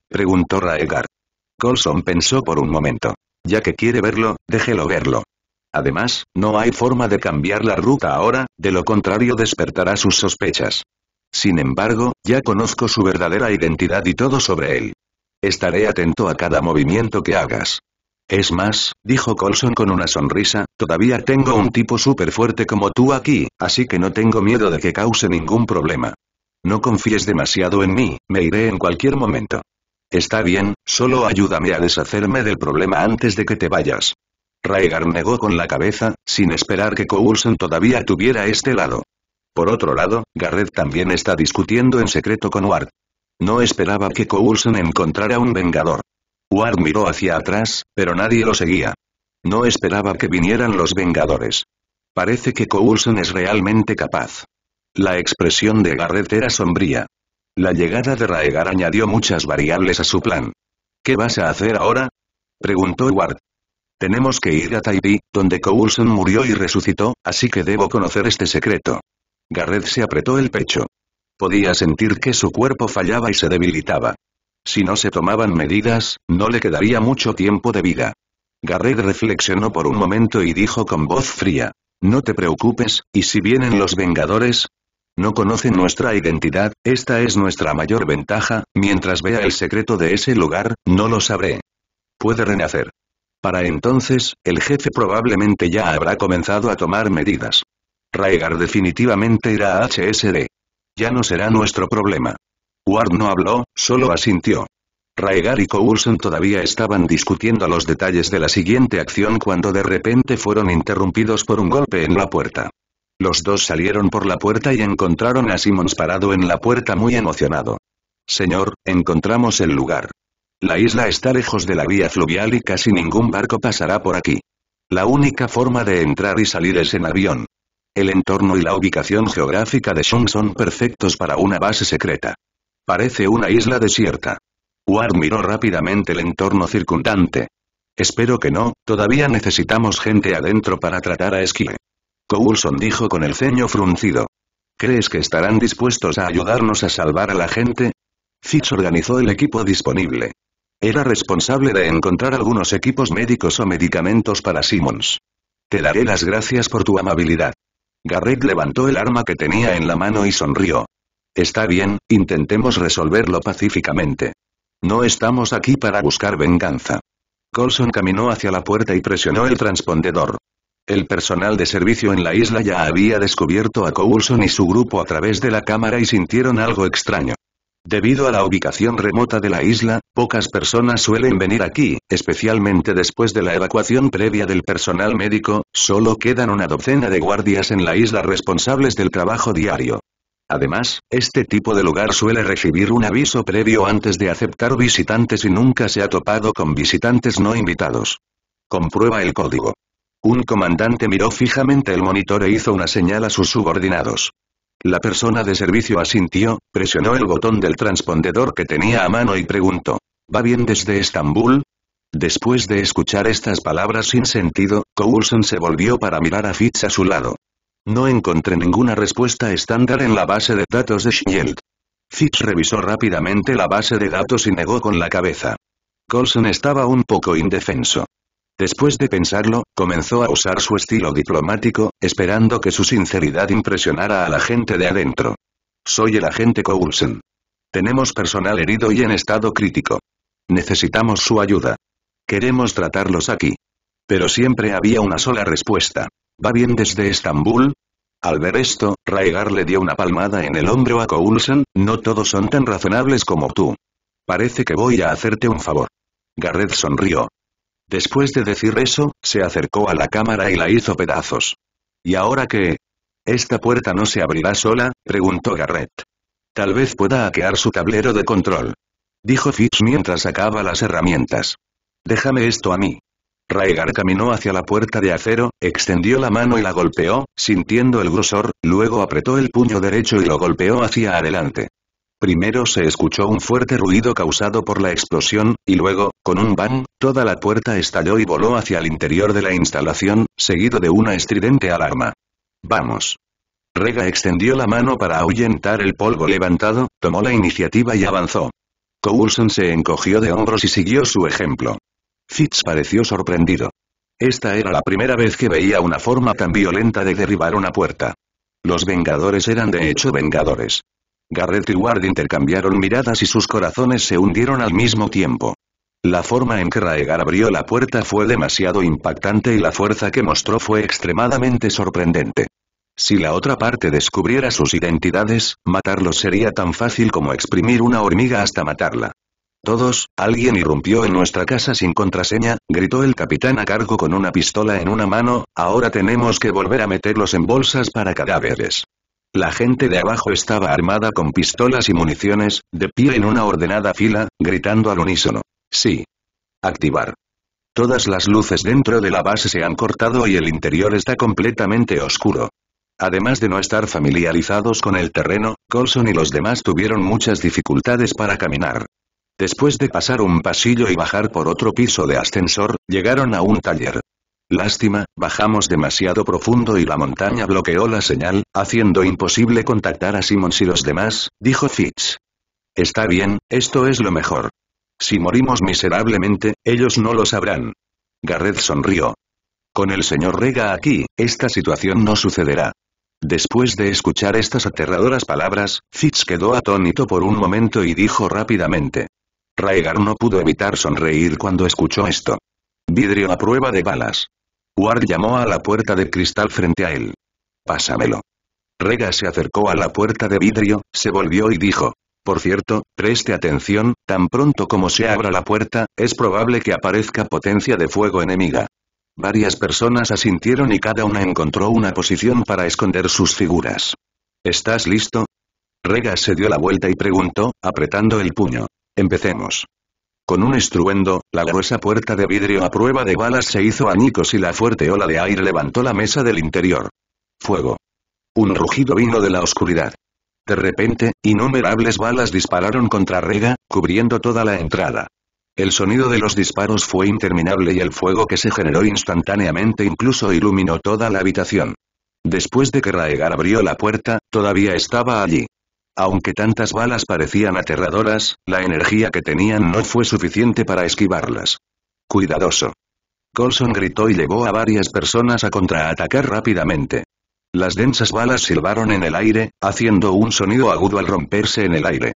Preguntó Raegar. Coulson pensó por un momento. Ya que quiere verlo, déjelo verlo. Además, no hay forma de cambiar la ruta ahora, de lo contrario despertará sus sospechas. Sin embargo, ya conozco su verdadera identidad y todo sobre él. Estaré atento a cada movimiento que hagas. Es más, dijo Colson con una sonrisa, todavía tengo un tipo súper fuerte como tú aquí, así que no tengo miedo de que cause ningún problema. No confíes demasiado en mí, me iré en cualquier momento. Está bien, solo ayúdame a deshacerme del problema antes de que te vayas. Raegar negó con la cabeza, sin esperar que Coulson todavía tuviera este lado. Por otro lado, Garrett también está discutiendo en secreto con Ward. No esperaba que Coulson encontrara un vengador. Ward miró hacia atrás, pero nadie lo seguía. No esperaba que vinieran los vengadores. Parece que Coulson es realmente capaz. La expresión de Garrett era sombría. La llegada de Raegar añadió muchas variables a su plan. ¿Qué vas a hacer ahora? Preguntó Ward. Tenemos que ir a Taipei, donde Coulson murió y resucitó, así que debo conocer este secreto. Garrett se apretó el pecho. Podía sentir que su cuerpo fallaba y se debilitaba. Si no se tomaban medidas, no le quedaría mucho tiempo de vida. Garrett reflexionó por un momento y dijo con voz fría. No te preocupes, ¿y si vienen los Vengadores? No conocen nuestra identidad, esta es nuestra mayor ventaja, mientras vea el secreto de ese lugar, no lo sabré. Puede renacer. Para entonces, el jefe probablemente ya habrá comenzado a tomar medidas. Raegar definitivamente irá a HSD. Ya no será nuestro problema. Ward no habló, solo asintió. Raegar y Coulson todavía estaban discutiendo los detalles de la siguiente acción cuando de repente fueron interrumpidos por un golpe en la puerta. Los dos salieron por la puerta y encontraron a Simmons parado en la puerta muy emocionado. Señor, encontramos el lugar. La isla está lejos de la vía fluvial y casi ningún barco pasará por aquí. La única forma de entrar y salir es en avión. El entorno y la ubicación geográfica de Shun son perfectos para una base secreta. Parece una isla desierta. Ward miró rápidamente el entorno circundante. Espero que no, todavía necesitamos gente adentro para tratar a Esquire. Coulson dijo con el ceño fruncido. ¿Crees que estarán dispuestos a ayudarnos a salvar a la gente? Fitz organizó el equipo disponible. Era responsable de encontrar algunos equipos médicos o medicamentos para Simmons. Te daré las gracias por tu amabilidad. Garrett levantó el arma que tenía en la mano y sonrió. Está bien, intentemos resolverlo pacíficamente. No estamos aquí para buscar venganza. Colson caminó hacia la puerta y presionó el transpondedor. El personal de servicio en la isla ya había descubierto a Coulson y su grupo a través de la cámara y sintieron algo extraño. Debido a la ubicación remota de la isla, pocas personas suelen venir aquí, especialmente después de la evacuación previa del personal médico, solo quedan una docena de guardias en la isla responsables del trabajo diario. Además, este tipo de lugar suele recibir un aviso previo antes de aceptar visitantes y nunca se ha topado con visitantes no invitados. Comprueba el código. Un comandante miró fijamente el monitor e hizo una señal a sus subordinados. La persona de servicio asintió, presionó el botón del transpondedor que tenía a mano y preguntó. ¿Va bien desde Estambul? Después de escuchar estas palabras sin sentido, Coulson se volvió para mirar a Fitz a su lado. No encontré ninguna respuesta estándar en la base de datos de Shield. Fitz revisó rápidamente la base de datos y negó con la cabeza. Coulson estaba un poco indefenso. Después de pensarlo, comenzó a usar su estilo diplomático, esperando que su sinceridad impresionara a la gente de adentro. Soy el agente Coulson. Tenemos personal herido y en estado crítico. Necesitamos su ayuda. Queremos tratarlos aquí. Pero siempre había una sola respuesta. ¿Va bien desde Estambul? Al ver esto, Raegar le dio una palmada en el hombro a Coulson, no todos son tan razonables como tú. Parece que voy a hacerte un favor. Garrett sonrió. Después de decir eso, se acercó a la cámara y la hizo pedazos. ¿Y ahora qué? ¿Esta puerta no se abrirá sola? preguntó Garrett. Tal vez pueda hackear su tablero de control. Dijo Fitz mientras sacaba las herramientas. Déjame esto a mí. Raegar caminó hacia la puerta de acero, extendió la mano y la golpeó, sintiendo el grosor, luego apretó el puño derecho y lo golpeó hacia adelante. Primero se escuchó un fuerte ruido causado por la explosión, y luego, con un bang, toda la puerta estalló y voló hacia el interior de la instalación, seguido de una estridente alarma. Vamos. Rega extendió la mano para ahuyentar el polvo levantado, tomó la iniciativa y avanzó. Coulson se encogió de hombros y siguió su ejemplo. Fitz pareció sorprendido. Esta era la primera vez que veía una forma tan violenta de derribar una puerta. Los Vengadores eran de hecho Vengadores. Garrett y Ward intercambiaron miradas y sus corazones se hundieron al mismo tiempo. La forma en que Raegar abrió la puerta fue demasiado impactante y la fuerza que mostró fue extremadamente sorprendente. Si la otra parte descubriera sus identidades, matarlos sería tan fácil como exprimir una hormiga hasta matarla. Todos, alguien irrumpió en nuestra casa sin contraseña, gritó el capitán a cargo con una pistola en una mano, ahora tenemos que volver a meterlos en bolsas para cadáveres. La gente de abajo estaba armada con pistolas y municiones, de pie en una ordenada fila, gritando al unísono. Sí. Activar. Todas las luces dentro de la base se han cortado y el interior está completamente oscuro. Además de no estar familiarizados con el terreno, Colson y los demás tuvieron muchas dificultades para caminar. Después de pasar un pasillo y bajar por otro piso de ascensor, llegaron a un taller. Lástima, bajamos demasiado profundo y la montaña bloqueó la señal, haciendo imposible contactar a Simmons y los demás, dijo Fitz. Está bien, esto es lo mejor. Si morimos miserablemente, ellos no lo sabrán. Garrett sonrió. Con el señor Rega aquí, esta situación no sucederá. Después de escuchar estas aterradoras palabras, Fitz quedó atónito por un momento y dijo rápidamente. Raegar no pudo evitar sonreír cuando escuchó esto. Vidrio a prueba de balas. Ward llamó a la puerta de cristal frente a él. Pásamelo. Rega se acercó a la puerta de vidrio, se volvió y dijo. Por cierto, preste atención, tan pronto como se abra la puerta, es probable que aparezca potencia de fuego enemiga. Varias personas asintieron y cada una encontró una posición para esconder sus figuras. ¿Estás listo? Rega se dio la vuelta y preguntó, apretando el puño. Empecemos. Con un estruendo, la gruesa puerta de vidrio a prueba de balas se hizo añicos y la fuerte ola de aire levantó la mesa del interior. Fuego. Un rugido vino de la oscuridad. De repente, innumerables balas dispararon contra Rega, cubriendo toda la entrada. El sonido de los disparos fue interminable y el fuego que se generó instantáneamente incluso iluminó toda la habitación. Después de que Raegar abrió la puerta, todavía estaba allí. Aunque tantas balas parecían aterradoras, la energía que tenían no fue suficiente para esquivarlas. Cuidadoso. Colson gritó y llevó a varias personas a contraatacar rápidamente. Las densas balas silbaron en el aire, haciendo un sonido agudo al romperse en el aire.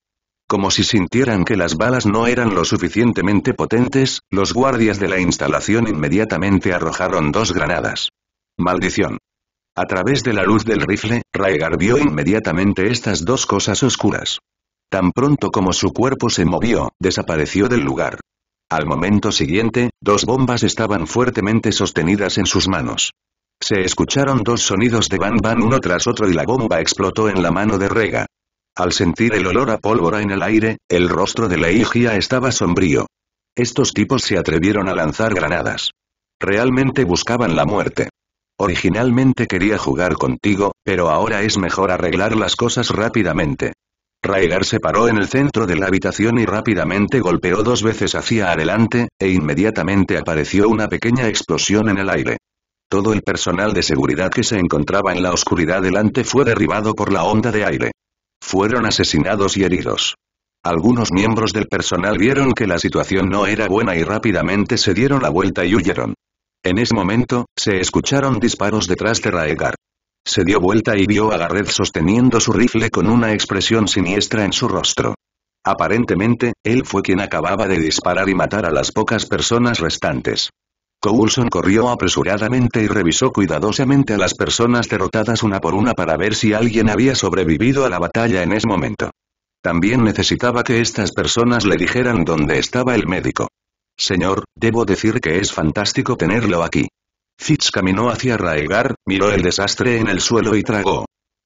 Como si sintieran que las balas no eran lo suficientemente potentes, los guardias de la instalación inmediatamente arrojaron dos granadas. Maldición. A través de la luz del rifle, Raegar vio inmediatamente estas dos cosas oscuras. Tan pronto como su cuerpo se movió, desapareció del lugar. Al momento siguiente, dos bombas estaban fuertemente sostenidas en sus manos. Se escucharon dos sonidos de bam-bam uno tras otro y la bomba explotó en la mano de Rega. Al sentir el olor a pólvora en el aire, el rostro de Leigia estaba sombrío. Estos tipos se atrevieron a lanzar granadas. Realmente buscaban la muerte. Originalmente quería jugar contigo, pero ahora es mejor arreglar las cosas rápidamente. raider se paró en el centro de la habitación y rápidamente golpeó dos veces hacia adelante, e inmediatamente apareció una pequeña explosión en el aire. Todo el personal de seguridad que se encontraba en la oscuridad delante fue derribado por la onda de aire. Fueron asesinados y heridos. Algunos miembros del personal vieron que la situación no era buena y rápidamente se dieron la vuelta y huyeron. En ese momento, se escucharon disparos detrás de Raegar. Se dio vuelta y vio a Garrett sosteniendo su rifle con una expresión siniestra en su rostro. Aparentemente, él fue quien acababa de disparar y matar a las pocas personas restantes. Coulson corrió apresuradamente y revisó cuidadosamente a las personas derrotadas una por una para ver si alguien había sobrevivido a la batalla en ese momento. También necesitaba que estas personas le dijeran dónde estaba el médico. Señor, debo decir que es fantástico tenerlo aquí. Fitz caminó hacia Raegar, miró el desastre en el suelo y tragó.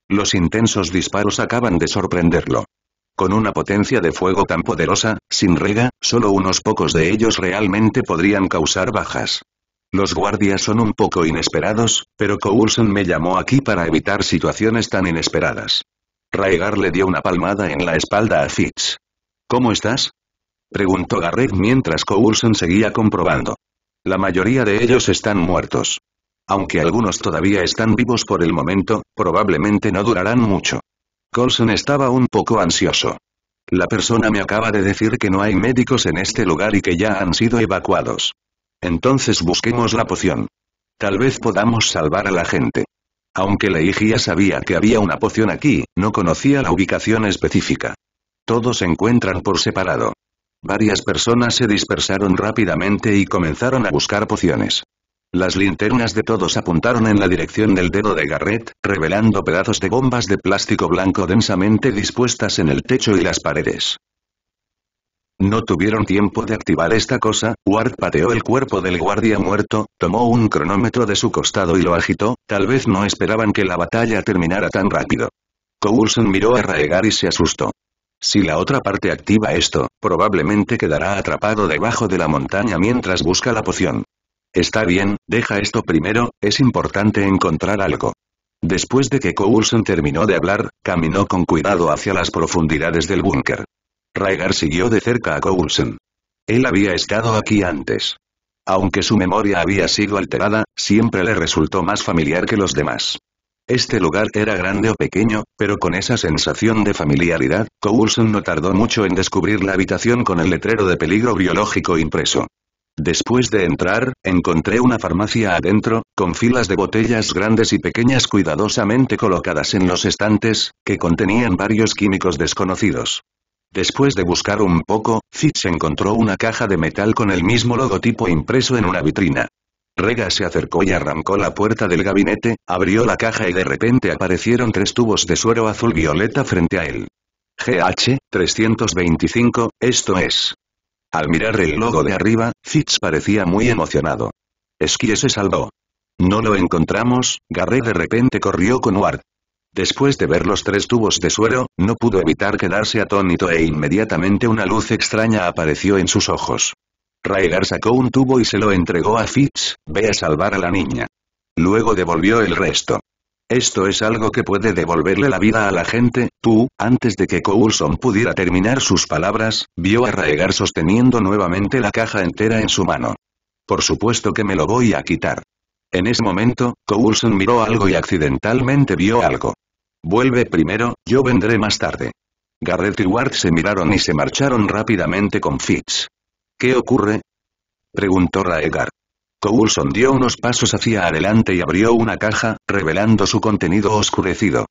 Los intensos disparos acaban de sorprenderlo. Con una potencia de fuego tan poderosa, sin rega, solo unos pocos de ellos realmente podrían causar bajas. Los guardias son un poco inesperados, pero Coulson me llamó aquí para evitar situaciones tan inesperadas. Raegar le dio una palmada en la espalda a Fitz. ¿Cómo estás? Preguntó Garrett mientras Coulson seguía comprobando. La mayoría de ellos están muertos. Aunque algunos todavía están vivos por el momento, probablemente no durarán mucho. Coulson estaba un poco ansioso. La persona me acaba de decir que no hay médicos en este lugar y que ya han sido evacuados. Entonces busquemos la poción. Tal vez podamos salvar a la gente. Aunque la sabía que había una poción aquí, no conocía la ubicación específica. Todos se encuentran por separado. Varias personas se dispersaron rápidamente y comenzaron a buscar pociones. Las linternas de todos apuntaron en la dirección del dedo de Garrett, revelando pedazos de bombas de plástico blanco densamente dispuestas en el techo y las paredes. No tuvieron tiempo de activar esta cosa, Ward pateó el cuerpo del guardia muerto, tomó un cronómetro de su costado y lo agitó, tal vez no esperaban que la batalla terminara tan rápido. Coulson miró a Raegar y se asustó. Si la otra parte activa esto, probablemente quedará atrapado debajo de la montaña mientras busca la poción. Está bien, deja esto primero, es importante encontrar algo. Después de que Coulson terminó de hablar, caminó con cuidado hacia las profundidades del búnker. Raigar siguió de cerca a Coulson. Él había estado aquí antes. Aunque su memoria había sido alterada, siempre le resultó más familiar que los demás. Este lugar era grande o pequeño, pero con esa sensación de familiaridad, Coulson no tardó mucho en descubrir la habitación con el letrero de peligro biológico impreso. Después de entrar, encontré una farmacia adentro, con filas de botellas grandes y pequeñas cuidadosamente colocadas en los estantes, que contenían varios químicos desconocidos. Después de buscar un poco, Fitz encontró una caja de metal con el mismo logotipo impreso en una vitrina. Rega se acercó y arrancó la puerta del gabinete, abrió la caja y de repente aparecieron tres tubos de suero azul violeta frente a él. GH, 325, esto es. Al mirar el logo de arriba, Fitz parecía muy emocionado. Esquie se salvó. No lo encontramos, Garré de repente corrió con Ward. Después de ver los tres tubos de suero, no pudo evitar quedarse atónito e inmediatamente una luz extraña apareció en sus ojos. Rhaegar sacó un tubo y se lo entregó a Fitz, ve a salvar a la niña. Luego devolvió el resto. Esto es algo que puede devolverle la vida a la gente, tú, antes de que Coulson pudiera terminar sus palabras, vio a Raegar sosteniendo nuevamente la caja entera en su mano. Por supuesto que me lo voy a quitar. En ese momento, Coulson miró algo y accidentalmente vio algo. Vuelve primero, yo vendré más tarde. Garrett y Ward se miraron y se marcharon rápidamente con Fitz. ¿Qué ocurre? Preguntó Raegar. Coulson dio unos pasos hacia adelante y abrió una caja, revelando su contenido oscurecido.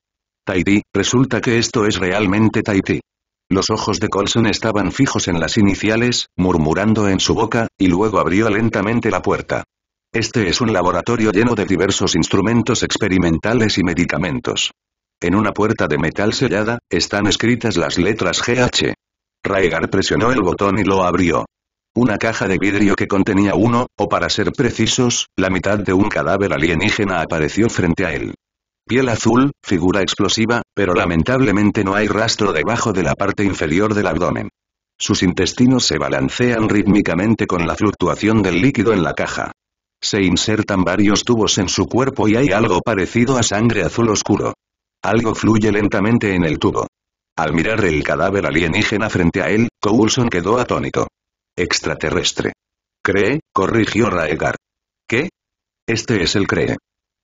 Taiti, resulta que esto es realmente Taiti. Los ojos de Coulson estaban fijos en las iniciales, murmurando en su boca, y luego abrió lentamente la puerta. Este es un laboratorio lleno de diversos instrumentos experimentales y medicamentos. En una puerta de metal sellada, están escritas las letras GH. Raegar presionó el botón y lo abrió. Una caja de vidrio que contenía uno, o para ser precisos, la mitad de un cadáver alienígena apareció frente a él. Piel azul, figura explosiva, pero lamentablemente no hay rastro debajo de la parte inferior del abdomen. Sus intestinos se balancean rítmicamente con la fluctuación del líquido en la caja. Se insertan varios tubos en su cuerpo y hay algo parecido a sangre azul oscuro. Algo fluye lentamente en el tubo. Al mirar el cadáver alienígena frente a él, Coulson quedó atónito. Extraterrestre. ¿Cree? corrigió Raegar. ¿Qué? Este es el Cree.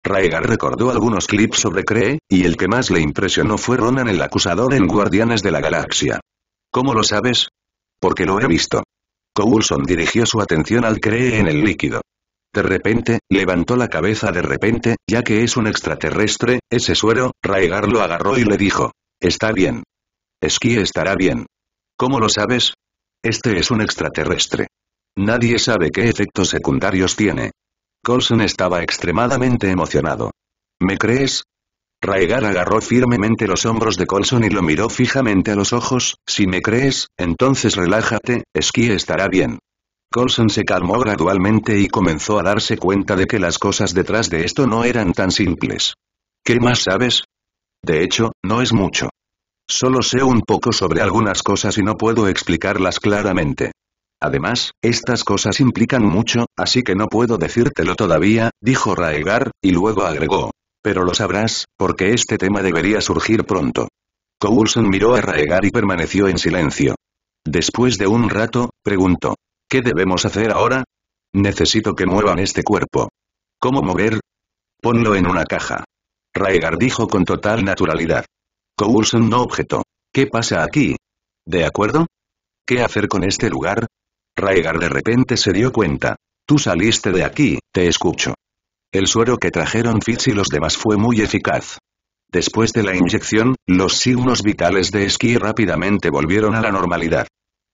Raegar recordó algunos clips sobre Cree, y el que más le impresionó fue Ronan el acusador en Guardianes de la Galaxia. ¿Cómo lo sabes? Porque lo he visto. Coulson dirigió su atención al Cree en el líquido. De repente, levantó la cabeza de repente, ya que es un extraterrestre, ese suero, Raegar lo agarró y le dijo. Está bien. Esquí estará bien. ¿Cómo lo sabes? Este es un extraterrestre. Nadie sabe qué efectos secundarios tiene. Colson estaba extremadamente emocionado. ¿Me crees? Raegar agarró firmemente los hombros de Colson y lo miró fijamente a los ojos, si me crees, entonces relájate, Esquí estará bien. Colson se calmó gradualmente y comenzó a darse cuenta de que las cosas detrás de esto no eran tan simples. ¿Qué más sabes? De hecho, no es mucho. Solo sé un poco sobre algunas cosas y no puedo explicarlas claramente. Además, estas cosas implican mucho, así que no puedo decírtelo todavía, dijo Raegar, y luego agregó. Pero lo sabrás, porque este tema debería surgir pronto. Coulson miró a Raegar y permaneció en silencio. Después de un rato, preguntó. ¿Qué debemos hacer ahora? Necesito que muevan este cuerpo. ¿Cómo mover? Ponlo en una caja. Raegar dijo con total naturalidad. Coulson no objetó. ¿Qué pasa aquí? ¿De acuerdo? ¿Qué hacer con este lugar? Raegar de repente se dio cuenta. Tú saliste de aquí, te escucho. El suero que trajeron Fitz y los demás fue muy eficaz. Después de la inyección, los signos vitales de Esquí rápidamente volvieron a la normalidad.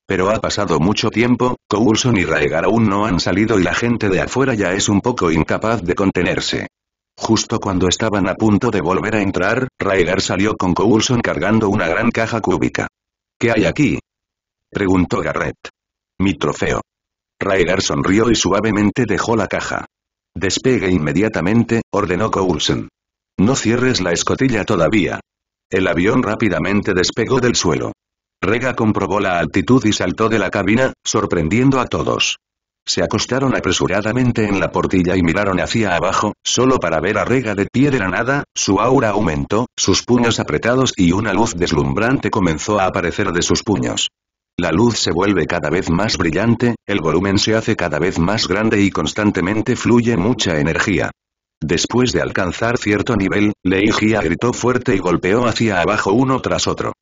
Pero ha pasado mucho tiempo, Coulson y Raegar aún no han salido y la gente de afuera ya es un poco incapaz de contenerse. Justo cuando estaban a punto de volver a entrar, Raider salió con Coulson cargando una gran caja cúbica. ¿Qué hay aquí? Preguntó Garrett. Mi trofeo. Raider sonrió y suavemente dejó la caja. Despegue inmediatamente, ordenó Coulson. No cierres la escotilla todavía. El avión rápidamente despegó del suelo. Rega comprobó la altitud y saltó de la cabina, sorprendiendo a todos. Se acostaron apresuradamente en la portilla y miraron hacia abajo, solo para ver a Rega de pie de la nada, su aura aumentó, sus puños apretados y una luz deslumbrante comenzó a aparecer de sus puños. La luz se vuelve cada vez más brillante, el volumen se hace cada vez más grande y constantemente fluye mucha energía. Después de alcanzar cierto nivel, Lei gritó fuerte y golpeó hacia abajo uno tras otro.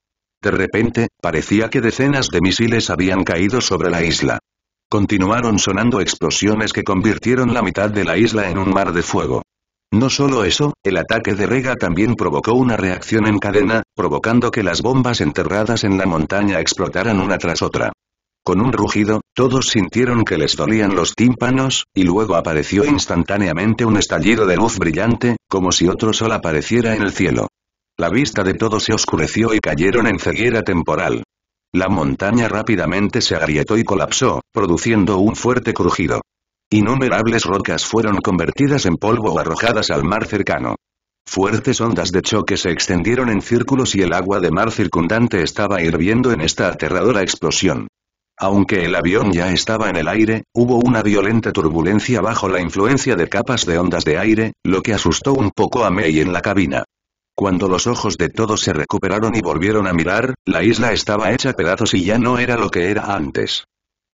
De repente, parecía que decenas de misiles habían caído sobre la isla. Continuaron sonando explosiones que convirtieron la mitad de la isla en un mar de fuego. No solo eso, el ataque de Rega también provocó una reacción en cadena, provocando que las bombas enterradas en la montaña explotaran una tras otra. Con un rugido, todos sintieron que les dolían los tímpanos, y luego apareció instantáneamente un estallido de luz brillante, como si otro sol apareciera en el cielo. La vista de todos se oscureció y cayeron en ceguera temporal. La montaña rápidamente se agrietó y colapsó, produciendo un fuerte crujido. Innumerables rocas fueron convertidas en polvo o arrojadas al mar cercano. Fuertes ondas de choque se extendieron en círculos y el agua de mar circundante estaba hirviendo en esta aterradora explosión. Aunque el avión ya estaba en el aire, hubo una violenta turbulencia bajo la influencia de capas de ondas de aire, lo que asustó un poco a May en la cabina. Cuando los ojos de todos se recuperaron y volvieron a mirar, la isla estaba hecha pedazos y ya no era lo que era antes.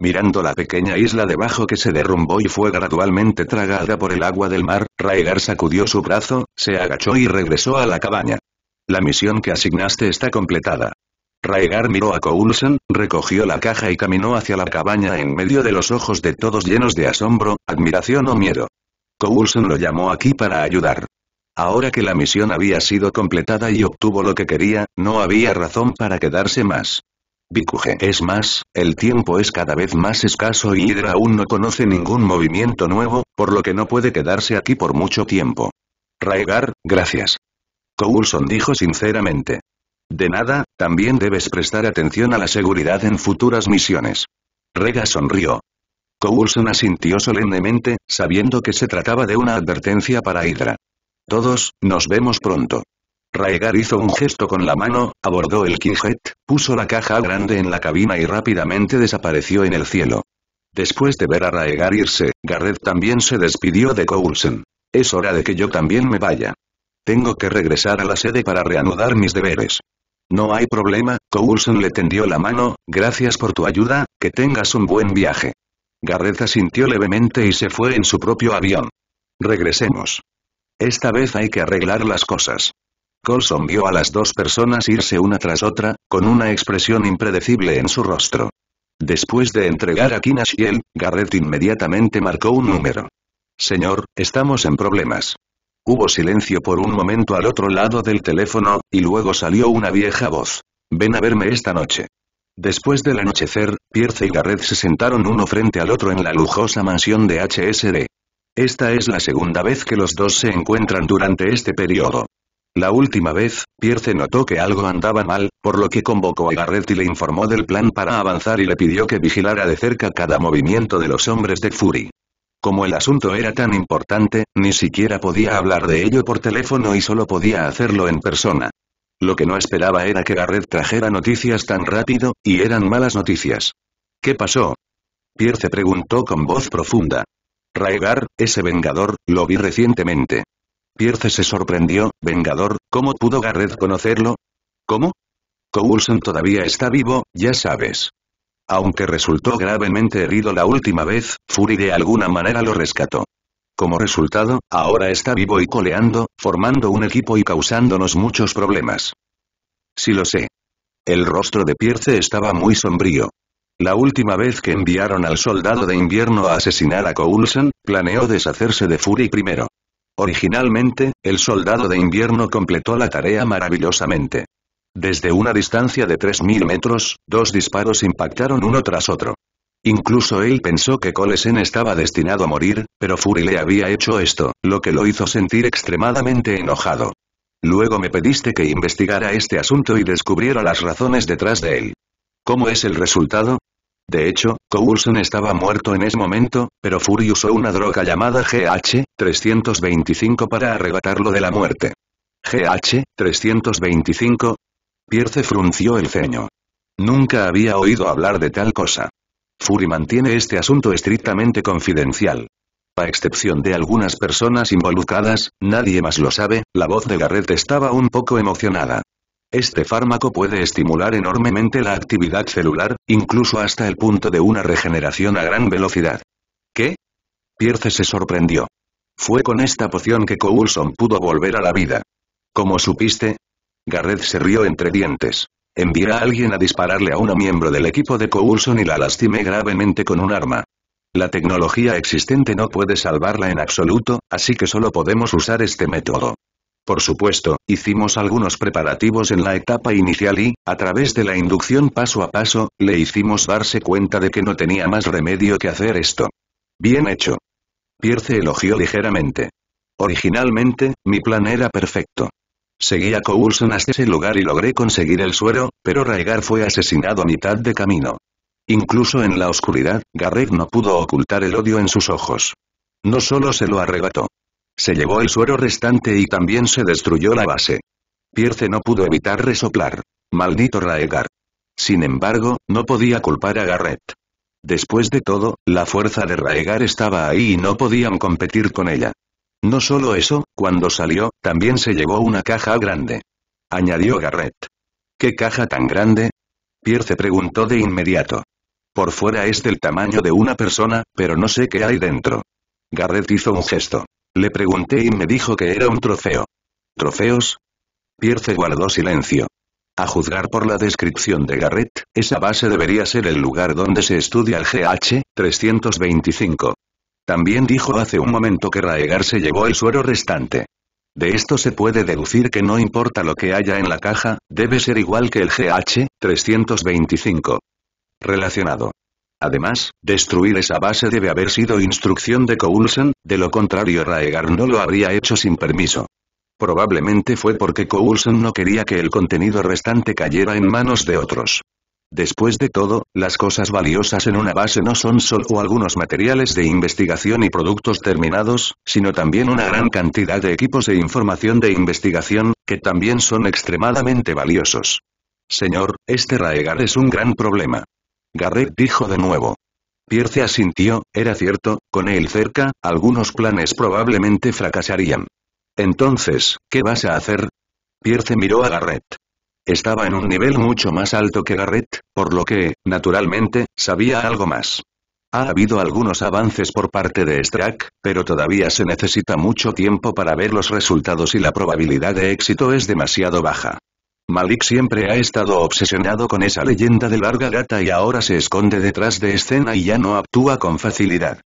Mirando la pequeña isla debajo que se derrumbó y fue gradualmente tragada por el agua del mar, Raigar sacudió su brazo, se agachó y regresó a la cabaña. La misión que asignaste está completada. Raigar miró a Coulson, recogió la caja y caminó hacia la cabaña en medio de los ojos de todos llenos de asombro, admiración o miedo. Coulson lo llamó aquí para ayudar. Ahora que la misión había sido completada y obtuvo lo que quería, no había razón para quedarse más. Bikuje es más, el tiempo es cada vez más escaso y Hydra aún no conoce ningún movimiento nuevo, por lo que no puede quedarse aquí por mucho tiempo. Raegar, gracias. Coulson dijo sinceramente. De nada, también debes prestar atención a la seguridad en futuras misiones. Rega sonrió. Coulson asintió solemnemente, sabiendo que se trataba de una advertencia para Hydra. Todos, nos vemos pronto. Raegar hizo un gesto con la mano, abordó el kijet, puso la caja grande en la cabina y rápidamente desapareció en el cielo. Después de ver a Raegar irse, Garrett también se despidió de Coulson. Es hora de que yo también me vaya. Tengo que regresar a la sede para reanudar mis deberes. No hay problema, Coulson le tendió la mano, gracias por tu ayuda, que tengas un buen viaje. Garrett asintió levemente y se fue en su propio avión. Regresemos. Esta vez hay que arreglar las cosas. Colson vio a las dos personas irse una tras otra, con una expresión impredecible en su rostro. Después de entregar a Kinashiel, Garrett inmediatamente marcó un número. Señor, estamos en problemas. Hubo silencio por un momento al otro lado del teléfono, y luego salió una vieja voz. Ven a verme esta noche. Después del anochecer, Pierce y Garrett se sentaron uno frente al otro en la lujosa mansión de HSD. Esta es la segunda vez que los dos se encuentran durante este periodo. La última vez, Pierce notó que algo andaba mal, por lo que convocó a Garrett y le informó del plan para avanzar y le pidió que vigilara de cerca cada movimiento de los hombres de Fury. Como el asunto era tan importante, ni siquiera podía hablar de ello por teléfono y solo podía hacerlo en persona. Lo que no esperaba era que Garrett trajera noticias tan rápido, y eran malas noticias. ¿Qué pasó? Pierce preguntó con voz profunda. Raegar, ese Vengador, lo vi recientemente. Pierce se sorprendió, Vengador, ¿cómo pudo Garrett conocerlo? ¿Cómo? Coulson todavía está vivo, ya sabes. Aunque resultó gravemente herido la última vez, Fury de alguna manera lo rescató. Como resultado, ahora está vivo y coleando, formando un equipo y causándonos muchos problemas. Sí lo sé. El rostro de Pierce estaba muy sombrío. La última vez que enviaron al soldado de invierno a asesinar a Coulson, planeó deshacerse de Fury primero. Originalmente, el soldado de invierno completó la tarea maravillosamente. Desde una distancia de 3.000 metros, dos disparos impactaron uno tras otro. Incluso él pensó que Colesen estaba destinado a morir, pero Fury le había hecho esto, lo que lo hizo sentir extremadamente enojado. Luego me pediste que investigara este asunto y descubriera las razones detrás de él. ¿Cómo es el resultado? De hecho, Coulson estaba muerto en ese momento, pero Fury usó una droga llamada GH-325 para arrebatarlo de la muerte. GH-325. Pierce frunció el ceño. Nunca había oído hablar de tal cosa. Fury mantiene este asunto estrictamente confidencial. A excepción de algunas personas involucradas, nadie más lo sabe, la voz de Garrett estaba un poco emocionada. Este fármaco puede estimular enormemente la actividad celular, incluso hasta el punto de una regeneración a gran velocidad. ¿Qué? Pierce se sorprendió. Fue con esta poción que Coulson pudo volver a la vida. ¿Cómo supiste? Garrett se rió entre dientes. Envié a alguien a dispararle a uno miembro del equipo de Coulson y la lastime gravemente con un arma. La tecnología existente no puede salvarla en absoluto, así que solo podemos usar este método. Por supuesto, hicimos algunos preparativos en la etapa inicial y, a través de la inducción paso a paso, le hicimos darse cuenta de que no tenía más remedio que hacer esto. Bien hecho. Pierce elogió ligeramente. Originalmente, mi plan era perfecto. Seguí a Coulson hasta ese lugar y logré conseguir el suero, pero Raegar fue asesinado a mitad de camino. Incluso en la oscuridad, Garret no pudo ocultar el odio en sus ojos. No solo se lo arrebató, se llevó el suero restante y también se destruyó la base. Pierce no pudo evitar resoplar. Maldito Raegar. Sin embargo, no podía culpar a Garrett. Después de todo, la fuerza de Raegar estaba ahí y no podían competir con ella. No solo eso, cuando salió, también se llevó una caja grande. Añadió Garrett. ¿Qué caja tan grande? Pierce preguntó de inmediato. Por fuera es del tamaño de una persona, pero no sé qué hay dentro. Garrett hizo un gesto. Le pregunté y me dijo que era un trofeo. ¿Trofeos? Pierce guardó silencio. A juzgar por la descripción de Garrett, esa base debería ser el lugar donde se estudia el GH 325. También dijo hace un momento que Raegar se llevó el suero restante. De esto se puede deducir que no importa lo que haya en la caja, debe ser igual que el GH 325. Relacionado. Además, destruir esa base debe haber sido instrucción de Coulson, de lo contrario Raegar no lo habría hecho sin permiso. Probablemente fue porque Coulson no quería que el contenido restante cayera en manos de otros. Después de todo, las cosas valiosas en una base no son solo algunos materiales de investigación y productos terminados, sino también una gran cantidad de equipos e información de investigación, que también son extremadamente valiosos. Señor, este Raegar es un gran problema. Garrett dijo de nuevo. Pierce asintió, era cierto, con él cerca, algunos planes probablemente fracasarían. Entonces, ¿qué vas a hacer? Pierce miró a Garrett. Estaba en un nivel mucho más alto que Garrett, por lo que, naturalmente, sabía algo más. Ha habido algunos avances por parte de Strack, pero todavía se necesita mucho tiempo para ver los resultados y la probabilidad de éxito es demasiado baja. Malik siempre ha estado obsesionado con esa leyenda de larga data y ahora se esconde detrás de escena y ya no actúa con facilidad.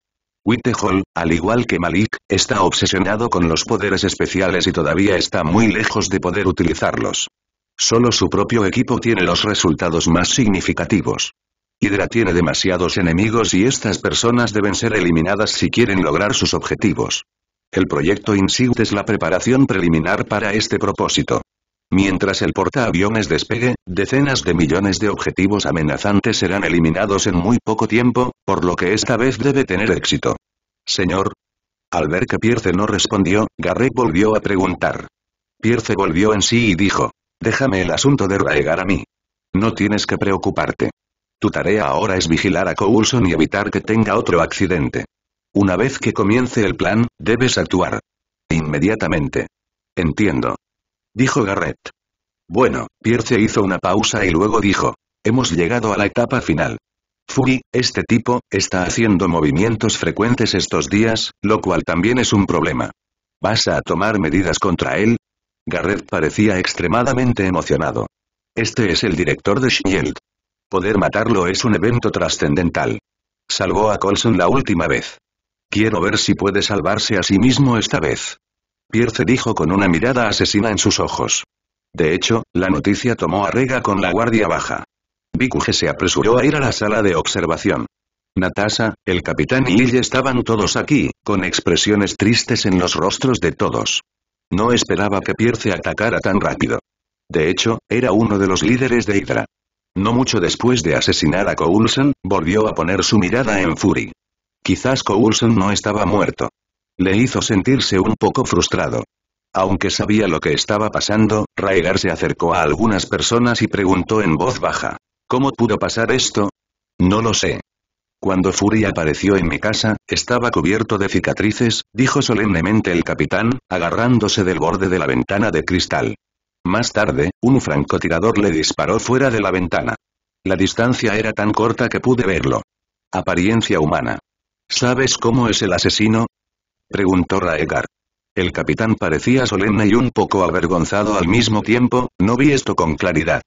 Hall, al igual que Malik, está obsesionado con los poderes especiales y todavía está muy lejos de poder utilizarlos. Solo su propio equipo tiene los resultados más significativos. Hydra tiene demasiados enemigos y estas personas deben ser eliminadas si quieren lograr sus objetivos. El proyecto INSIGT es la preparación preliminar para este propósito. Mientras el portaaviones despegue, decenas de millones de objetivos amenazantes serán eliminados en muy poco tiempo, por lo que esta vez debe tener éxito. Señor. Al ver que Pierce no respondió, Garrett volvió a preguntar. Pierce volvió en sí y dijo. Déjame el asunto de Raegar a mí. No tienes que preocuparte. Tu tarea ahora es vigilar a Coulson y evitar que tenga otro accidente. Una vez que comience el plan, debes actuar. Inmediatamente. Entiendo dijo Garrett. Bueno, Pierce hizo una pausa y luego dijo. Hemos llegado a la etapa final. Fury, este tipo, está haciendo movimientos frecuentes estos días, lo cual también es un problema. ¿Vas a tomar medidas contra él? Garrett parecía extremadamente emocionado. Este es el director de Shield. Poder matarlo es un evento trascendental. Salvó a Colson la última vez. Quiero ver si puede salvarse a sí mismo esta vez. Pierce dijo con una mirada asesina en sus ojos. De hecho, la noticia tomó a Rega con la guardia baja. Bikuge se apresuró a ir a la sala de observación. Natasha, el capitán y ella estaban todos aquí, con expresiones tristes en los rostros de todos. No esperaba que Pierce atacara tan rápido. De hecho, era uno de los líderes de Hydra. No mucho después de asesinar a Coulson, volvió a poner su mirada en Fury. Quizás Coulson no estaba muerto. Le hizo sentirse un poco frustrado. Aunque sabía lo que estaba pasando, Raegar se acercó a algunas personas y preguntó en voz baja. ¿Cómo pudo pasar esto? No lo sé. Cuando Fury apareció en mi casa, estaba cubierto de cicatrices, dijo solemnemente el capitán, agarrándose del borde de la ventana de cristal. Más tarde, un francotirador le disparó fuera de la ventana. La distancia era tan corta que pude verlo. Apariencia humana. ¿Sabes cómo es el asesino? preguntó Raegar. El capitán parecía solemne y un poco avergonzado al mismo tiempo, no vi esto con claridad.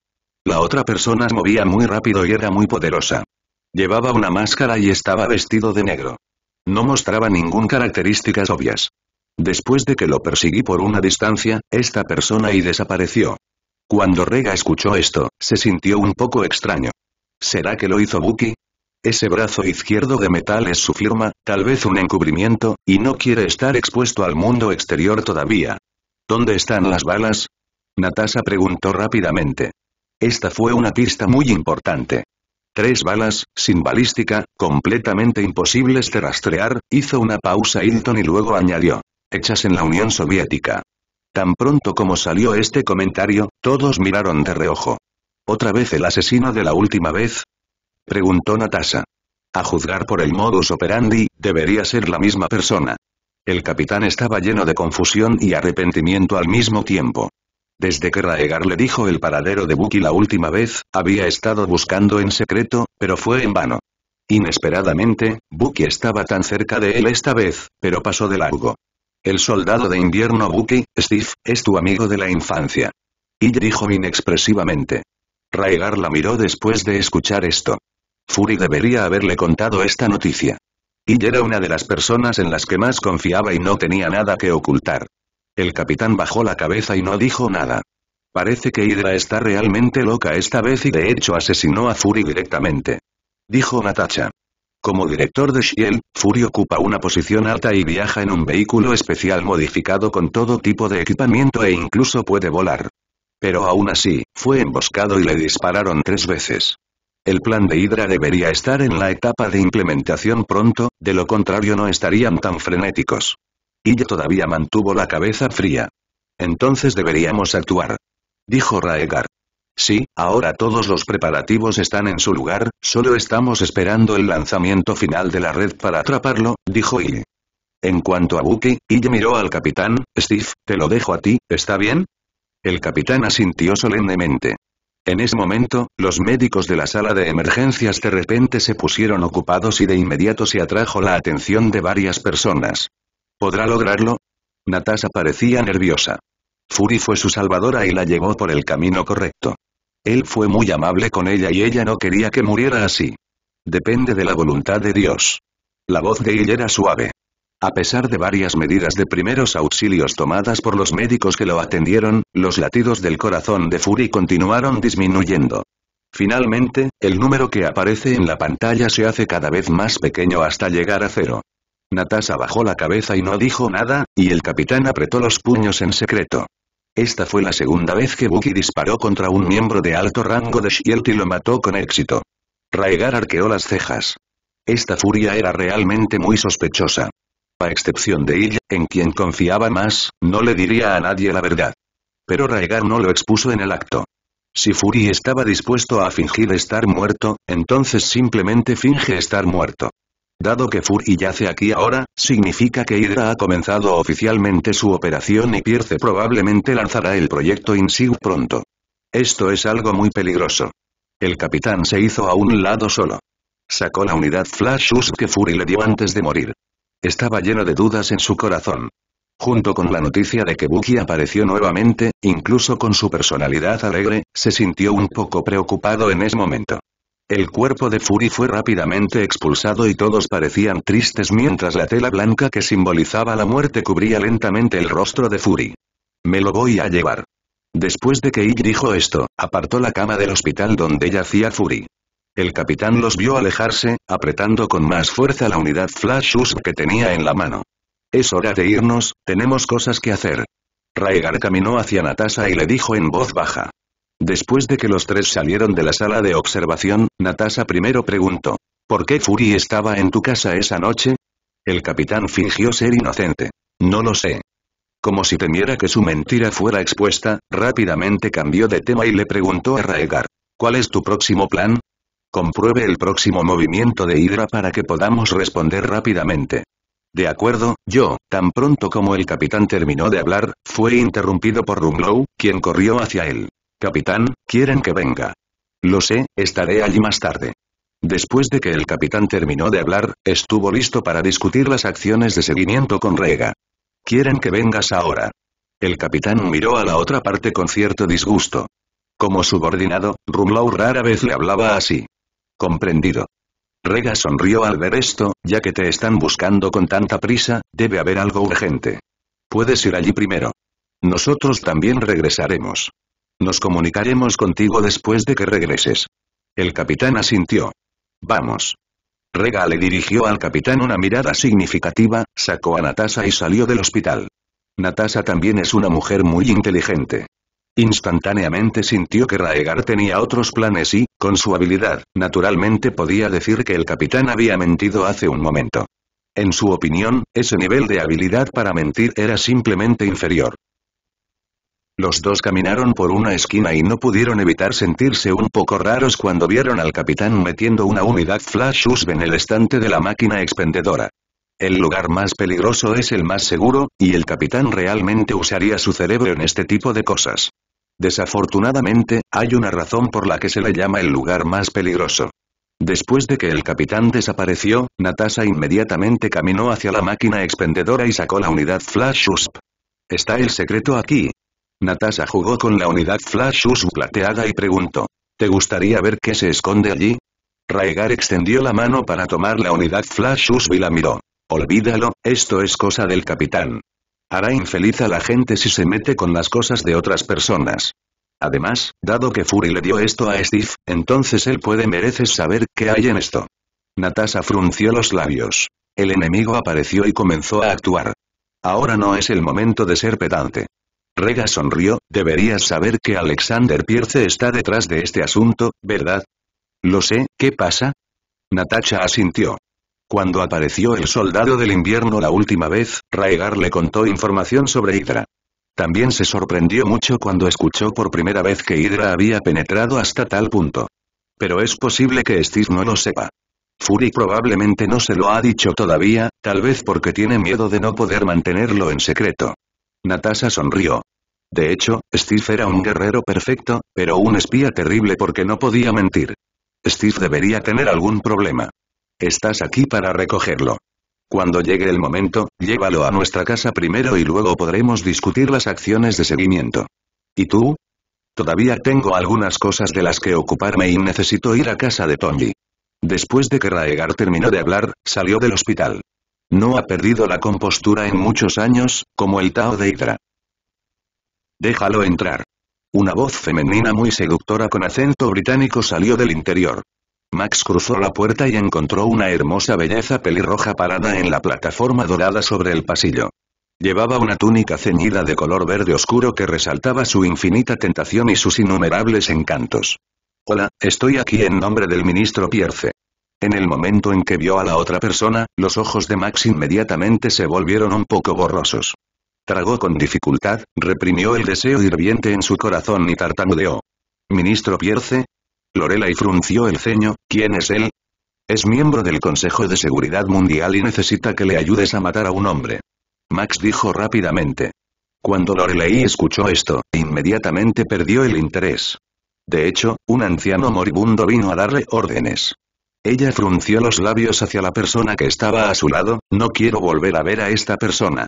La otra persona se movía muy rápido y era muy poderosa. Llevaba una máscara y estaba vestido de negro. No mostraba ningún características obvias. Después de que lo perseguí por una distancia, esta persona y desapareció. Cuando Rega escuchó esto, se sintió un poco extraño. ¿Será que lo hizo Buki? Ese brazo izquierdo de metal es su firma, tal vez un encubrimiento, y no quiere estar expuesto al mundo exterior todavía. ¿Dónde están las balas? Natasha preguntó rápidamente. Esta fue una pista muy importante. Tres balas, sin balística, completamente imposibles de rastrear, hizo una pausa Hilton y luego añadió. Hechas en la Unión Soviética. Tan pronto como salió este comentario, todos miraron de reojo. Otra vez el asesino de la última vez, preguntó Natasha. A juzgar por el modus operandi, debería ser la misma persona. El capitán estaba lleno de confusión y arrepentimiento al mismo tiempo. Desde que Raegar le dijo el paradero de Bucky la última vez, había estado buscando en secreto, pero fue en vano. Inesperadamente, Bucky estaba tan cerca de él esta vez, pero pasó de largo. El soldado de invierno Bucky, Steve, es tu amigo de la infancia. Y dijo inexpresivamente. Raegar la miró después de escuchar esto. Fury debería haberle contado esta noticia. Y era una de las personas en las que más confiaba y no tenía nada que ocultar. El capitán bajó la cabeza y no dijo nada. Parece que Hydra está realmente loca esta vez y de hecho asesinó a Fury directamente. Dijo Natacha. Como director de Shield, Fury ocupa una posición alta y viaja en un vehículo especial modificado con todo tipo de equipamiento e incluso puede volar. Pero aún así, fue emboscado y le dispararon tres veces. El plan de Hydra debería estar en la etapa de implementación pronto, de lo contrario no estarían tan frenéticos. Ille todavía mantuvo la cabeza fría. Entonces deberíamos actuar. Dijo Raegar. Sí, ahora todos los preparativos están en su lugar, solo estamos esperando el lanzamiento final de la red para atraparlo, dijo Ille. En cuanto a Buki, Ille miró al capitán, Steve, te lo dejo a ti, ¿está bien? El capitán asintió solemnemente. En ese momento, los médicos de la sala de emergencias de repente se pusieron ocupados y de inmediato se atrajo la atención de varias personas. ¿Podrá lograrlo? Natasha parecía nerviosa. Fury fue su salvadora y la llevó por el camino correcto. Él fue muy amable con ella y ella no quería que muriera así. Depende de la voluntad de Dios. La voz de ella era suave. A pesar de varias medidas de primeros auxilios tomadas por los médicos que lo atendieron, los latidos del corazón de Fury continuaron disminuyendo. Finalmente, el número que aparece en la pantalla se hace cada vez más pequeño hasta llegar a cero. Natasha bajó la cabeza y no dijo nada, y el capitán apretó los puños en secreto. Esta fue la segunda vez que Bucky disparó contra un miembro de alto rango de Shield y lo mató con éxito. Raegar arqueó las cejas. Esta furia era realmente muy sospechosa a excepción de ella, en quien confiaba más, no le diría a nadie la verdad. Pero Raegar no lo expuso en el acto. Si Fury estaba dispuesto a fingir estar muerto, entonces simplemente finge estar muerto. Dado que Fury yace aquí ahora, significa que Hydra ha comenzado oficialmente su operación y Pierce probablemente lanzará el proyecto In INSIG pronto. Esto es algo muy peligroso. El capitán se hizo a un lado solo. Sacó la unidad Flash que Fury le dio antes de morir. Estaba lleno de dudas en su corazón. Junto con la noticia de que Bucky apareció nuevamente, incluso con su personalidad alegre, se sintió un poco preocupado en ese momento. El cuerpo de Fury fue rápidamente expulsado y todos parecían tristes mientras la tela blanca que simbolizaba la muerte cubría lentamente el rostro de Fury. Me lo voy a llevar. Después de que Ig dijo esto, apartó la cama del hospital donde yacía Fury. El capitán los vio alejarse, apretando con más fuerza la unidad Flash que tenía en la mano. Es hora de irnos, tenemos cosas que hacer. Raegar caminó hacia Natasha y le dijo en voz baja. Después de que los tres salieron de la sala de observación, Natasha primero preguntó. ¿Por qué Fury estaba en tu casa esa noche? El capitán fingió ser inocente. No lo sé. Como si temiera que su mentira fuera expuesta, rápidamente cambió de tema y le preguntó a Raegar. ¿Cuál es tu próximo plan? Compruebe el próximo movimiento de Hydra para que podamos responder rápidamente. De acuerdo, yo, tan pronto como el capitán terminó de hablar, fue interrumpido por Rumlow, quien corrió hacia él. Capitán, quieren que venga. Lo sé, estaré allí más tarde. Después de que el capitán terminó de hablar, estuvo listo para discutir las acciones de seguimiento con Rega. Quieren que vengas ahora. El capitán miró a la otra parte con cierto disgusto. Como subordinado, Rumlow rara vez le hablaba así. Comprendido. Rega sonrió al ver esto, ya que te están buscando con tanta prisa, debe haber algo urgente. Puedes ir allí primero. Nosotros también regresaremos. Nos comunicaremos contigo después de que regreses. El capitán asintió. Vamos. Rega le dirigió al capitán una mirada significativa, sacó a Natasa y salió del hospital. Natasa también es una mujer muy inteligente. Instantáneamente sintió que Raegar tenía otros planes y, con su habilidad, naturalmente podía decir que el capitán había mentido hace un momento. En su opinión, ese nivel de habilidad para mentir era simplemente inferior. Los dos caminaron por una esquina y no pudieron evitar sentirse un poco raros cuando vieron al capitán metiendo una unidad Flash USB en el estante de la máquina expendedora. El lugar más peligroso es el más seguro, y el capitán realmente usaría su cerebro en este tipo de cosas. Desafortunadamente, hay una razón por la que se le llama el lugar más peligroso. Después de que el capitán desapareció, Natasha inmediatamente caminó hacia la máquina expendedora y sacó la unidad Flash USP. ¿Está el secreto aquí? Natasha jugó con la unidad Flash USP plateada y preguntó. ¿Te gustaría ver qué se esconde allí? Raegar extendió la mano para tomar la unidad Flash USP y la miró. Olvídalo, esto es cosa del capitán. Hará infeliz a la gente si se mete con las cosas de otras personas. Además, dado que Fury le dio esto a Steve, entonces él puede merecer saber qué hay en esto. Natasha frunció los labios. El enemigo apareció y comenzó a actuar. Ahora no es el momento de ser pedante. Rega sonrió, deberías saber que Alexander Pierce está detrás de este asunto, ¿verdad? Lo sé, ¿qué pasa? Natasha asintió. Cuando apareció el soldado del invierno la última vez, Raegar le contó información sobre Hydra. También se sorprendió mucho cuando escuchó por primera vez que Hydra había penetrado hasta tal punto. Pero es posible que Steve no lo sepa. Fury probablemente no se lo ha dicho todavía, tal vez porque tiene miedo de no poder mantenerlo en secreto. Natasha sonrió. De hecho, Steve era un guerrero perfecto, pero un espía terrible porque no podía mentir. Steve debería tener algún problema. Estás aquí para recogerlo. Cuando llegue el momento, llévalo a nuestra casa primero y luego podremos discutir las acciones de seguimiento. ¿Y tú? Todavía tengo algunas cosas de las que ocuparme y necesito ir a casa de Tommy. Después de que Raegar terminó de hablar, salió del hospital. No ha perdido la compostura en muchos años, como el Tao de Hydra. Déjalo entrar. Una voz femenina muy seductora con acento británico salió del interior. Max cruzó la puerta y encontró una hermosa belleza pelirroja parada en la plataforma dorada sobre el pasillo. Llevaba una túnica ceñida de color verde oscuro que resaltaba su infinita tentación y sus innumerables encantos. Hola, estoy aquí en nombre del ministro Pierce. En el momento en que vio a la otra persona, los ojos de Max inmediatamente se volvieron un poco borrosos. Tragó con dificultad, reprimió el deseo hirviente en su corazón y tartamudeó. Ministro Pierce, Lorelai frunció el ceño, ¿quién es él? Es miembro del Consejo de Seguridad Mundial y necesita que le ayudes a matar a un hombre. Max dijo rápidamente. Cuando Lorelei escuchó esto, inmediatamente perdió el interés. De hecho, un anciano moribundo vino a darle órdenes. Ella frunció los labios hacia la persona que estaba a su lado, no quiero volver a ver a esta persona.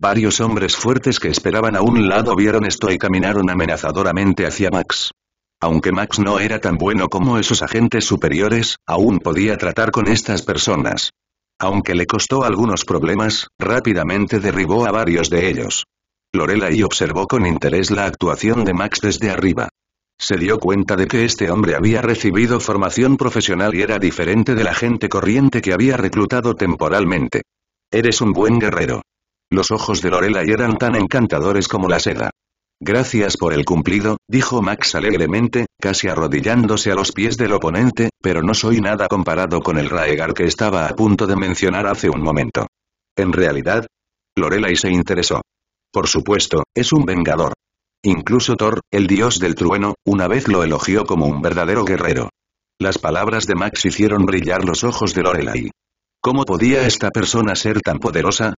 Varios hombres fuertes que esperaban a un lado vieron esto y caminaron amenazadoramente hacia Max. Aunque Max no era tan bueno como esos agentes superiores, aún podía tratar con estas personas. Aunque le costó algunos problemas, rápidamente derribó a varios de ellos. Lorelai observó con interés la actuación de Max desde arriba. Se dio cuenta de que este hombre había recibido formación profesional y era diferente de la gente corriente que había reclutado temporalmente. Eres un buen guerrero. Los ojos de Lorelai eran tan encantadores como la seda. Gracias por el cumplido, dijo Max alegremente, casi arrodillándose a los pies del oponente, pero no soy nada comparado con el Raegar que estaba a punto de mencionar hace un momento. En realidad, Lorelai se interesó. Por supuesto, es un vengador. Incluso Thor, el dios del trueno, una vez lo elogió como un verdadero guerrero. Las palabras de Max hicieron brillar los ojos de Lorelai. ¿Cómo podía esta persona ser tan poderosa?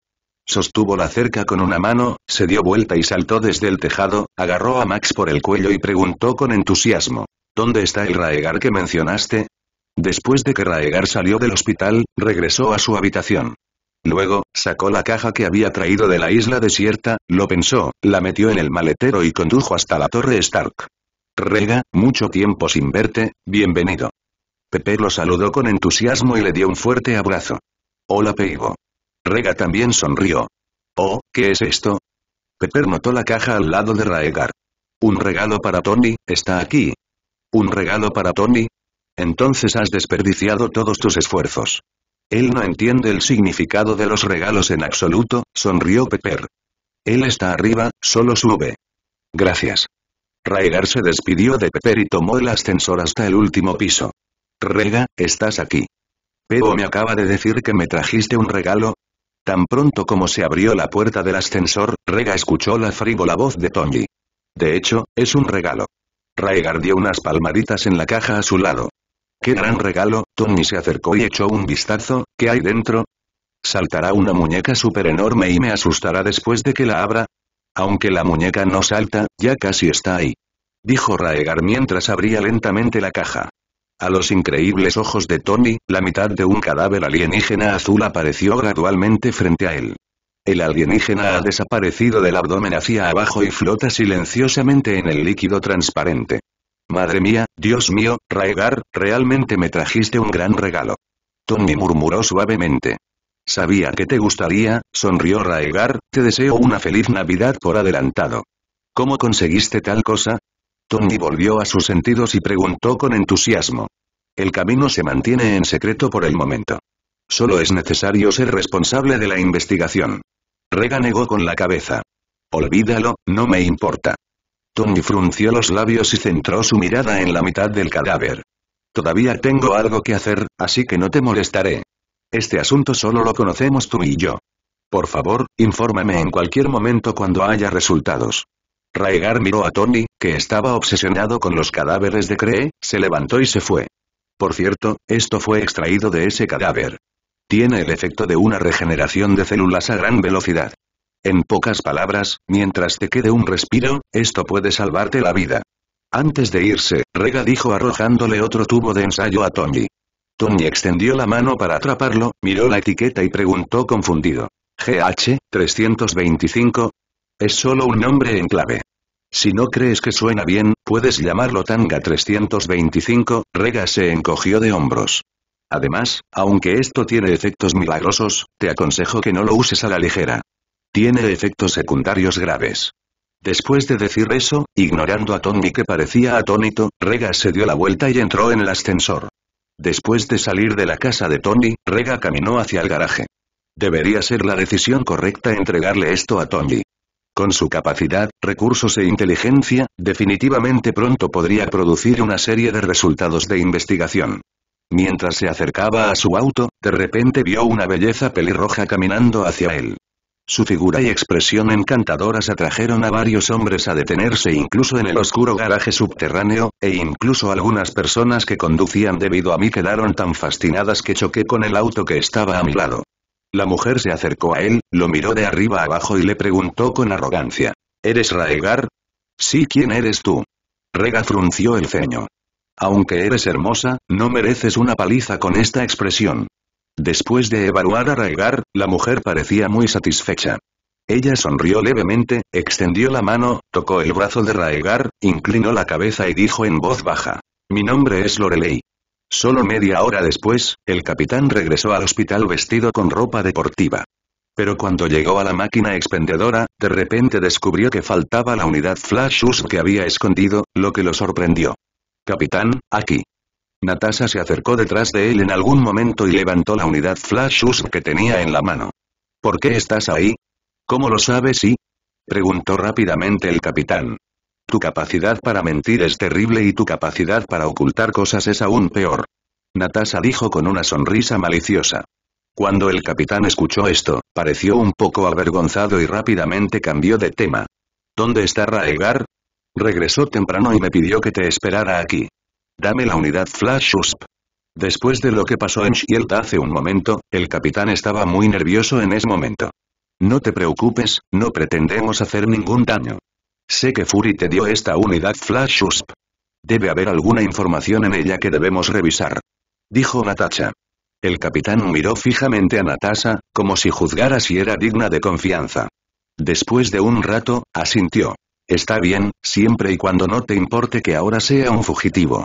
Sostuvo la cerca con una mano, se dio vuelta y saltó desde el tejado, agarró a Max por el cuello y preguntó con entusiasmo. ¿Dónde está el Raegar que mencionaste? Después de que Raegar salió del hospital, regresó a su habitación. Luego, sacó la caja que había traído de la isla desierta, lo pensó, la metió en el maletero y condujo hasta la torre Stark. Rega, mucho tiempo sin verte, bienvenido. Pepe lo saludó con entusiasmo y le dio un fuerte abrazo. Hola Peibo. Rega también sonrió. Oh, ¿qué es esto? Pepper notó la caja al lado de Raegar. Un regalo para Tony, está aquí. ¿Un regalo para Tony? Entonces has desperdiciado todos tus esfuerzos. Él no entiende el significado de los regalos en absoluto, sonrió Pepper. Él está arriba, solo sube. Gracias. Raegar se despidió de Pepper y tomó el ascensor hasta el último piso. Rega, estás aquí. Pero me acaba de decir que me trajiste un regalo, Tan pronto como se abrió la puerta del ascensor, Rega escuchó la frívola voz de Tony. De hecho, es un regalo. Raegar dio unas palmaditas en la caja a su lado. ¡Qué gran regalo! Tony se acercó y echó un vistazo, ¿qué hay dentro? ¿Saltará una muñeca súper enorme y me asustará después de que la abra? Aunque la muñeca no salta, ya casi está ahí. Dijo Raegar mientras abría lentamente la caja. A los increíbles ojos de Tony, la mitad de un cadáver alienígena azul apareció gradualmente frente a él. El alienígena ha desaparecido del abdomen hacia abajo y flota silenciosamente en el líquido transparente. Madre mía, Dios mío, Raegar, realmente me trajiste un gran regalo. Tony murmuró suavemente. Sabía que te gustaría, sonrió Raegar, te deseo una feliz Navidad por adelantado. ¿Cómo conseguiste tal cosa? Tony volvió a sus sentidos y preguntó con entusiasmo. El camino se mantiene en secreto por el momento. Solo es necesario ser responsable de la investigación. Rega negó con la cabeza. Olvídalo, no me importa. Tony frunció los labios y centró su mirada en la mitad del cadáver. Todavía tengo algo que hacer, así que no te molestaré. Este asunto solo lo conocemos tú y yo. Por favor, infórmame en cualquier momento cuando haya resultados. Raegar miró a Tony, que estaba obsesionado con los cadáveres de Cree, se levantó y se fue. Por cierto, esto fue extraído de ese cadáver. Tiene el efecto de una regeneración de células a gran velocidad. En pocas palabras, mientras te quede un respiro, esto puede salvarte la vida. Antes de irse, Rega dijo arrojándole otro tubo de ensayo a Tony. Tony extendió la mano para atraparlo, miró la etiqueta y preguntó confundido. GH, 325, es solo un nombre en clave. Si no crees que suena bien, puedes llamarlo Tanga 325, Rega se encogió de hombros. Además, aunque esto tiene efectos milagrosos, te aconsejo que no lo uses a la ligera. Tiene efectos secundarios graves. Después de decir eso, ignorando a Tony que parecía atónito, Rega se dio la vuelta y entró en el ascensor. Después de salir de la casa de Tony, Rega caminó hacia el garaje. Debería ser la decisión correcta entregarle esto a Tony. Con su capacidad, recursos e inteligencia, definitivamente pronto podría producir una serie de resultados de investigación. Mientras se acercaba a su auto, de repente vio una belleza pelirroja caminando hacia él. Su figura y expresión encantadoras atrajeron a varios hombres a detenerse incluso en el oscuro garaje subterráneo, e incluso algunas personas que conducían debido a mí quedaron tan fascinadas que choqué con el auto que estaba a mi lado. La mujer se acercó a él, lo miró de arriba abajo y le preguntó con arrogancia. ¿Eres Raegar? Sí, ¿quién eres tú? Rega frunció el ceño. Aunque eres hermosa, no mereces una paliza con esta expresión. Después de evaluar a Raegar, la mujer parecía muy satisfecha. Ella sonrió levemente, extendió la mano, tocó el brazo de Raegar, inclinó la cabeza y dijo en voz baja. Mi nombre es Lorelei. Solo media hora después, el capitán regresó al hospital vestido con ropa deportiva. Pero cuando llegó a la máquina expendedora, de repente descubrió que faltaba la unidad Flash Use que había escondido, lo que lo sorprendió. Capitán, aquí. Natasha se acercó detrás de él en algún momento y levantó la unidad Flash que tenía en la mano. ¿Por qué estás ahí? ¿Cómo lo sabes y? Preguntó rápidamente el capitán. Tu capacidad para mentir es terrible y tu capacidad para ocultar cosas es aún peor. Natasha dijo con una sonrisa maliciosa. Cuando el capitán escuchó esto, pareció un poco avergonzado y rápidamente cambió de tema. ¿Dónde está Raegar? Regresó temprano y me pidió que te esperara aquí. Dame la unidad Flash USP. Después de lo que pasó en Shield hace un momento, el capitán estaba muy nervioso en ese momento. No te preocupes, no pretendemos hacer ningún daño. Sé que Fury te dio esta unidad Flash Usp. Debe haber alguna información en ella que debemos revisar. Dijo Natasha. El capitán miró fijamente a Natasha, como si juzgara si era digna de confianza. Después de un rato, asintió. Está bien, siempre y cuando no te importe que ahora sea un fugitivo.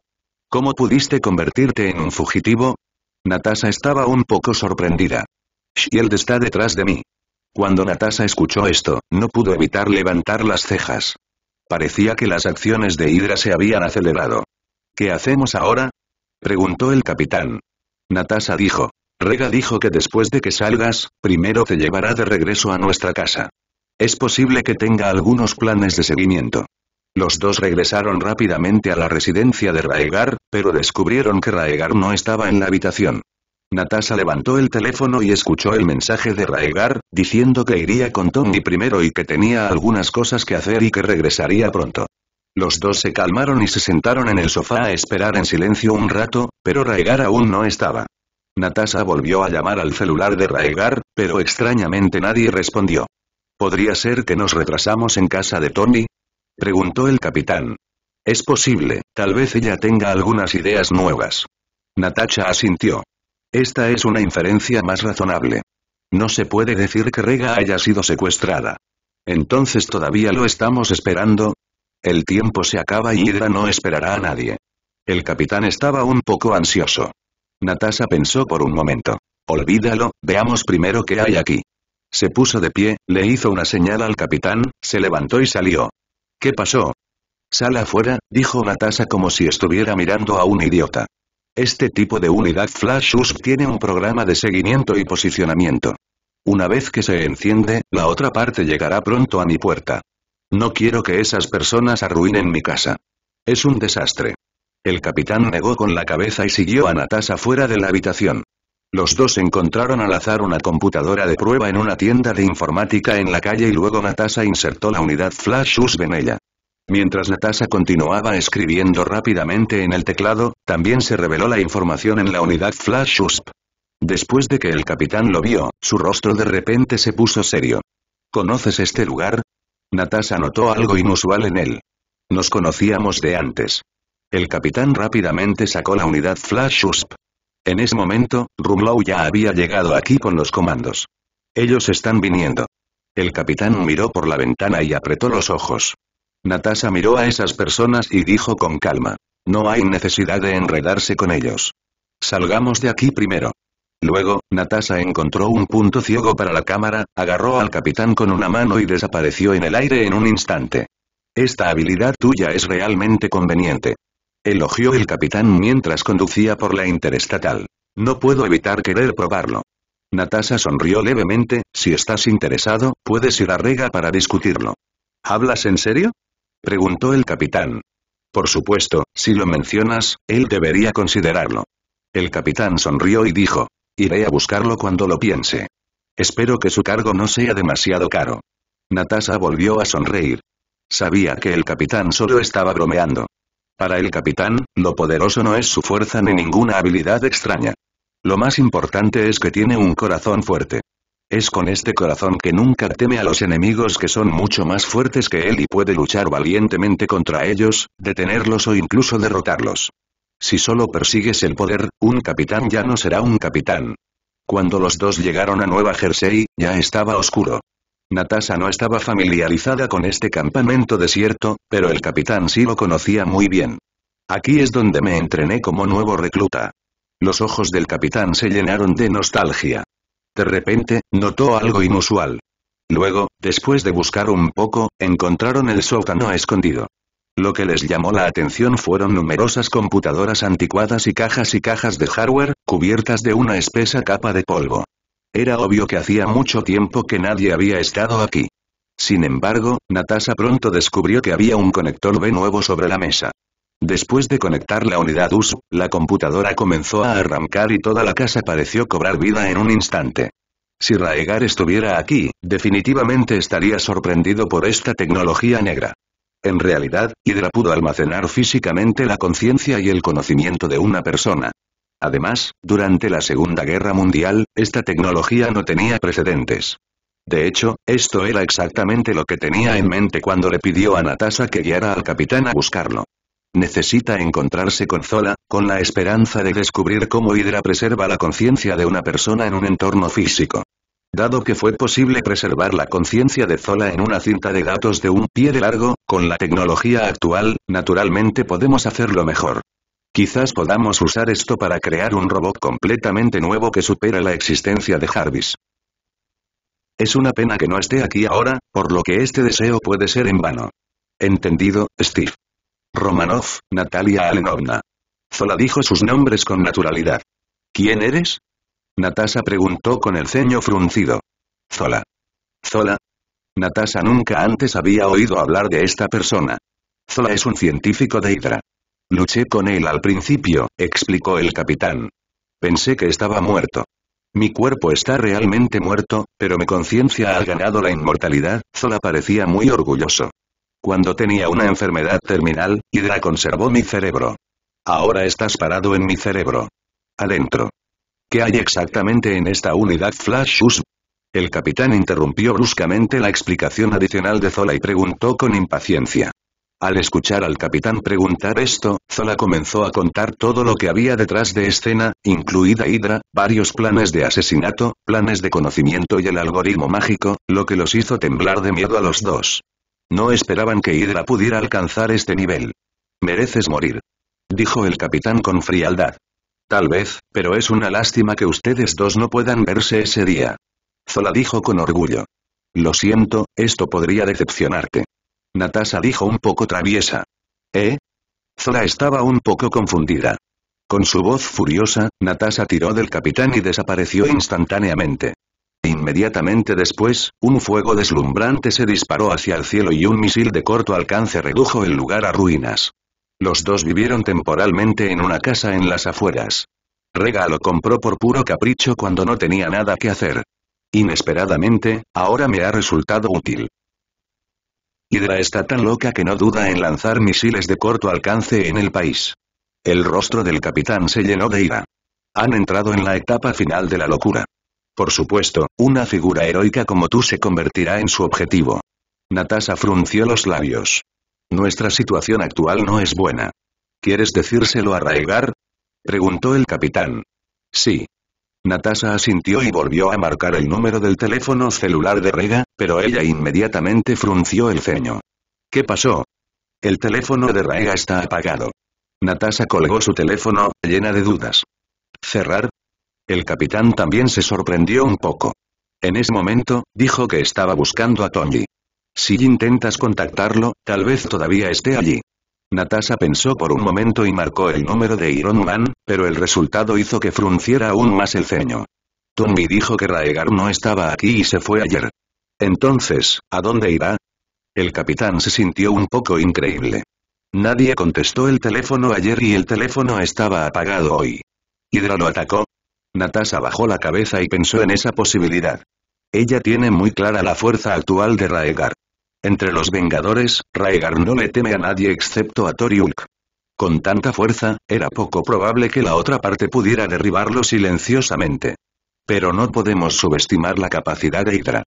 ¿Cómo pudiste convertirte en un fugitivo? Natasha estaba un poco sorprendida. Shield está detrás de mí. Cuando Natasha escuchó esto, no pudo evitar levantar las cejas. Parecía que las acciones de Hydra se habían acelerado. ¿Qué hacemos ahora? preguntó el capitán. Natasha dijo. Rega dijo que después de que salgas, primero te llevará de regreso a nuestra casa. Es posible que tenga algunos planes de seguimiento. Los dos regresaron rápidamente a la residencia de Raegar, pero descubrieron que Raegar no estaba en la habitación. Natasha levantó el teléfono y escuchó el mensaje de Raegar, diciendo que iría con Tommy primero y que tenía algunas cosas que hacer y que regresaría pronto. Los dos se calmaron y se sentaron en el sofá a esperar en silencio un rato, pero Raegar aún no estaba. Natasha volvió a llamar al celular de Raegar, pero extrañamente nadie respondió. ¿Podría ser que nos retrasamos en casa de Tommy? Preguntó el capitán. Es posible, tal vez ella tenga algunas ideas nuevas. Natasha asintió. Esta es una inferencia más razonable. No se puede decir que Rega haya sido secuestrada. Entonces todavía lo estamos esperando. El tiempo se acaba y Hydra no esperará a nadie. El capitán estaba un poco ansioso. Natasha pensó por un momento. Olvídalo, veamos primero qué hay aquí. Se puso de pie, le hizo una señal al capitán, se levantó y salió. ¿Qué pasó? Sala afuera, dijo Natasha como si estuviera mirando a un idiota. Este tipo de unidad Flash USB tiene un programa de seguimiento y posicionamiento. Una vez que se enciende, la otra parte llegará pronto a mi puerta. No quiero que esas personas arruinen mi casa. Es un desastre. El capitán negó con la cabeza y siguió a Natasha fuera de la habitación. Los dos encontraron al azar una computadora de prueba en una tienda de informática en la calle y luego Natasha insertó la unidad flash USB en ella. Mientras Natasha continuaba escribiendo rápidamente en el teclado, también se reveló la información en la unidad Flash USP. Después de que el capitán lo vio, su rostro de repente se puso serio. ¿Conoces este lugar? Natasha notó algo inusual en él. Nos conocíamos de antes. El capitán rápidamente sacó la unidad Flash USP. En ese momento, Rumlow ya había llegado aquí con los comandos. Ellos están viniendo. El capitán miró por la ventana y apretó los ojos. Natasha miró a esas personas y dijo con calma. No hay necesidad de enredarse con ellos. Salgamos de aquí primero. Luego, Natasha encontró un punto ciego para la cámara, agarró al capitán con una mano y desapareció en el aire en un instante. Esta habilidad tuya es realmente conveniente. Elogió el capitán mientras conducía por la interestatal. No puedo evitar querer probarlo. Natasha sonrió levemente, si estás interesado, puedes ir a Rega para discutirlo. ¿Hablas en serio? preguntó el capitán. Por supuesto, si lo mencionas, él debería considerarlo. El capitán sonrió y dijo, iré a buscarlo cuando lo piense. Espero que su cargo no sea demasiado caro. Natasha volvió a sonreír. Sabía que el capitán solo estaba bromeando. Para el capitán, lo poderoso no es su fuerza ni ninguna habilidad extraña. Lo más importante es que tiene un corazón fuerte. Es con este corazón que nunca teme a los enemigos que son mucho más fuertes que él y puede luchar valientemente contra ellos, detenerlos o incluso derrotarlos. Si solo persigues el poder, un capitán ya no será un capitán. Cuando los dos llegaron a Nueva Jersey, ya estaba oscuro. Natasha no estaba familiarizada con este campamento desierto, pero el capitán sí lo conocía muy bien. Aquí es donde me entrené como nuevo recluta. Los ojos del capitán se llenaron de nostalgia. De repente, notó algo inusual. Luego, después de buscar un poco, encontraron el sótano escondido. Lo que les llamó la atención fueron numerosas computadoras anticuadas y cajas y cajas de hardware, cubiertas de una espesa capa de polvo. Era obvio que hacía mucho tiempo que nadie había estado aquí. Sin embargo, Natasha pronto descubrió que había un conector B nuevo sobre la mesa. Después de conectar la unidad USB, la computadora comenzó a arrancar y toda la casa pareció cobrar vida en un instante. Si Raegar estuviera aquí, definitivamente estaría sorprendido por esta tecnología negra. En realidad, Hydra pudo almacenar físicamente la conciencia y el conocimiento de una persona. Además, durante la Segunda Guerra Mundial, esta tecnología no tenía precedentes. De hecho, esto era exactamente lo que tenía en mente cuando le pidió a Natasha que guiara al capitán a buscarlo. Necesita encontrarse con Zola, con la esperanza de descubrir cómo Hydra preserva la conciencia de una persona en un entorno físico. Dado que fue posible preservar la conciencia de Zola en una cinta de datos de un pie de largo, con la tecnología actual, naturalmente podemos hacerlo mejor. Quizás podamos usar esto para crear un robot completamente nuevo que supera la existencia de Jarvis. Es una pena que no esté aquí ahora, por lo que este deseo puede ser en vano. Entendido, Steve. Romanov, Natalia Alenovna. Zola dijo sus nombres con naturalidad. ¿Quién eres? Natasha preguntó con el ceño fruncido. Zola. Zola. Natasa nunca antes había oído hablar de esta persona. Zola es un científico de Hydra. Luché con él al principio, explicó el capitán. Pensé que estaba muerto. Mi cuerpo está realmente muerto, pero mi conciencia ha ganado la inmortalidad, Zola parecía muy orgulloso. Cuando tenía una enfermedad terminal, Hydra conservó mi cerebro. Ahora estás parado en mi cerebro. Adentro. ¿Qué hay exactamente en esta unidad Flash Us? El capitán interrumpió bruscamente la explicación adicional de Zola y preguntó con impaciencia. Al escuchar al capitán preguntar esto, Zola comenzó a contar todo lo que había detrás de escena, incluida Hydra, varios planes de asesinato, planes de conocimiento y el algoritmo mágico, lo que los hizo temblar de miedo a los dos. No esperaban que Hydra pudiera alcanzar este nivel. Mereces morir. Dijo el capitán con frialdad. Tal vez, pero es una lástima que ustedes dos no puedan verse ese día. Zola dijo con orgullo. Lo siento, esto podría decepcionarte. Natasha dijo un poco traviesa. ¿Eh? Zola estaba un poco confundida. Con su voz furiosa, Natasha tiró del capitán y desapareció instantáneamente. Inmediatamente después, un fuego deslumbrante se disparó hacia el cielo y un misil de corto alcance redujo el lugar a ruinas. Los dos vivieron temporalmente en una casa en las afueras. Rega lo compró por puro capricho cuando no tenía nada que hacer. Inesperadamente, ahora me ha resultado útil. Hydra está tan loca que no duda en lanzar misiles de corto alcance en el país. El rostro del capitán se llenó de ira. Han entrado en la etapa final de la locura. Por supuesto, una figura heroica como tú se convertirá en su objetivo. Natasha frunció los labios. Nuestra situación actual no es buena. ¿Quieres decírselo a Raegar? Preguntó el capitán. Sí. Natasha asintió y volvió a marcar el número del teléfono celular de Rega, pero ella inmediatamente frunció el ceño. ¿Qué pasó? El teléfono de Raiga está apagado. Natasha colgó su teléfono, llena de dudas. ¿Cerrar? El capitán también se sorprendió un poco. En ese momento, dijo que estaba buscando a Tony. Si intentas contactarlo, tal vez todavía esté allí. Natasha pensó por un momento y marcó el número de Iron Man, pero el resultado hizo que frunciera aún más el ceño. Tommy dijo que Raegar no estaba aquí y se fue ayer. Entonces, ¿a dónde irá? El capitán se sintió un poco increíble. Nadie contestó el teléfono ayer y el teléfono estaba apagado hoy. Hydra lo atacó, Natasha bajó la cabeza y pensó en esa posibilidad. Ella tiene muy clara la fuerza actual de Raegar. Entre los Vengadores, Raegar no le teme a nadie excepto a Toriulk. Con tanta fuerza, era poco probable que la otra parte pudiera derribarlo silenciosamente. Pero no podemos subestimar la capacidad de Hydra.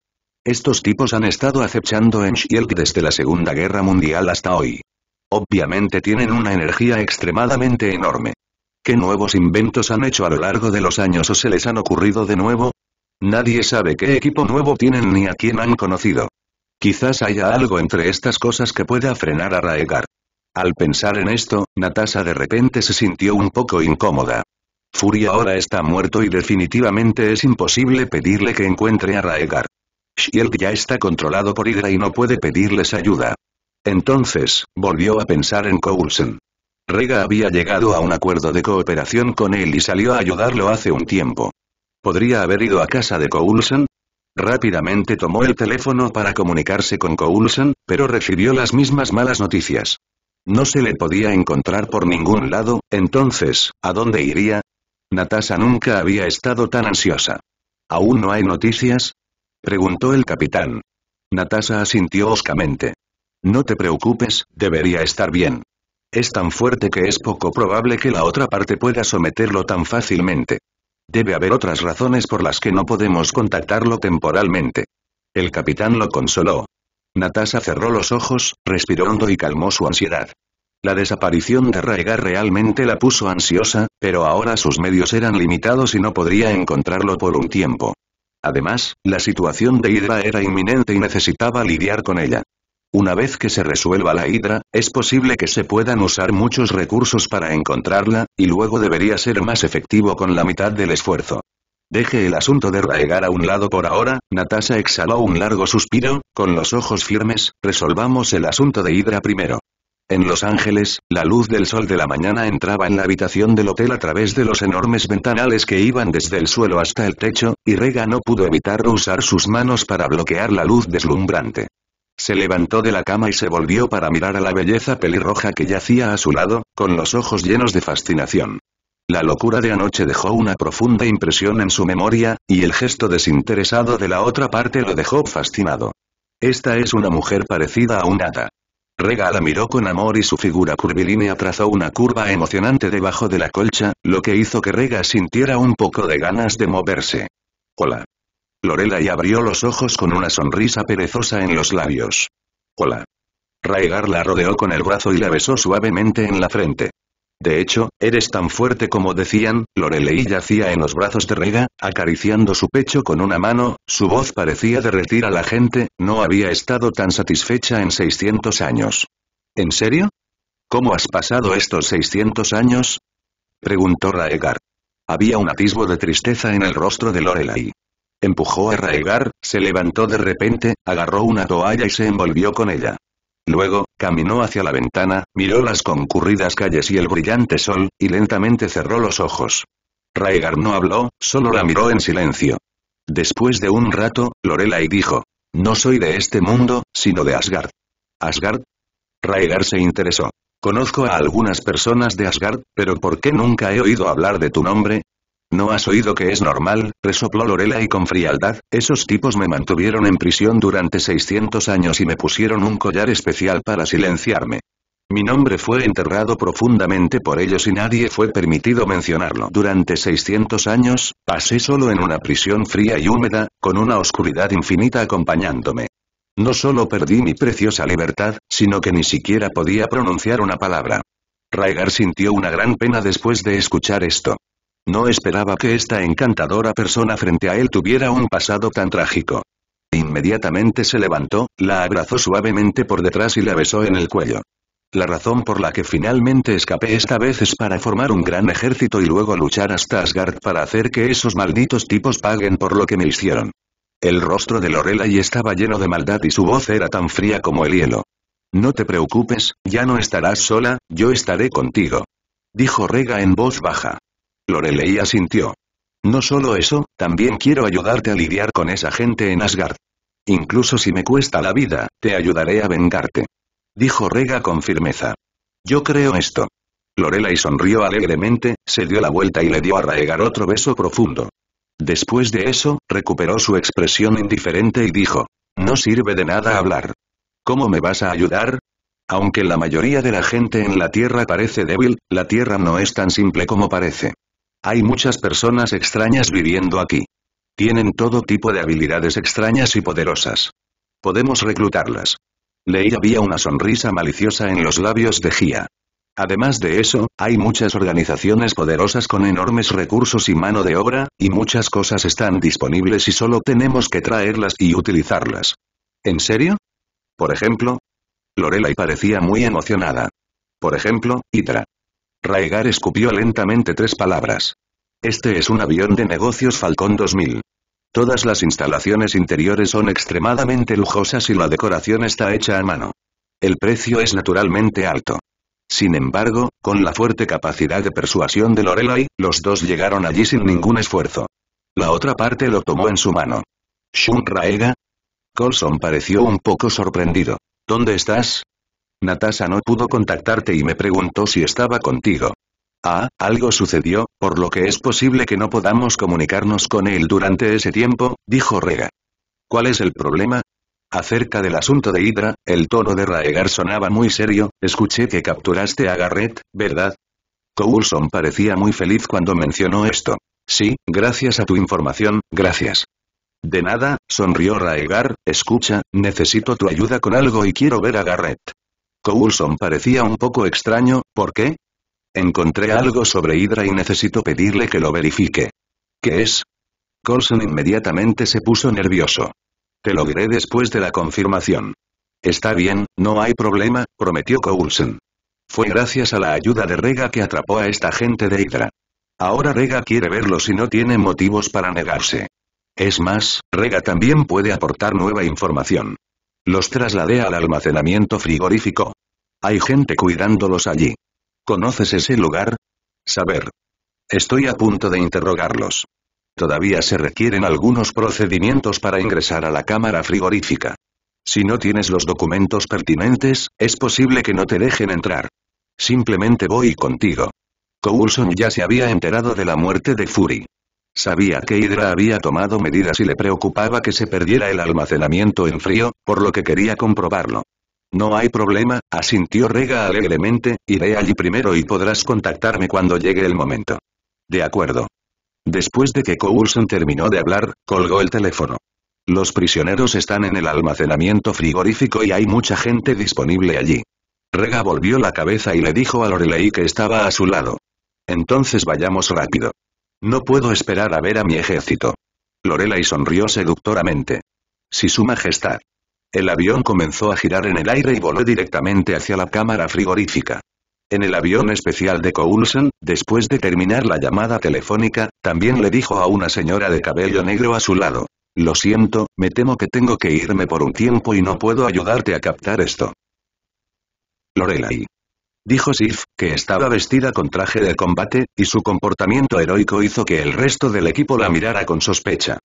Estos tipos han estado acechando en Shield desde la Segunda Guerra Mundial hasta hoy. Obviamente tienen una energía extremadamente enorme. ¿Qué nuevos inventos han hecho a lo largo de los años o se les han ocurrido de nuevo? Nadie sabe qué equipo nuevo tienen ni a quién han conocido. Quizás haya algo entre estas cosas que pueda frenar a Raegar. Al pensar en esto, Natasha de repente se sintió un poco incómoda. Fury ahora está muerto y definitivamente es imposible pedirle que encuentre a Raegar. Shield ya está controlado por Hydra y no puede pedirles ayuda. Entonces, volvió a pensar en Coulson. Rega había llegado a un acuerdo de cooperación con él y salió a ayudarlo hace un tiempo. ¿Podría haber ido a casa de Coulson? Rápidamente tomó el teléfono para comunicarse con Coulson, pero recibió las mismas malas noticias. No se le podía encontrar por ningún lado, entonces, ¿a dónde iría? Natasha nunca había estado tan ansiosa. ¿Aún no hay noticias? Preguntó el capitán. Natasha asintió oscamente. No te preocupes, debería estar bien. Es tan fuerte que es poco probable que la otra parte pueda someterlo tan fácilmente. Debe haber otras razones por las que no podemos contactarlo temporalmente. El capitán lo consoló. Natasha cerró los ojos, respiró hondo y calmó su ansiedad. La desaparición de Raegar realmente la puso ansiosa, pero ahora sus medios eran limitados y no podría encontrarlo por un tiempo. Además, la situación de Hydra era inminente y necesitaba lidiar con ella. Una vez que se resuelva la hidra, es posible que se puedan usar muchos recursos para encontrarla, y luego debería ser más efectivo con la mitad del esfuerzo. Deje el asunto de Raegar a un lado por ahora, Natasha exhaló un largo suspiro, con los ojos firmes, resolvamos el asunto de hidra primero. En Los Ángeles, la luz del sol de la mañana entraba en la habitación del hotel a través de los enormes ventanales que iban desde el suelo hasta el techo, y Rega no pudo evitar usar sus manos para bloquear la luz deslumbrante. Se levantó de la cama y se volvió para mirar a la belleza pelirroja que yacía a su lado, con los ojos llenos de fascinación. La locura de anoche dejó una profunda impresión en su memoria, y el gesto desinteresado de la otra parte lo dejó fascinado. Esta es una mujer parecida a un hada. Rega la miró con amor y su figura curvilínea trazó una curva emocionante debajo de la colcha, lo que hizo que Rega sintiera un poco de ganas de moverse. Hola. Lorela y abrió los ojos con una sonrisa perezosa en los labios. Hola. Raegar la rodeó con el brazo y la besó suavemente en la frente. De hecho, eres tan fuerte como decían, Lorelei yacía en los brazos de Rega, acariciando su pecho con una mano, su voz parecía derretir a la gente, no había estado tan satisfecha en 600 años. ¿En serio? ¿Cómo has pasado estos 600 años? Preguntó Raegar. Había un atisbo de tristeza en el rostro de Lorelei. Empujó a Raegar, se levantó de repente, agarró una toalla y se envolvió con ella. Luego, caminó hacia la ventana, miró las concurridas calles y el brillante sol, y lentamente cerró los ojos. Raegar no habló, solo la miró en silencio. Después de un rato, Lorelai dijo, no soy de este mundo, sino de Asgard. ¿Asgard? Raegar se interesó. Conozco a algunas personas de Asgard, pero ¿por qué nunca he oído hablar de tu nombre? ¿No has oído que es normal? resopló Lorela y con frialdad, esos tipos me mantuvieron en prisión durante 600 años y me pusieron un collar especial para silenciarme. Mi nombre fue enterrado profundamente por ellos y nadie fue permitido mencionarlo. Durante 600 años, pasé solo en una prisión fría y húmeda, con una oscuridad infinita acompañándome. No solo perdí mi preciosa libertad, sino que ni siquiera podía pronunciar una palabra. Raigar sintió una gran pena después de escuchar esto. No esperaba que esta encantadora persona frente a él tuviera un pasado tan trágico. Inmediatamente se levantó, la abrazó suavemente por detrás y la besó en el cuello. La razón por la que finalmente escapé esta vez es para formar un gran ejército y luego luchar hasta Asgard para hacer que esos malditos tipos paguen por lo que me hicieron. El rostro de Lorelai estaba lleno de maldad y su voz era tan fría como el hielo. No te preocupes, ya no estarás sola, yo estaré contigo. Dijo Rega en voz baja. Lorelei asintió. No solo eso, también quiero ayudarte a lidiar con esa gente en Asgard. Incluso si me cuesta la vida, te ayudaré a vengarte. Dijo Rega con firmeza. Yo creo esto. Lorelei sonrió alegremente, se dio la vuelta y le dio a Raegar otro beso profundo. Después de eso, recuperó su expresión indiferente y dijo. No sirve de nada hablar. ¿Cómo me vas a ayudar? Aunque la mayoría de la gente en la Tierra parece débil, la Tierra no es tan simple como parece. Hay muchas personas extrañas viviendo aquí. Tienen todo tipo de habilidades extrañas y poderosas. Podemos reclutarlas. Leí había una sonrisa maliciosa en los labios de Gia. Además de eso, hay muchas organizaciones poderosas con enormes recursos y mano de obra, y muchas cosas están disponibles y solo tenemos que traerlas y utilizarlas. ¿En serio? Por ejemplo, Lorelai parecía muy emocionada. Por ejemplo, Itra. Raegar escupió lentamente tres palabras. Este es un avión de negocios Falcón 2000. Todas las instalaciones interiores son extremadamente lujosas y la decoración está hecha a mano. El precio es naturalmente alto. Sin embargo, con la fuerte capacidad de persuasión de Lorelai, los dos llegaron allí sin ningún esfuerzo. La otra parte lo tomó en su mano. ¿Shun Raega? Colson pareció un poco sorprendido. ¿Dónde estás? Natasha no pudo contactarte y me preguntó si estaba contigo. Ah, algo sucedió, por lo que es posible que no podamos comunicarnos con él durante ese tiempo, dijo Rega. ¿Cuál es el problema? Acerca del asunto de Hydra, el tono de Raegar sonaba muy serio, escuché que capturaste a Garrett, ¿verdad? Coulson parecía muy feliz cuando mencionó esto. Sí, gracias a tu información, gracias. De nada, sonrió Raegar, escucha, necesito tu ayuda con algo y quiero ver a Garrett. Coulson parecía un poco extraño, ¿por qué? Encontré algo sobre Hydra y necesito pedirle que lo verifique. ¿Qué es? Coulson inmediatamente se puso nervioso. Te lo diré después de la confirmación. Está bien, no hay problema, prometió Coulson. Fue gracias a la ayuda de Rega que atrapó a esta gente de Hydra. Ahora Rega quiere verlo y no tiene motivos para negarse. Es más, Rega también puede aportar nueva información. Los trasladé al almacenamiento frigorífico. Hay gente cuidándolos allí. ¿Conoces ese lugar? Saber. Estoy a punto de interrogarlos. Todavía se requieren algunos procedimientos para ingresar a la cámara frigorífica. Si no tienes los documentos pertinentes, es posible que no te dejen entrar. Simplemente voy contigo. Coulson ya se había enterado de la muerte de Fury. Sabía que Hydra había tomado medidas y le preocupaba que se perdiera el almacenamiento en frío, por lo que quería comprobarlo. No hay problema, asintió Rega alegremente, iré allí primero y podrás contactarme cuando llegue el momento. De acuerdo. Después de que Coulson terminó de hablar, colgó el teléfono. Los prisioneros están en el almacenamiento frigorífico y hay mucha gente disponible allí. Rega volvió la cabeza y le dijo a Lorelei que estaba a su lado. Entonces vayamos rápido. No puedo esperar a ver a mi ejército. Lorelai sonrió seductoramente. Si su majestad. El avión comenzó a girar en el aire y voló directamente hacia la cámara frigorífica. En el avión especial de Coulson, después de terminar la llamada telefónica, también le dijo a una señora de cabello negro a su lado. Lo siento, me temo que tengo que irme por un tiempo y no puedo ayudarte a captar esto. Lorelai dijo Sif, que estaba vestida con traje de combate, y su comportamiento heroico hizo que el resto del equipo la mirara con sospecha.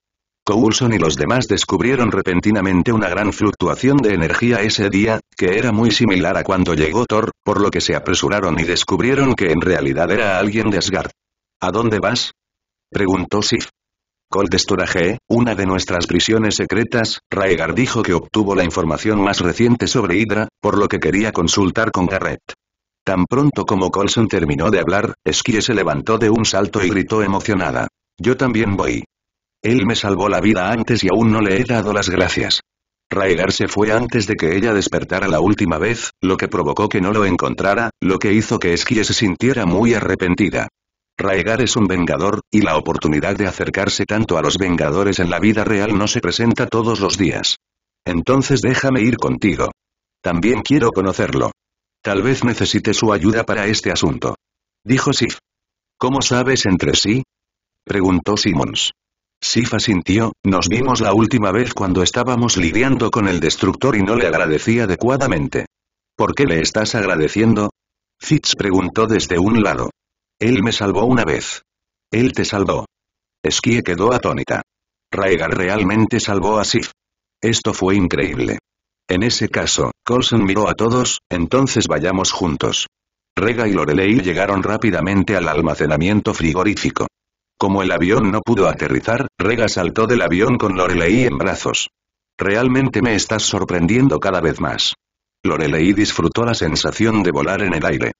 Coulson y los demás descubrieron repentinamente una gran fluctuación de energía ese día, que era muy similar a cuando llegó Thor, por lo que se apresuraron y descubrieron que en realidad era alguien de Asgard. ¿A dónde vas? Preguntó Sif. Cold una de nuestras prisiones secretas, Raegar dijo que obtuvo la información más reciente sobre Hydra, por lo que quería consultar con Garrett. Tan pronto como Colson terminó de hablar, Skye se levantó de un salto y gritó emocionada. Yo también voy. Él me salvó la vida antes y aún no le he dado las gracias. Raegar se fue antes de que ella despertara la última vez, lo que provocó que no lo encontrara, lo que hizo que Skye se sintiera muy arrepentida. Raegar es un vengador, y la oportunidad de acercarse tanto a los vengadores en la vida real no se presenta todos los días. Entonces déjame ir contigo. También quiero conocerlo. Tal vez necesite su ayuda para este asunto. Dijo Sif. ¿Cómo sabes entre sí? Preguntó Simmons. Sif asintió, nos vimos la última vez cuando estábamos lidiando con el destructor y no le agradecí adecuadamente. ¿Por qué le estás agradeciendo? Fitz preguntó desde un lado. Él me salvó una vez. Él te salvó. Esquie quedó atónita. Raegar realmente salvó a Sif. Esto fue increíble. En ese caso, Colson miró a todos, entonces vayamos juntos. Rega y Lorelei llegaron rápidamente al almacenamiento frigorífico. Como el avión no pudo aterrizar, Rega saltó del avión con Lorelei en brazos. Realmente me estás sorprendiendo cada vez más. Lorelei disfrutó la sensación de volar en el aire.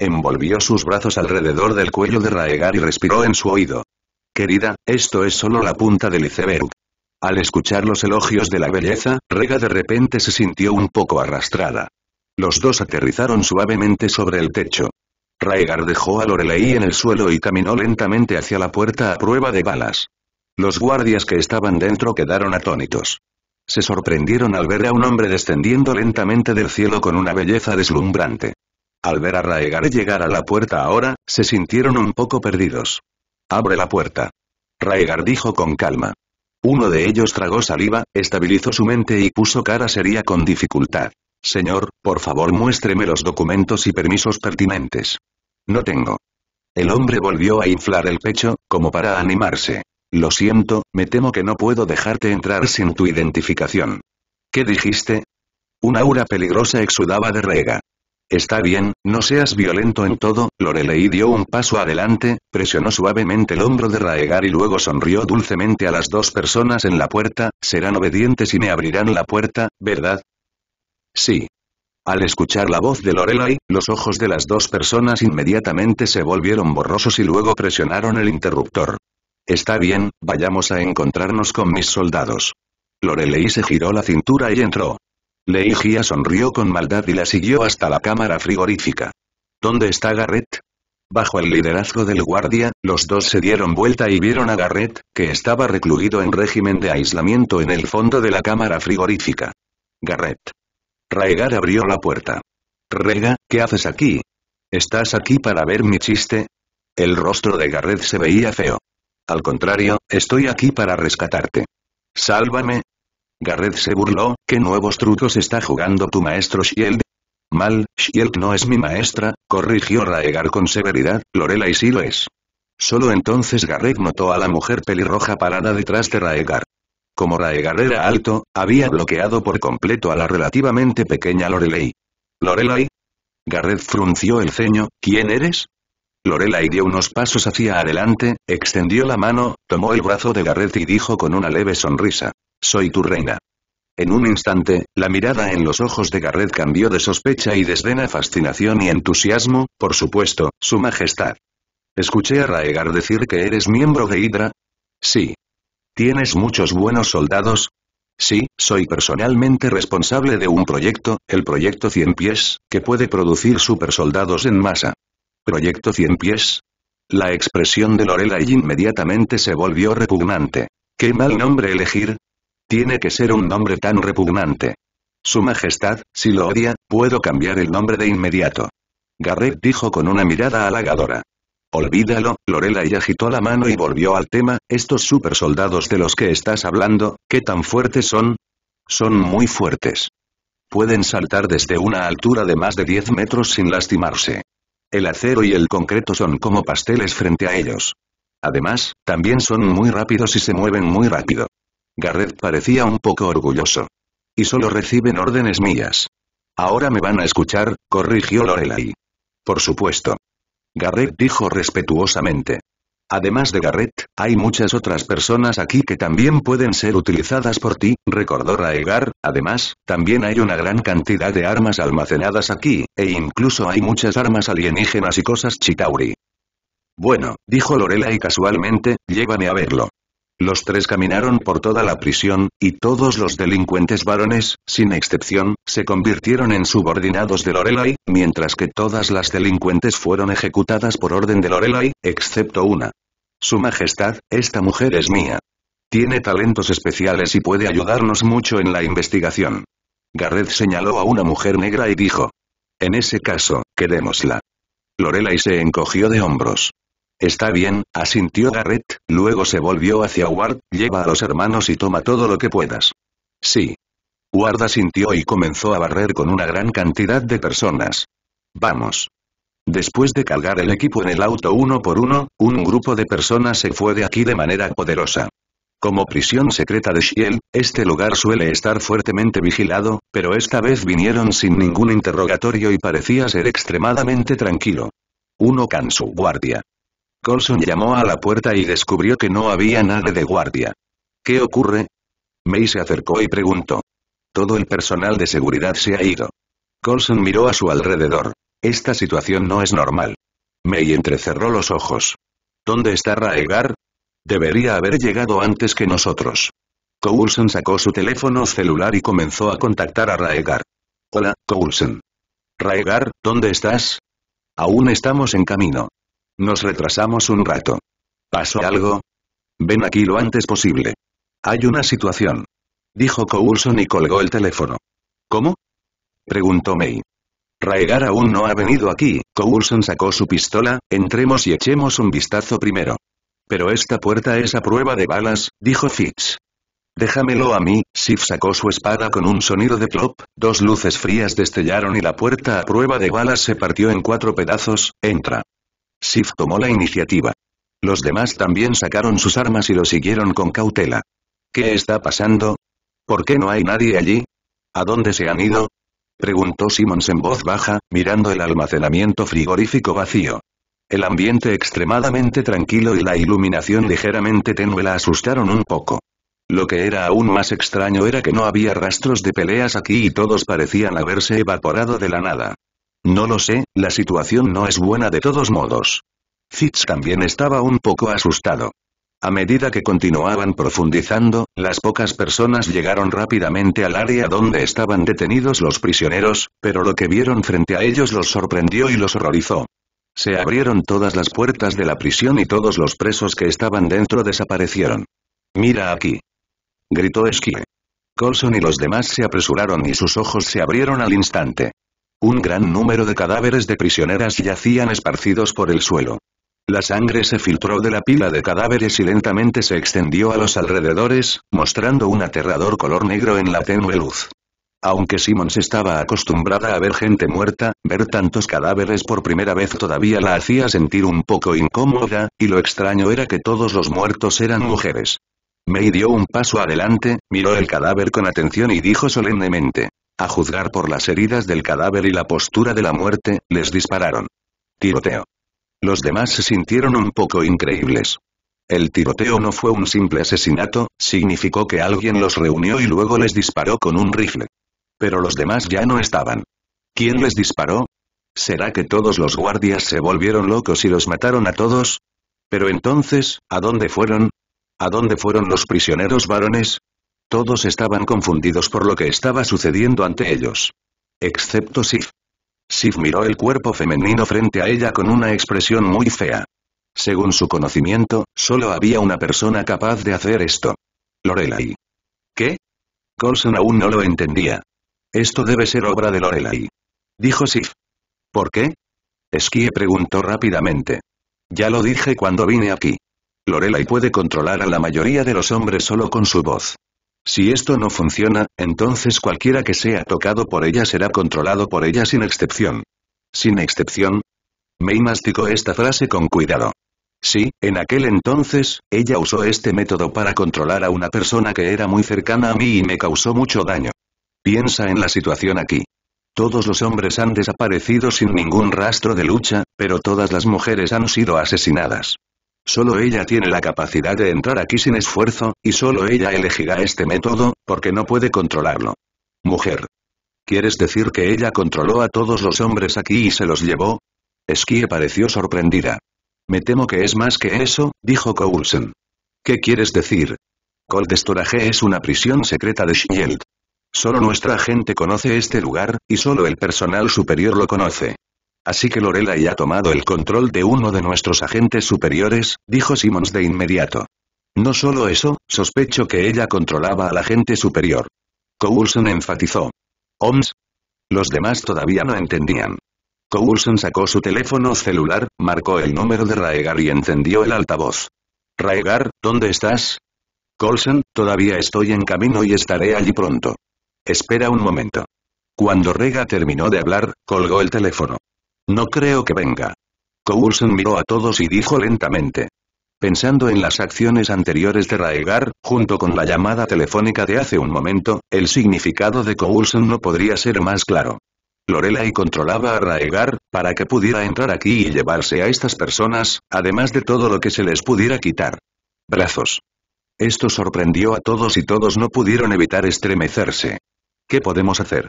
Envolvió sus brazos alrededor del cuello de Raegar y respiró en su oído. Querida, esto es solo la punta del iceberg. Al escuchar los elogios de la belleza, Rega de repente se sintió un poco arrastrada. Los dos aterrizaron suavemente sobre el techo. Raegar dejó a Lorelei en el suelo y caminó lentamente hacia la puerta a prueba de balas. Los guardias que estaban dentro quedaron atónitos. Se sorprendieron al ver a un hombre descendiendo lentamente del cielo con una belleza deslumbrante. Al ver a Raegar llegar a la puerta ahora, se sintieron un poco perdidos. Abre la puerta. Raegar dijo con calma. Uno de ellos tragó saliva, estabilizó su mente y puso cara seria con dificultad. Señor, por favor muéstreme los documentos y permisos pertinentes. No tengo. El hombre volvió a inflar el pecho, como para animarse. Lo siento, me temo que no puedo dejarte entrar sin tu identificación. ¿Qué dijiste? Una aura peligrosa exudaba de Rega. Está bien, no seas violento en todo, Lorelei dio un paso adelante, presionó suavemente el hombro de Raegar y luego sonrió dulcemente a las dos personas en la puerta, serán obedientes y me abrirán la puerta, ¿verdad? Sí. Al escuchar la voz de Lorelei, los ojos de las dos personas inmediatamente se volvieron borrosos y luego presionaron el interruptor. Está bien, vayamos a encontrarnos con mis soldados. Lorelei se giró la cintura y entró. Lei sonrió con maldad y la siguió hasta la cámara frigorífica. ¿Dónde está Garrett? Bajo el liderazgo del guardia, los dos se dieron vuelta y vieron a Garrett, que estaba recluido en régimen de aislamiento en el fondo de la cámara frigorífica. Garrett. Raegar abrió la puerta. Rega, ¿qué haces aquí? ¿Estás aquí para ver mi chiste? El rostro de Garrett se veía feo. Al contrario, estoy aquí para rescatarte. Sálvame, Garrett se burló, ¿qué nuevos trucos está jugando tu maestro Shield? Mal, Shield no es mi maestra, corrigió Raegar con severidad, Lorelai sí lo es. Solo entonces Garrett notó a la mujer pelirroja parada detrás de Raegar. Como Raegar era alto, había bloqueado por completo a la relativamente pequeña Lorelei. ¿Lorelai? Garrett frunció el ceño, ¿quién eres? Lorelai dio unos pasos hacia adelante, extendió la mano, tomó el brazo de Garrett y dijo con una leve sonrisa. Soy tu reina. En un instante, la mirada en los ojos de Garret cambió de sospecha y desdén a fascinación y entusiasmo, por supuesto, su majestad. ¿Escuché a Raegar decir que eres miembro de Hydra? Sí. ¿Tienes muchos buenos soldados? Sí, soy personalmente responsable de un proyecto, el Proyecto Cien Pies, que puede producir supersoldados en masa. ¿Proyecto Cien Pies? La expresión de Lorelai inmediatamente se volvió repugnante. ¿Qué mal nombre elegir? Tiene que ser un nombre tan repugnante. Su Majestad, si lo odia, puedo cambiar el nombre de inmediato. Garrett dijo con una mirada halagadora. Olvídalo, Lorela y agitó la mano y volvió al tema, estos supersoldados de los que estás hablando, ¿qué tan fuertes son? Son muy fuertes. Pueden saltar desde una altura de más de 10 metros sin lastimarse. El acero y el concreto son como pasteles frente a ellos. Además, también son muy rápidos y se mueven muy rápido. Garrett parecía un poco orgulloso. Y solo reciben órdenes mías. Ahora me van a escuchar, corrigió Lorelai. Por supuesto. Garrett dijo respetuosamente. Además de Garrett, hay muchas otras personas aquí que también pueden ser utilizadas por ti, recordó Raegar, además, también hay una gran cantidad de armas almacenadas aquí, e incluso hay muchas armas alienígenas y cosas Chitauri. Bueno, dijo Lorelai casualmente, llévame a verlo. Los tres caminaron por toda la prisión, y todos los delincuentes varones, sin excepción, se convirtieron en subordinados de Lorelai, mientras que todas las delincuentes fueron ejecutadas por orden de Lorelai, excepto una. Su Majestad, esta mujer es mía. Tiene talentos especiales y puede ayudarnos mucho en la investigación. Garrett señaló a una mujer negra y dijo. En ese caso, quedémosla. Lorelai se encogió de hombros. Está bien, asintió Garrett, luego se volvió hacia Ward, lleva a los hermanos y toma todo lo que puedas. Sí. Ward asintió y comenzó a barrer con una gran cantidad de personas. Vamos. Después de cargar el equipo en el auto uno por uno, un grupo de personas se fue de aquí de manera poderosa. Como prisión secreta de Shiel, este lugar suele estar fuertemente vigilado, pero esta vez vinieron sin ningún interrogatorio y parecía ser extremadamente tranquilo. Uno can guardia. Colson llamó a la puerta y descubrió que no había nadie de guardia. ¿Qué ocurre? May se acercó y preguntó. Todo el personal de seguridad se ha ido. Colson miró a su alrededor. Esta situación no es normal. May entrecerró los ojos. ¿Dónde está Raegar? Debería haber llegado antes que nosotros. Coulson sacó su teléfono celular y comenzó a contactar a Raegar. Hola, Coulson. Raegar, ¿dónde estás? Aún estamos en camino. Nos retrasamos un rato. ¿Pasó algo? Ven aquí lo antes posible. Hay una situación. Dijo Coulson y colgó el teléfono. ¿Cómo? Preguntó May. Raegar aún no ha venido aquí, Coulson sacó su pistola, entremos y echemos un vistazo primero. Pero esta puerta es a prueba de balas, dijo Fitz. Déjamelo a mí, Sif sacó su espada con un sonido de plop, dos luces frías destellaron y la puerta a prueba de balas se partió en cuatro pedazos, entra. Sif tomó la iniciativa. Los demás también sacaron sus armas y lo siguieron con cautela. ¿Qué está pasando? ¿Por qué no hay nadie allí? ¿A dónde se han ido? Preguntó Simmons en voz baja, mirando el almacenamiento frigorífico vacío. El ambiente extremadamente tranquilo y la iluminación ligeramente tenue la asustaron un poco. Lo que era aún más extraño era que no había rastros de peleas aquí y todos parecían haberse evaporado de la nada. No lo sé, la situación no es buena de todos modos. Fitz también estaba un poco asustado. A medida que continuaban profundizando, las pocas personas llegaron rápidamente al área donde estaban detenidos los prisioneros, pero lo que vieron frente a ellos los sorprendió y los horrorizó. Se abrieron todas las puertas de la prisión y todos los presos que estaban dentro desaparecieron. «Mira aquí», gritó Esquire. Colson y los demás se apresuraron y sus ojos se abrieron al instante. Un gran número de cadáveres de prisioneras yacían esparcidos por el suelo. La sangre se filtró de la pila de cadáveres y lentamente se extendió a los alrededores, mostrando un aterrador color negro en la tenue luz. Aunque Simmons estaba acostumbrada a ver gente muerta, ver tantos cadáveres por primera vez todavía la hacía sentir un poco incómoda, y lo extraño era que todos los muertos eran mujeres. May dio un paso adelante, miró el cadáver con atención y dijo solemnemente, a juzgar por las heridas del cadáver y la postura de la muerte, les dispararon. Tiroteo. Los demás se sintieron un poco increíbles. El tiroteo no fue un simple asesinato, significó que alguien los reunió y luego les disparó con un rifle. Pero los demás ya no estaban. ¿Quién les disparó? ¿Será que todos los guardias se volvieron locos y los mataron a todos? Pero entonces, ¿a dónde fueron? ¿A dónde fueron los prisioneros varones? Todos estaban confundidos por lo que estaba sucediendo ante ellos. Excepto Sif. Sif miró el cuerpo femenino frente a ella con una expresión muy fea. Según su conocimiento, solo había una persona capaz de hacer esto. Lorelai. ¿Qué? Colson aún no lo entendía. Esto debe ser obra de Lorelai. Dijo Sif. ¿Por qué? Esquie preguntó rápidamente. Ya lo dije cuando vine aquí. Lorelai puede controlar a la mayoría de los hombres solo con su voz. Si esto no funciona, entonces cualquiera que sea tocado por ella será controlado por ella sin excepción. ¿Sin excepción? Me masticó esta frase con cuidado. Sí, en aquel entonces, ella usó este método para controlar a una persona que era muy cercana a mí y me causó mucho daño. Piensa en la situación aquí. Todos los hombres han desaparecido sin ningún rastro de lucha, pero todas las mujeres han sido asesinadas. Solo ella tiene la capacidad de entrar aquí sin esfuerzo, y solo ella elegirá este método, porque no puede controlarlo. Mujer. ¿Quieres decir que ella controló a todos los hombres aquí y se los llevó? Esquie pareció sorprendida. Me temo que es más que eso, dijo Coulson. ¿Qué quieres decir? Cold es una prisión secreta de Shield. Solo nuestra gente conoce este lugar, y solo el personal superior lo conoce. Así que Lorela ya ha tomado el control de uno de nuestros agentes superiores, dijo Simmons de inmediato. No solo eso, sospecho que ella controlaba al agente superior. Coulson enfatizó. ¿Oms? Los demás todavía no entendían. Coulson sacó su teléfono celular, marcó el número de Raegar y encendió el altavoz. Raegar, ¿dónde estás? Coulson, todavía estoy en camino y estaré allí pronto. Espera un momento. Cuando Rega terminó de hablar, colgó el teléfono. No creo que venga. Coulson miró a todos y dijo lentamente. Pensando en las acciones anteriores de Raegar, junto con la llamada telefónica de hace un momento, el significado de Coulson no podría ser más claro. y controlaba a Raegar, para que pudiera entrar aquí y llevarse a estas personas, además de todo lo que se les pudiera quitar. Brazos. Esto sorprendió a todos y todos no pudieron evitar estremecerse. ¿Qué podemos hacer?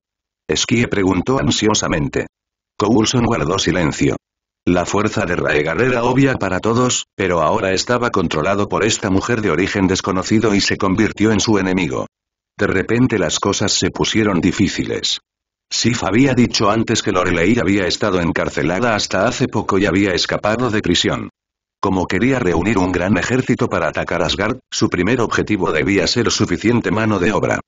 Esquie preguntó ansiosamente. Coulson guardó silencio. La fuerza de Raegar era obvia para todos, pero ahora estaba controlado por esta mujer de origen desconocido y se convirtió en su enemigo. De repente las cosas se pusieron difíciles. Sif había dicho antes que Lorelei había estado encarcelada hasta hace poco y había escapado de prisión. Como quería reunir un gran ejército para atacar Asgard, su primer objetivo debía ser suficiente mano de obra.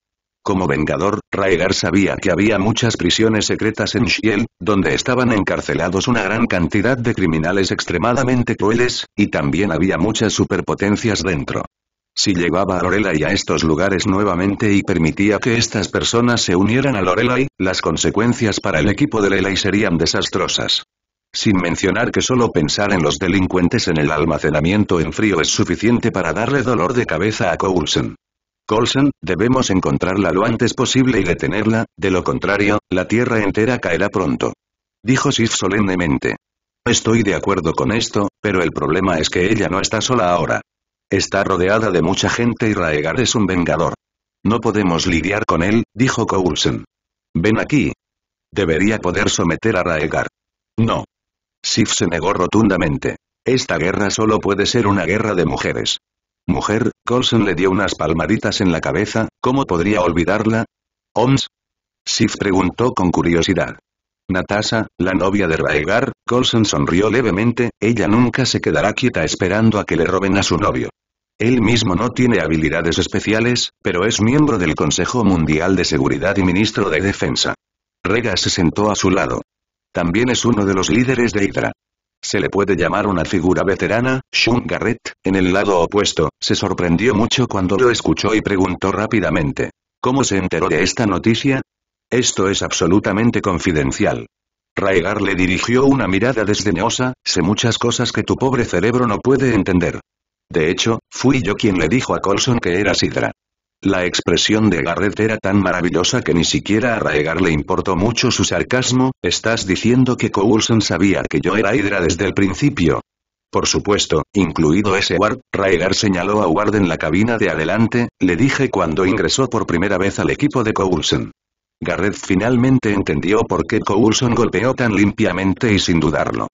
Como vengador, Raegar sabía que había muchas prisiones secretas en Shiel, donde estaban encarcelados una gran cantidad de criminales extremadamente crueles, y también había muchas superpotencias dentro. Si llevaba a Lorelai a estos lugares nuevamente y permitía que estas personas se unieran a Lorelai, las consecuencias para el equipo de Lelai serían desastrosas. Sin mencionar que solo pensar en los delincuentes en el almacenamiento en frío es suficiente para darle dolor de cabeza a Coulson. Coulson, debemos encontrarla lo antes posible y detenerla, de lo contrario, la Tierra entera caerá pronto. Dijo Sif solemnemente. Estoy de acuerdo con esto, pero el problema es que ella no está sola ahora. Está rodeada de mucha gente y Raegar es un vengador. No podemos lidiar con él, dijo Coulson. Ven aquí. Debería poder someter a Raegar. No. Sif se negó rotundamente. Esta guerra solo puede ser una guerra de mujeres. Mujer, Colson le dio unas palmaditas en la cabeza, ¿cómo podría olvidarla? ¿Oms? Sif preguntó con curiosidad. Natasha, la novia de Raegar, Colson sonrió levemente, ella nunca se quedará quieta esperando a que le roben a su novio. Él mismo no tiene habilidades especiales, pero es miembro del Consejo Mundial de Seguridad y ministro de Defensa. Rega se sentó a su lado. También es uno de los líderes de Hydra se le puede llamar una figura veterana, Sean Garrett, en el lado opuesto, se sorprendió mucho cuando lo escuchó y preguntó rápidamente. ¿Cómo se enteró de esta noticia? Esto es absolutamente confidencial. Raegar le dirigió una mirada desdeñosa, sé muchas cosas que tu pobre cerebro no puede entender. De hecho, fui yo quien le dijo a Colson que era Sidra. La expresión de Garrett era tan maravillosa que ni siquiera a Raegar le importó mucho su sarcasmo, ¿estás diciendo que Coulson sabía que yo era Hydra desde el principio? Por supuesto, incluido ese Ward, Raegar señaló a Ward en la cabina de adelante, le dije cuando ingresó por primera vez al equipo de Coulson. Garrett finalmente entendió por qué Coulson golpeó tan limpiamente y sin dudarlo.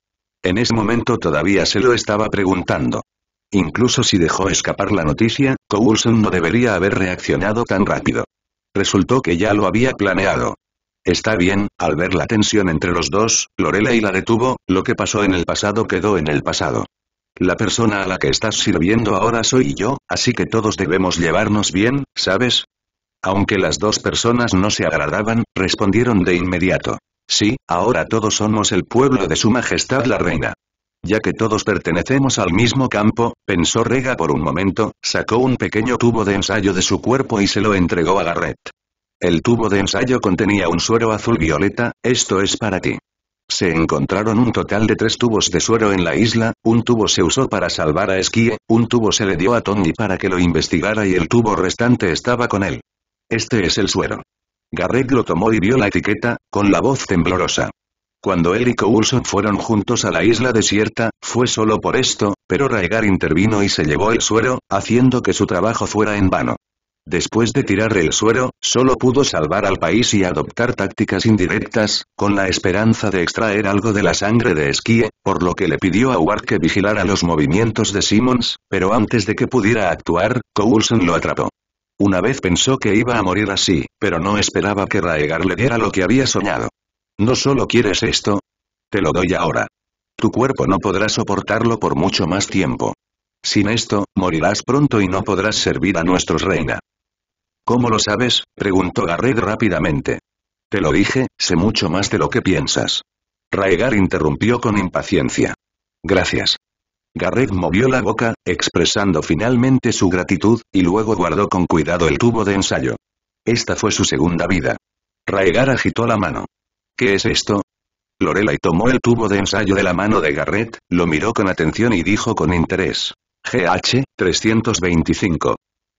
En ese momento todavía se lo estaba preguntando. Incluso si dejó escapar la noticia, Coulson no debería haber reaccionado tan rápido. Resultó que ya lo había planeado. Está bien, al ver la tensión entre los dos, Lorela y la detuvo, lo que pasó en el pasado quedó en el pasado. La persona a la que estás sirviendo ahora soy yo, así que todos debemos llevarnos bien, ¿sabes? Aunque las dos personas no se agradaban, respondieron de inmediato. Sí, ahora todos somos el pueblo de su majestad la reina. Ya que todos pertenecemos al mismo campo, pensó Rega por un momento, sacó un pequeño tubo de ensayo de su cuerpo y se lo entregó a Garrett. El tubo de ensayo contenía un suero azul violeta, esto es para ti. Se encontraron un total de tres tubos de suero en la isla, un tubo se usó para salvar a esquí un tubo se le dio a Tony para que lo investigara y el tubo restante estaba con él. Este es el suero. Garrett lo tomó y vio la etiqueta, con la voz temblorosa. Cuando él y Coulson fueron juntos a la isla desierta, fue solo por esto, pero Raegar intervino y se llevó el suero, haciendo que su trabajo fuera en vano. Después de tirar el suero, solo pudo salvar al país y adoptar tácticas indirectas, con la esperanza de extraer algo de la sangre de Esquie, por lo que le pidió a War que vigilara los movimientos de Simmons, pero antes de que pudiera actuar, Coulson lo atrapó. Una vez pensó que iba a morir así, pero no esperaba que Raegar le diera lo que había soñado. No solo quieres esto. Te lo doy ahora. Tu cuerpo no podrá soportarlo por mucho más tiempo. Sin esto, morirás pronto y no podrás servir a nuestros reina. ¿Cómo lo sabes? preguntó Garrett rápidamente. Te lo dije, sé mucho más de lo que piensas. Raegar interrumpió con impaciencia. Gracias. Garrett movió la boca, expresando finalmente su gratitud, y luego guardó con cuidado el tubo de ensayo. Esta fue su segunda vida. Raegar agitó la mano. ¿Qué es esto? Lorelai tomó el tubo de ensayo de la mano de Garrett, lo miró con atención y dijo con interés. GH, 325.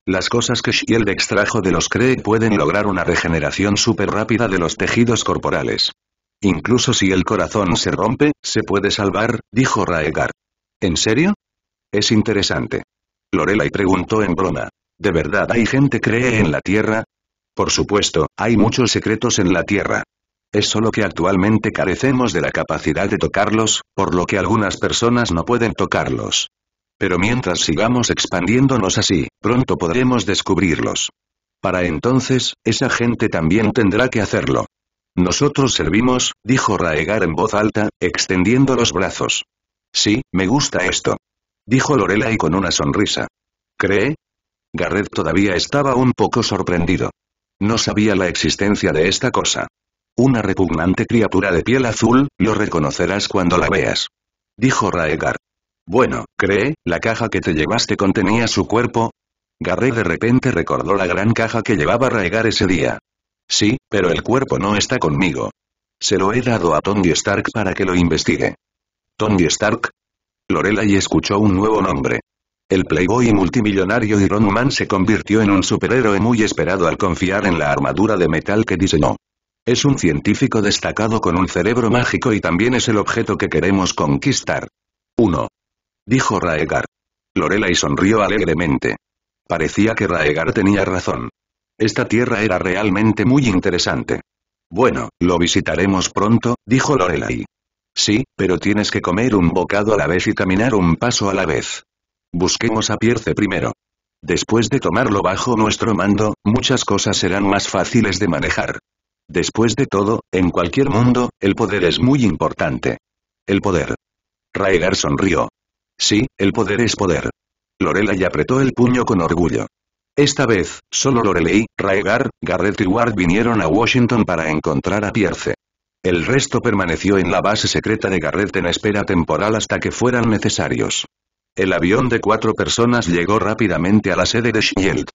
Las cosas que Shield extrajo de los cree pueden lograr una regeneración súper rápida de los tejidos corporales. Incluso si el corazón se rompe, se puede salvar, dijo Raegar. ¿En serio? Es interesante. Lorelai preguntó en broma. ¿De verdad hay gente cree en la Tierra? Por supuesto, hay muchos secretos en la Tierra. Es solo que actualmente carecemos de la capacidad de tocarlos, por lo que algunas personas no pueden tocarlos. Pero mientras sigamos expandiéndonos así, pronto podremos descubrirlos. Para entonces, esa gente también tendrá que hacerlo. Nosotros servimos, dijo Raegar en voz alta, extendiendo los brazos. Sí, me gusta esto. Dijo y con una sonrisa. ¿Cree? Garrett todavía estaba un poco sorprendido. No sabía la existencia de esta cosa. Una repugnante criatura de piel azul, lo reconocerás cuando la veas. Dijo Raegar. Bueno, ¿cree, la caja que te llevaste contenía su cuerpo? Garré de repente recordó la gran caja que llevaba Raegar ese día. Sí, pero el cuerpo no está conmigo. Se lo he dado a Tony Stark para que lo investigue. ¿Tony Stark? Lorelai escuchó un nuevo nombre. El playboy multimillonario Iron Man se convirtió en un superhéroe muy esperado al confiar en la armadura de metal que diseñó. Es un científico destacado con un cerebro mágico y también es el objeto que queremos conquistar. 1. Dijo Raegar. Lorelai sonrió alegremente. Parecía que Raegar tenía razón. Esta tierra era realmente muy interesante. Bueno, lo visitaremos pronto, dijo Lorelai. Sí, pero tienes que comer un bocado a la vez y caminar un paso a la vez. Busquemos a Pierce primero. Después de tomarlo bajo nuestro mando, muchas cosas serán más fáciles de manejar. Después de todo, en cualquier mundo, el poder es muy importante. El poder. Raegar sonrió. Sí, el poder es poder. y apretó el puño con orgullo. Esta vez, solo Lorelei, Raegar, Garrett y Ward vinieron a Washington para encontrar a Pierce. El resto permaneció en la base secreta de Garrett en espera temporal hasta que fueran necesarios. El avión de cuatro personas llegó rápidamente a la sede de SHIELD.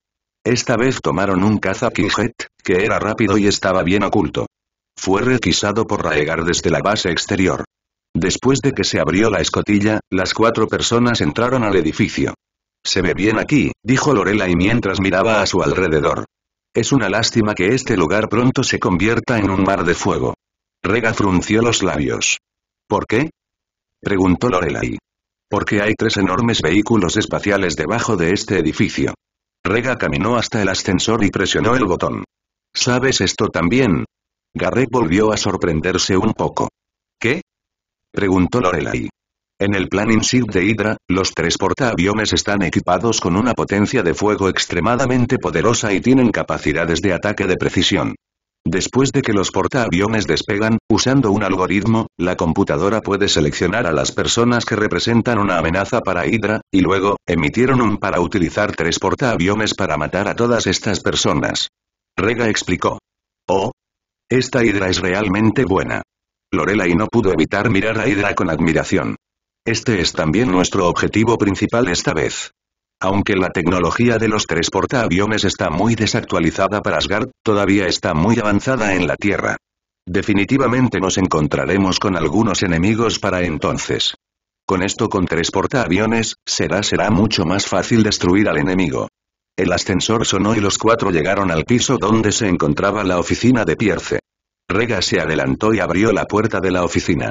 Esta vez tomaron un caza que era rápido y estaba bien oculto. Fue requisado por Raegar desde la base exterior. Después de que se abrió la escotilla, las cuatro personas entraron al edificio. Se ve bien aquí, dijo Lorelai y mientras miraba a su alrededor. Es una lástima que este lugar pronto se convierta en un mar de fuego. Rega frunció los labios. ¿Por qué? preguntó Lorelai. Porque hay tres enormes vehículos espaciales debajo de este edificio. Rega caminó hasta el ascensor y presionó el botón. ¿Sabes esto también? Garrett volvió a sorprenderse un poco. ¿Qué? Preguntó Lorelai. En el plan InSight de Hydra, los tres portaaviones están equipados con una potencia de fuego extremadamente poderosa y tienen capacidades de ataque de precisión. Después de que los portaaviones despegan, usando un algoritmo, la computadora puede seleccionar a las personas que representan una amenaza para Hydra, y luego, emitieron un para utilizar tres portaaviones para matar a todas estas personas. Rega explicó. Oh. Esta Hydra es realmente buena. y no pudo evitar mirar a Hydra con admiración. Este es también nuestro objetivo principal esta vez. Aunque la tecnología de los tres portaaviones está muy desactualizada para Asgard, todavía está muy avanzada en la Tierra. Definitivamente nos encontraremos con algunos enemigos para entonces. Con esto con tres portaaviones, será será mucho más fácil destruir al enemigo. El ascensor sonó y los cuatro llegaron al piso donde se encontraba la oficina de Pierce. Rega se adelantó y abrió la puerta de la oficina.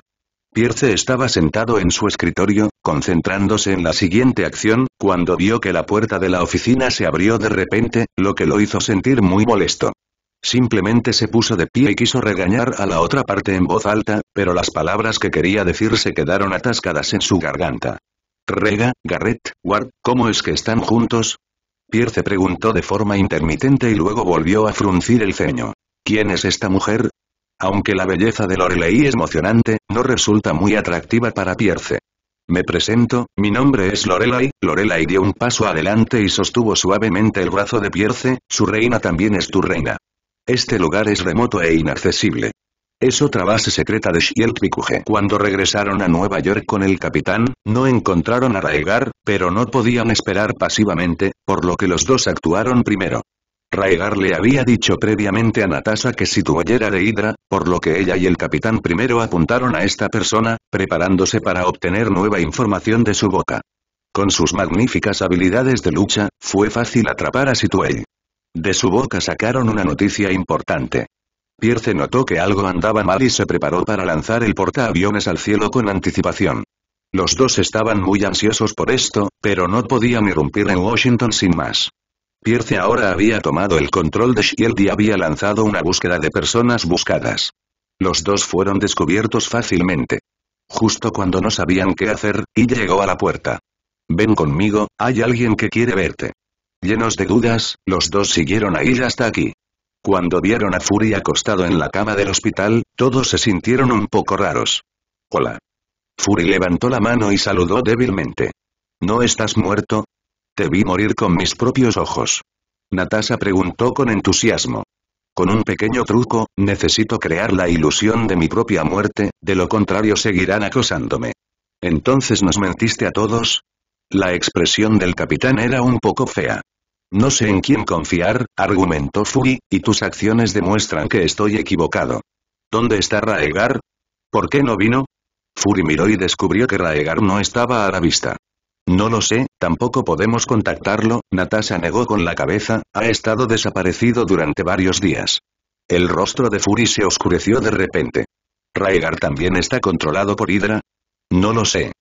Pierce estaba sentado en su escritorio, concentrándose en la siguiente acción, cuando vio que la puerta de la oficina se abrió de repente, lo que lo hizo sentir muy molesto. Simplemente se puso de pie y quiso regañar a la otra parte en voz alta, pero las palabras que quería decir se quedaron atascadas en su garganta. Rega, Garrett, Ward, ¿cómo es que están juntos? Pierce preguntó de forma intermitente y luego volvió a fruncir el ceño. ¿Quién es esta mujer? Aunque la belleza de Lorelei es emocionante, no resulta muy atractiva para Pierce. Me presento, mi nombre es Lorelei, Lorelei dio un paso adelante y sostuvo suavemente el brazo de Pierce, su reina también es tu reina. Este lugar es remoto e inaccesible. Es otra base secreta de Shielpicuje. Cuando regresaron a Nueva York con el capitán, no encontraron a Raegar, pero no podían esperar pasivamente, por lo que los dos actuaron primero. Raegar le había dicho previamente a Natasha que si era de Hydra, por lo que ella y el capitán primero apuntaron a esta persona, preparándose para obtener nueva información de su boca. Con sus magníficas habilidades de lucha, fue fácil atrapar a Sitwell. De su boca sacaron una noticia importante. Pierce notó que algo andaba mal y se preparó para lanzar el portaaviones al cielo con anticipación. Los dos estaban muy ansiosos por esto, pero no podían irrumpir en Washington sin más. Pierce ahora había tomado el control de Shield y había lanzado una búsqueda de personas buscadas. Los dos fueron descubiertos fácilmente. Justo cuando no sabían qué hacer, y llegó a la puerta. Ven conmigo, hay alguien que quiere verte. Llenos de dudas, los dos siguieron a ir hasta aquí. Cuando vieron a Fury acostado en la cama del hospital, todos se sintieron un poco raros. Hola. Fury levantó la mano y saludó débilmente. No estás muerto, te vi morir con mis propios ojos. Natasha preguntó con entusiasmo. Con un pequeño truco, necesito crear la ilusión de mi propia muerte, de lo contrario seguirán acosándome. ¿Entonces nos mentiste a todos? La expresión del capitán era un poco fea. No sé en quién confiar, argumentó Fury, y tus acciones demuestran que estoy equivocado. ¿Dónde está Raegar? ¿Por qué no vino? Fury miró y descubrió que Raegar no estaba a la vista. No lo sé, tampoco podemos contactarlo, Natasha negó con la cabeza, ha estado desaparecido durante varios días. El rostro de Fury se oscureció de repente. ¿Raegar también está controlado por Hydra? No lo sé.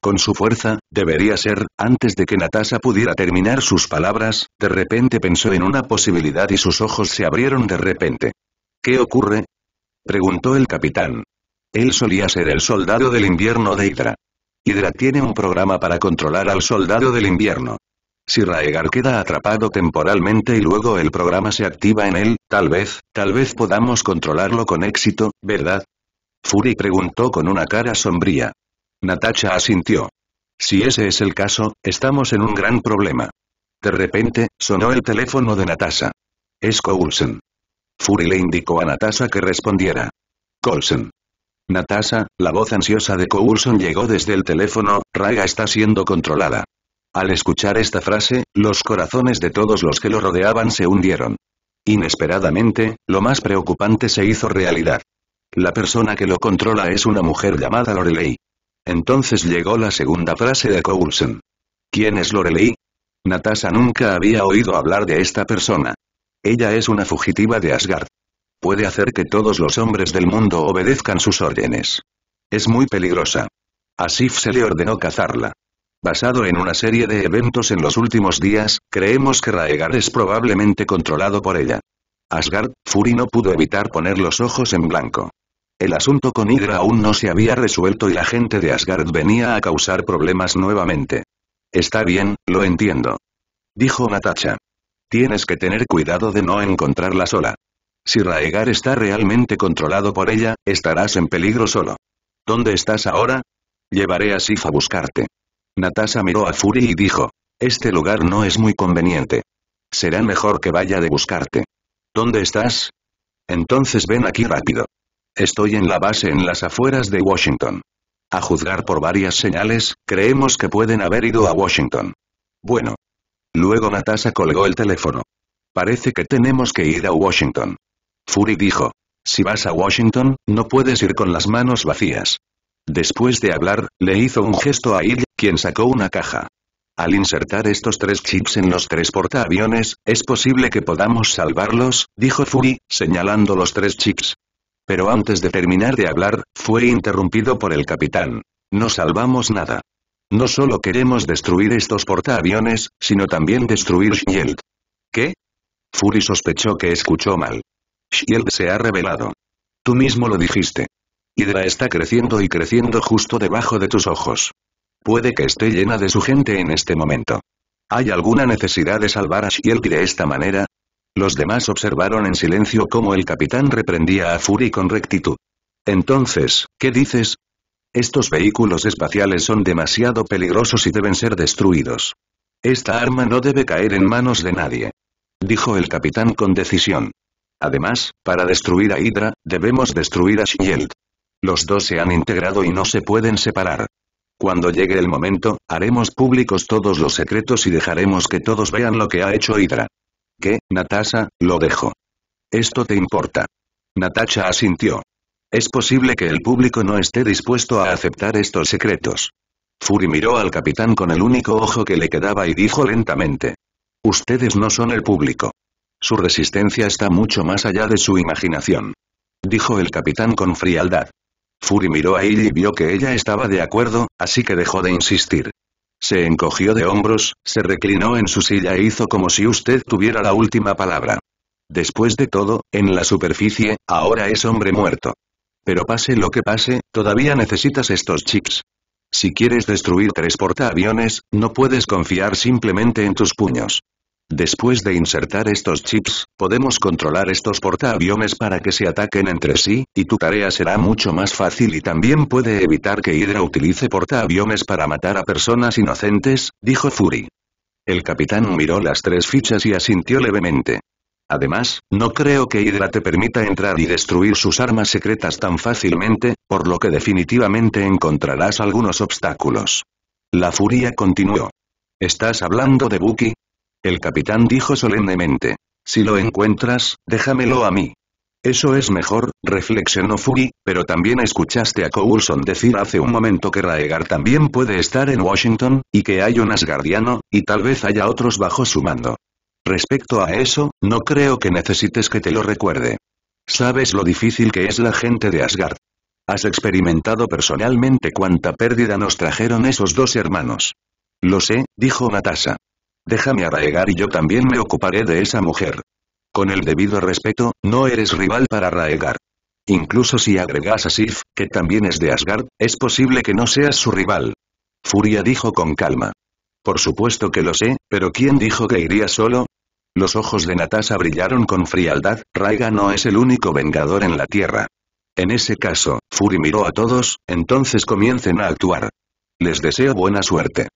Con su fuerza, debería ser, antes de que Natasha pudiera terminar sus palabras, de repente pensó en una posibilidad y sus ojos se abrieron de repente. ¿Qué ocurre? Preguntó el capitán. Él solía ser el soldado del invierno de Hydra. Hydra tiene un programa para controlar al soldado del invierno. Si Raegar queda atrapado temporalmente y luego el programa se activa en él, tal vez, tal vez podamos controlarlo con éxito, ¿verdad? Fury preguntó con una cara sombría. Natasha asintió. Si ese es el caso, estamos en un gran problema. De repente, sonó el teléfono de Natasha. Es Coulson. Fury le indicó a Natasha que respondiera. Coulson. Natasha, la voz ansiosa de Coulson llegó desde el teléfono, Raga está siendo controlada. Al escuchar esta frase, los corazones de todos los que lo rodeaban se hundieron. Inesperadamente, lo más preocupante se hizo realidad. La persona que lo controla es una mujer llamada Lorelei. Entonces llegó la segunda frase de Coulson. ¿Quién es Lorelei? Natasha nunca había oído hablar de esta persona. Ella es una fugitiva de Asgard puede hacer que todos los hombres del mundo obedezcan sus órdenes. Es muy peligrosa. Asif se le ordenó cazarla. Basado en una serie de eventos en los últimos días, creemos que Raegar es probablemente controlado por ella. Asgard, Fury no pudo evitar poner los ojos en blanco. El asunto con Hydra aún no se había resuelto y la gente de Asgard venía a causar problemas nuevamente. Está bien, lo entiendo. Dijo Natacha. Tienes que tener cuidado de no encontrarla sola. Si Raegar está realmente controlado por ella, estarás en peligro solo. ¿Dónde estás ahora? Llevaré a Sif a buscarte. Natasha miró a Fury y dijo. Este lugar no es muy conveniente. Será mejor que vaya de buscarte. ¿Dónde estás? Entonces ven aquí rápido. Estoy en la base en las afueras de Washington. A juzgar por varias señales, creemos que pueden haber ido a Washington. Bueno. Luego Natasha colgó el teléfono. Parece que tenemos que ir a Washington. Fury dijo. Si vas a Washington, no puedes ir con las manos vacías. Después de hablar, le hizo un gesto a Il, quien sacó una caja. Al insertar estos tres chips en los tres portaaviones, es posible que podamos salvarlos, dijo Fury, señalando los tres chips. Pero antes de terminar de hablar, fue interrumpido por el capitán. No salvamos nada. No solo queremos destruir estos portaaviones, sino también destruir Shield. ¿Qué? Fury sospechó que escuchó mal. Shield se ha revelado. Tú mismo lo dijiste. Hydra está creciendo y creciendo justo debajo de tus ojos. Puede que esté llena de su gente en este momento. ¿Hay alguna necesidad de salvar a Shield de esta manera? Los demás observaron en silencio cómo el capitán reprendía a Fury con rectitud. Entonces, ¿qué dices? Estos vehículos espaciales son demasiado peligrosos y deben ser destruidos. Esta arma no debe caer en manos de nadie. Dijo el capitán con decisión. Además, para destruir a Hydra, debemos destruir a Shield. Los dos se han integrado y no se pueden separar. Cuando llegue el momento, haremos públicos todos los secretos y dejaremos que todos vean lo que ha hecho Hydra. ¿Qué, Natasha? Lo dejo. Esto te importa. Natasha asintió. Es posible que el público no esté dispuesto a aceptar estos secretos. Fury miró al capitán con el único ojo que le quedaba y dijo lentamente. Ustedes no son el público. Su resistencia está mucho más allá de su imaginación. Dijo el capitán con frialdad. Fury miró a ella y vio que ella estaba de acuerdo, así que dejó de insistir. Se encogió de hombros, se reclinó en su silla e hizo como si usted tuviera la última palabra. Después de todo, en la superficie, ahora es hombre muerto. Pero pase lo que pase, todavía necesitas estos chips. Si quieres destruir tres portaaviones, no puedes confiar simplemente en tus puños. Después de insertar estos chips, podemos controlar estos portaaviones para que se ataquen entre sí, y tu tarea será mucho más fácil y también puede evitar que Hydra utilice portaaviones para matar a personas inocentes, dijo Fury. El capitán miró las tres fichas y asintió levemente. Además, no creo que Hydra te permita entrar y destruir sus armas secretas tan fácilmente, por lo que definitivamente encontrarás algunos obstáculos. La furia continuó. ¿Estás hablando de Buki? El capitán dijo solemnemente. Si lo encuentras, déjamelo a mí. Eso es mejor, reflexionó Fury, pero también escuchaste a Coulson decir hace un momento que Raegar también puede estar en Washington, y que hay un asgardiano, y tal vez haya otros bajo su mando. Respecto a eso, no creo que necesites que te lo recuerde. Sabes lo difícil que es la gente de Asgard. Has experimentado personalmente cuánta pérdida nos trajeron esos dos hermanos. Lo sé, dijo Natasha déjame arraigar y yo también me ocuparé de esa mujer. Con el debido respeto, no eres rival para Raegar. Incluso si agregas a Sif, que también es de Asgard, es posible que no seas su rival. Furia dijo con calma. Por supuesto que lo sé, pero ¿quién dijo que iría solo? Los ojos de Natasha brillaron con frialdad, Raiga no es el único vengador en la Tierra. En ese caso, Fury miró a todos, entonces comiencen a actuar. Les deseo buena suerte.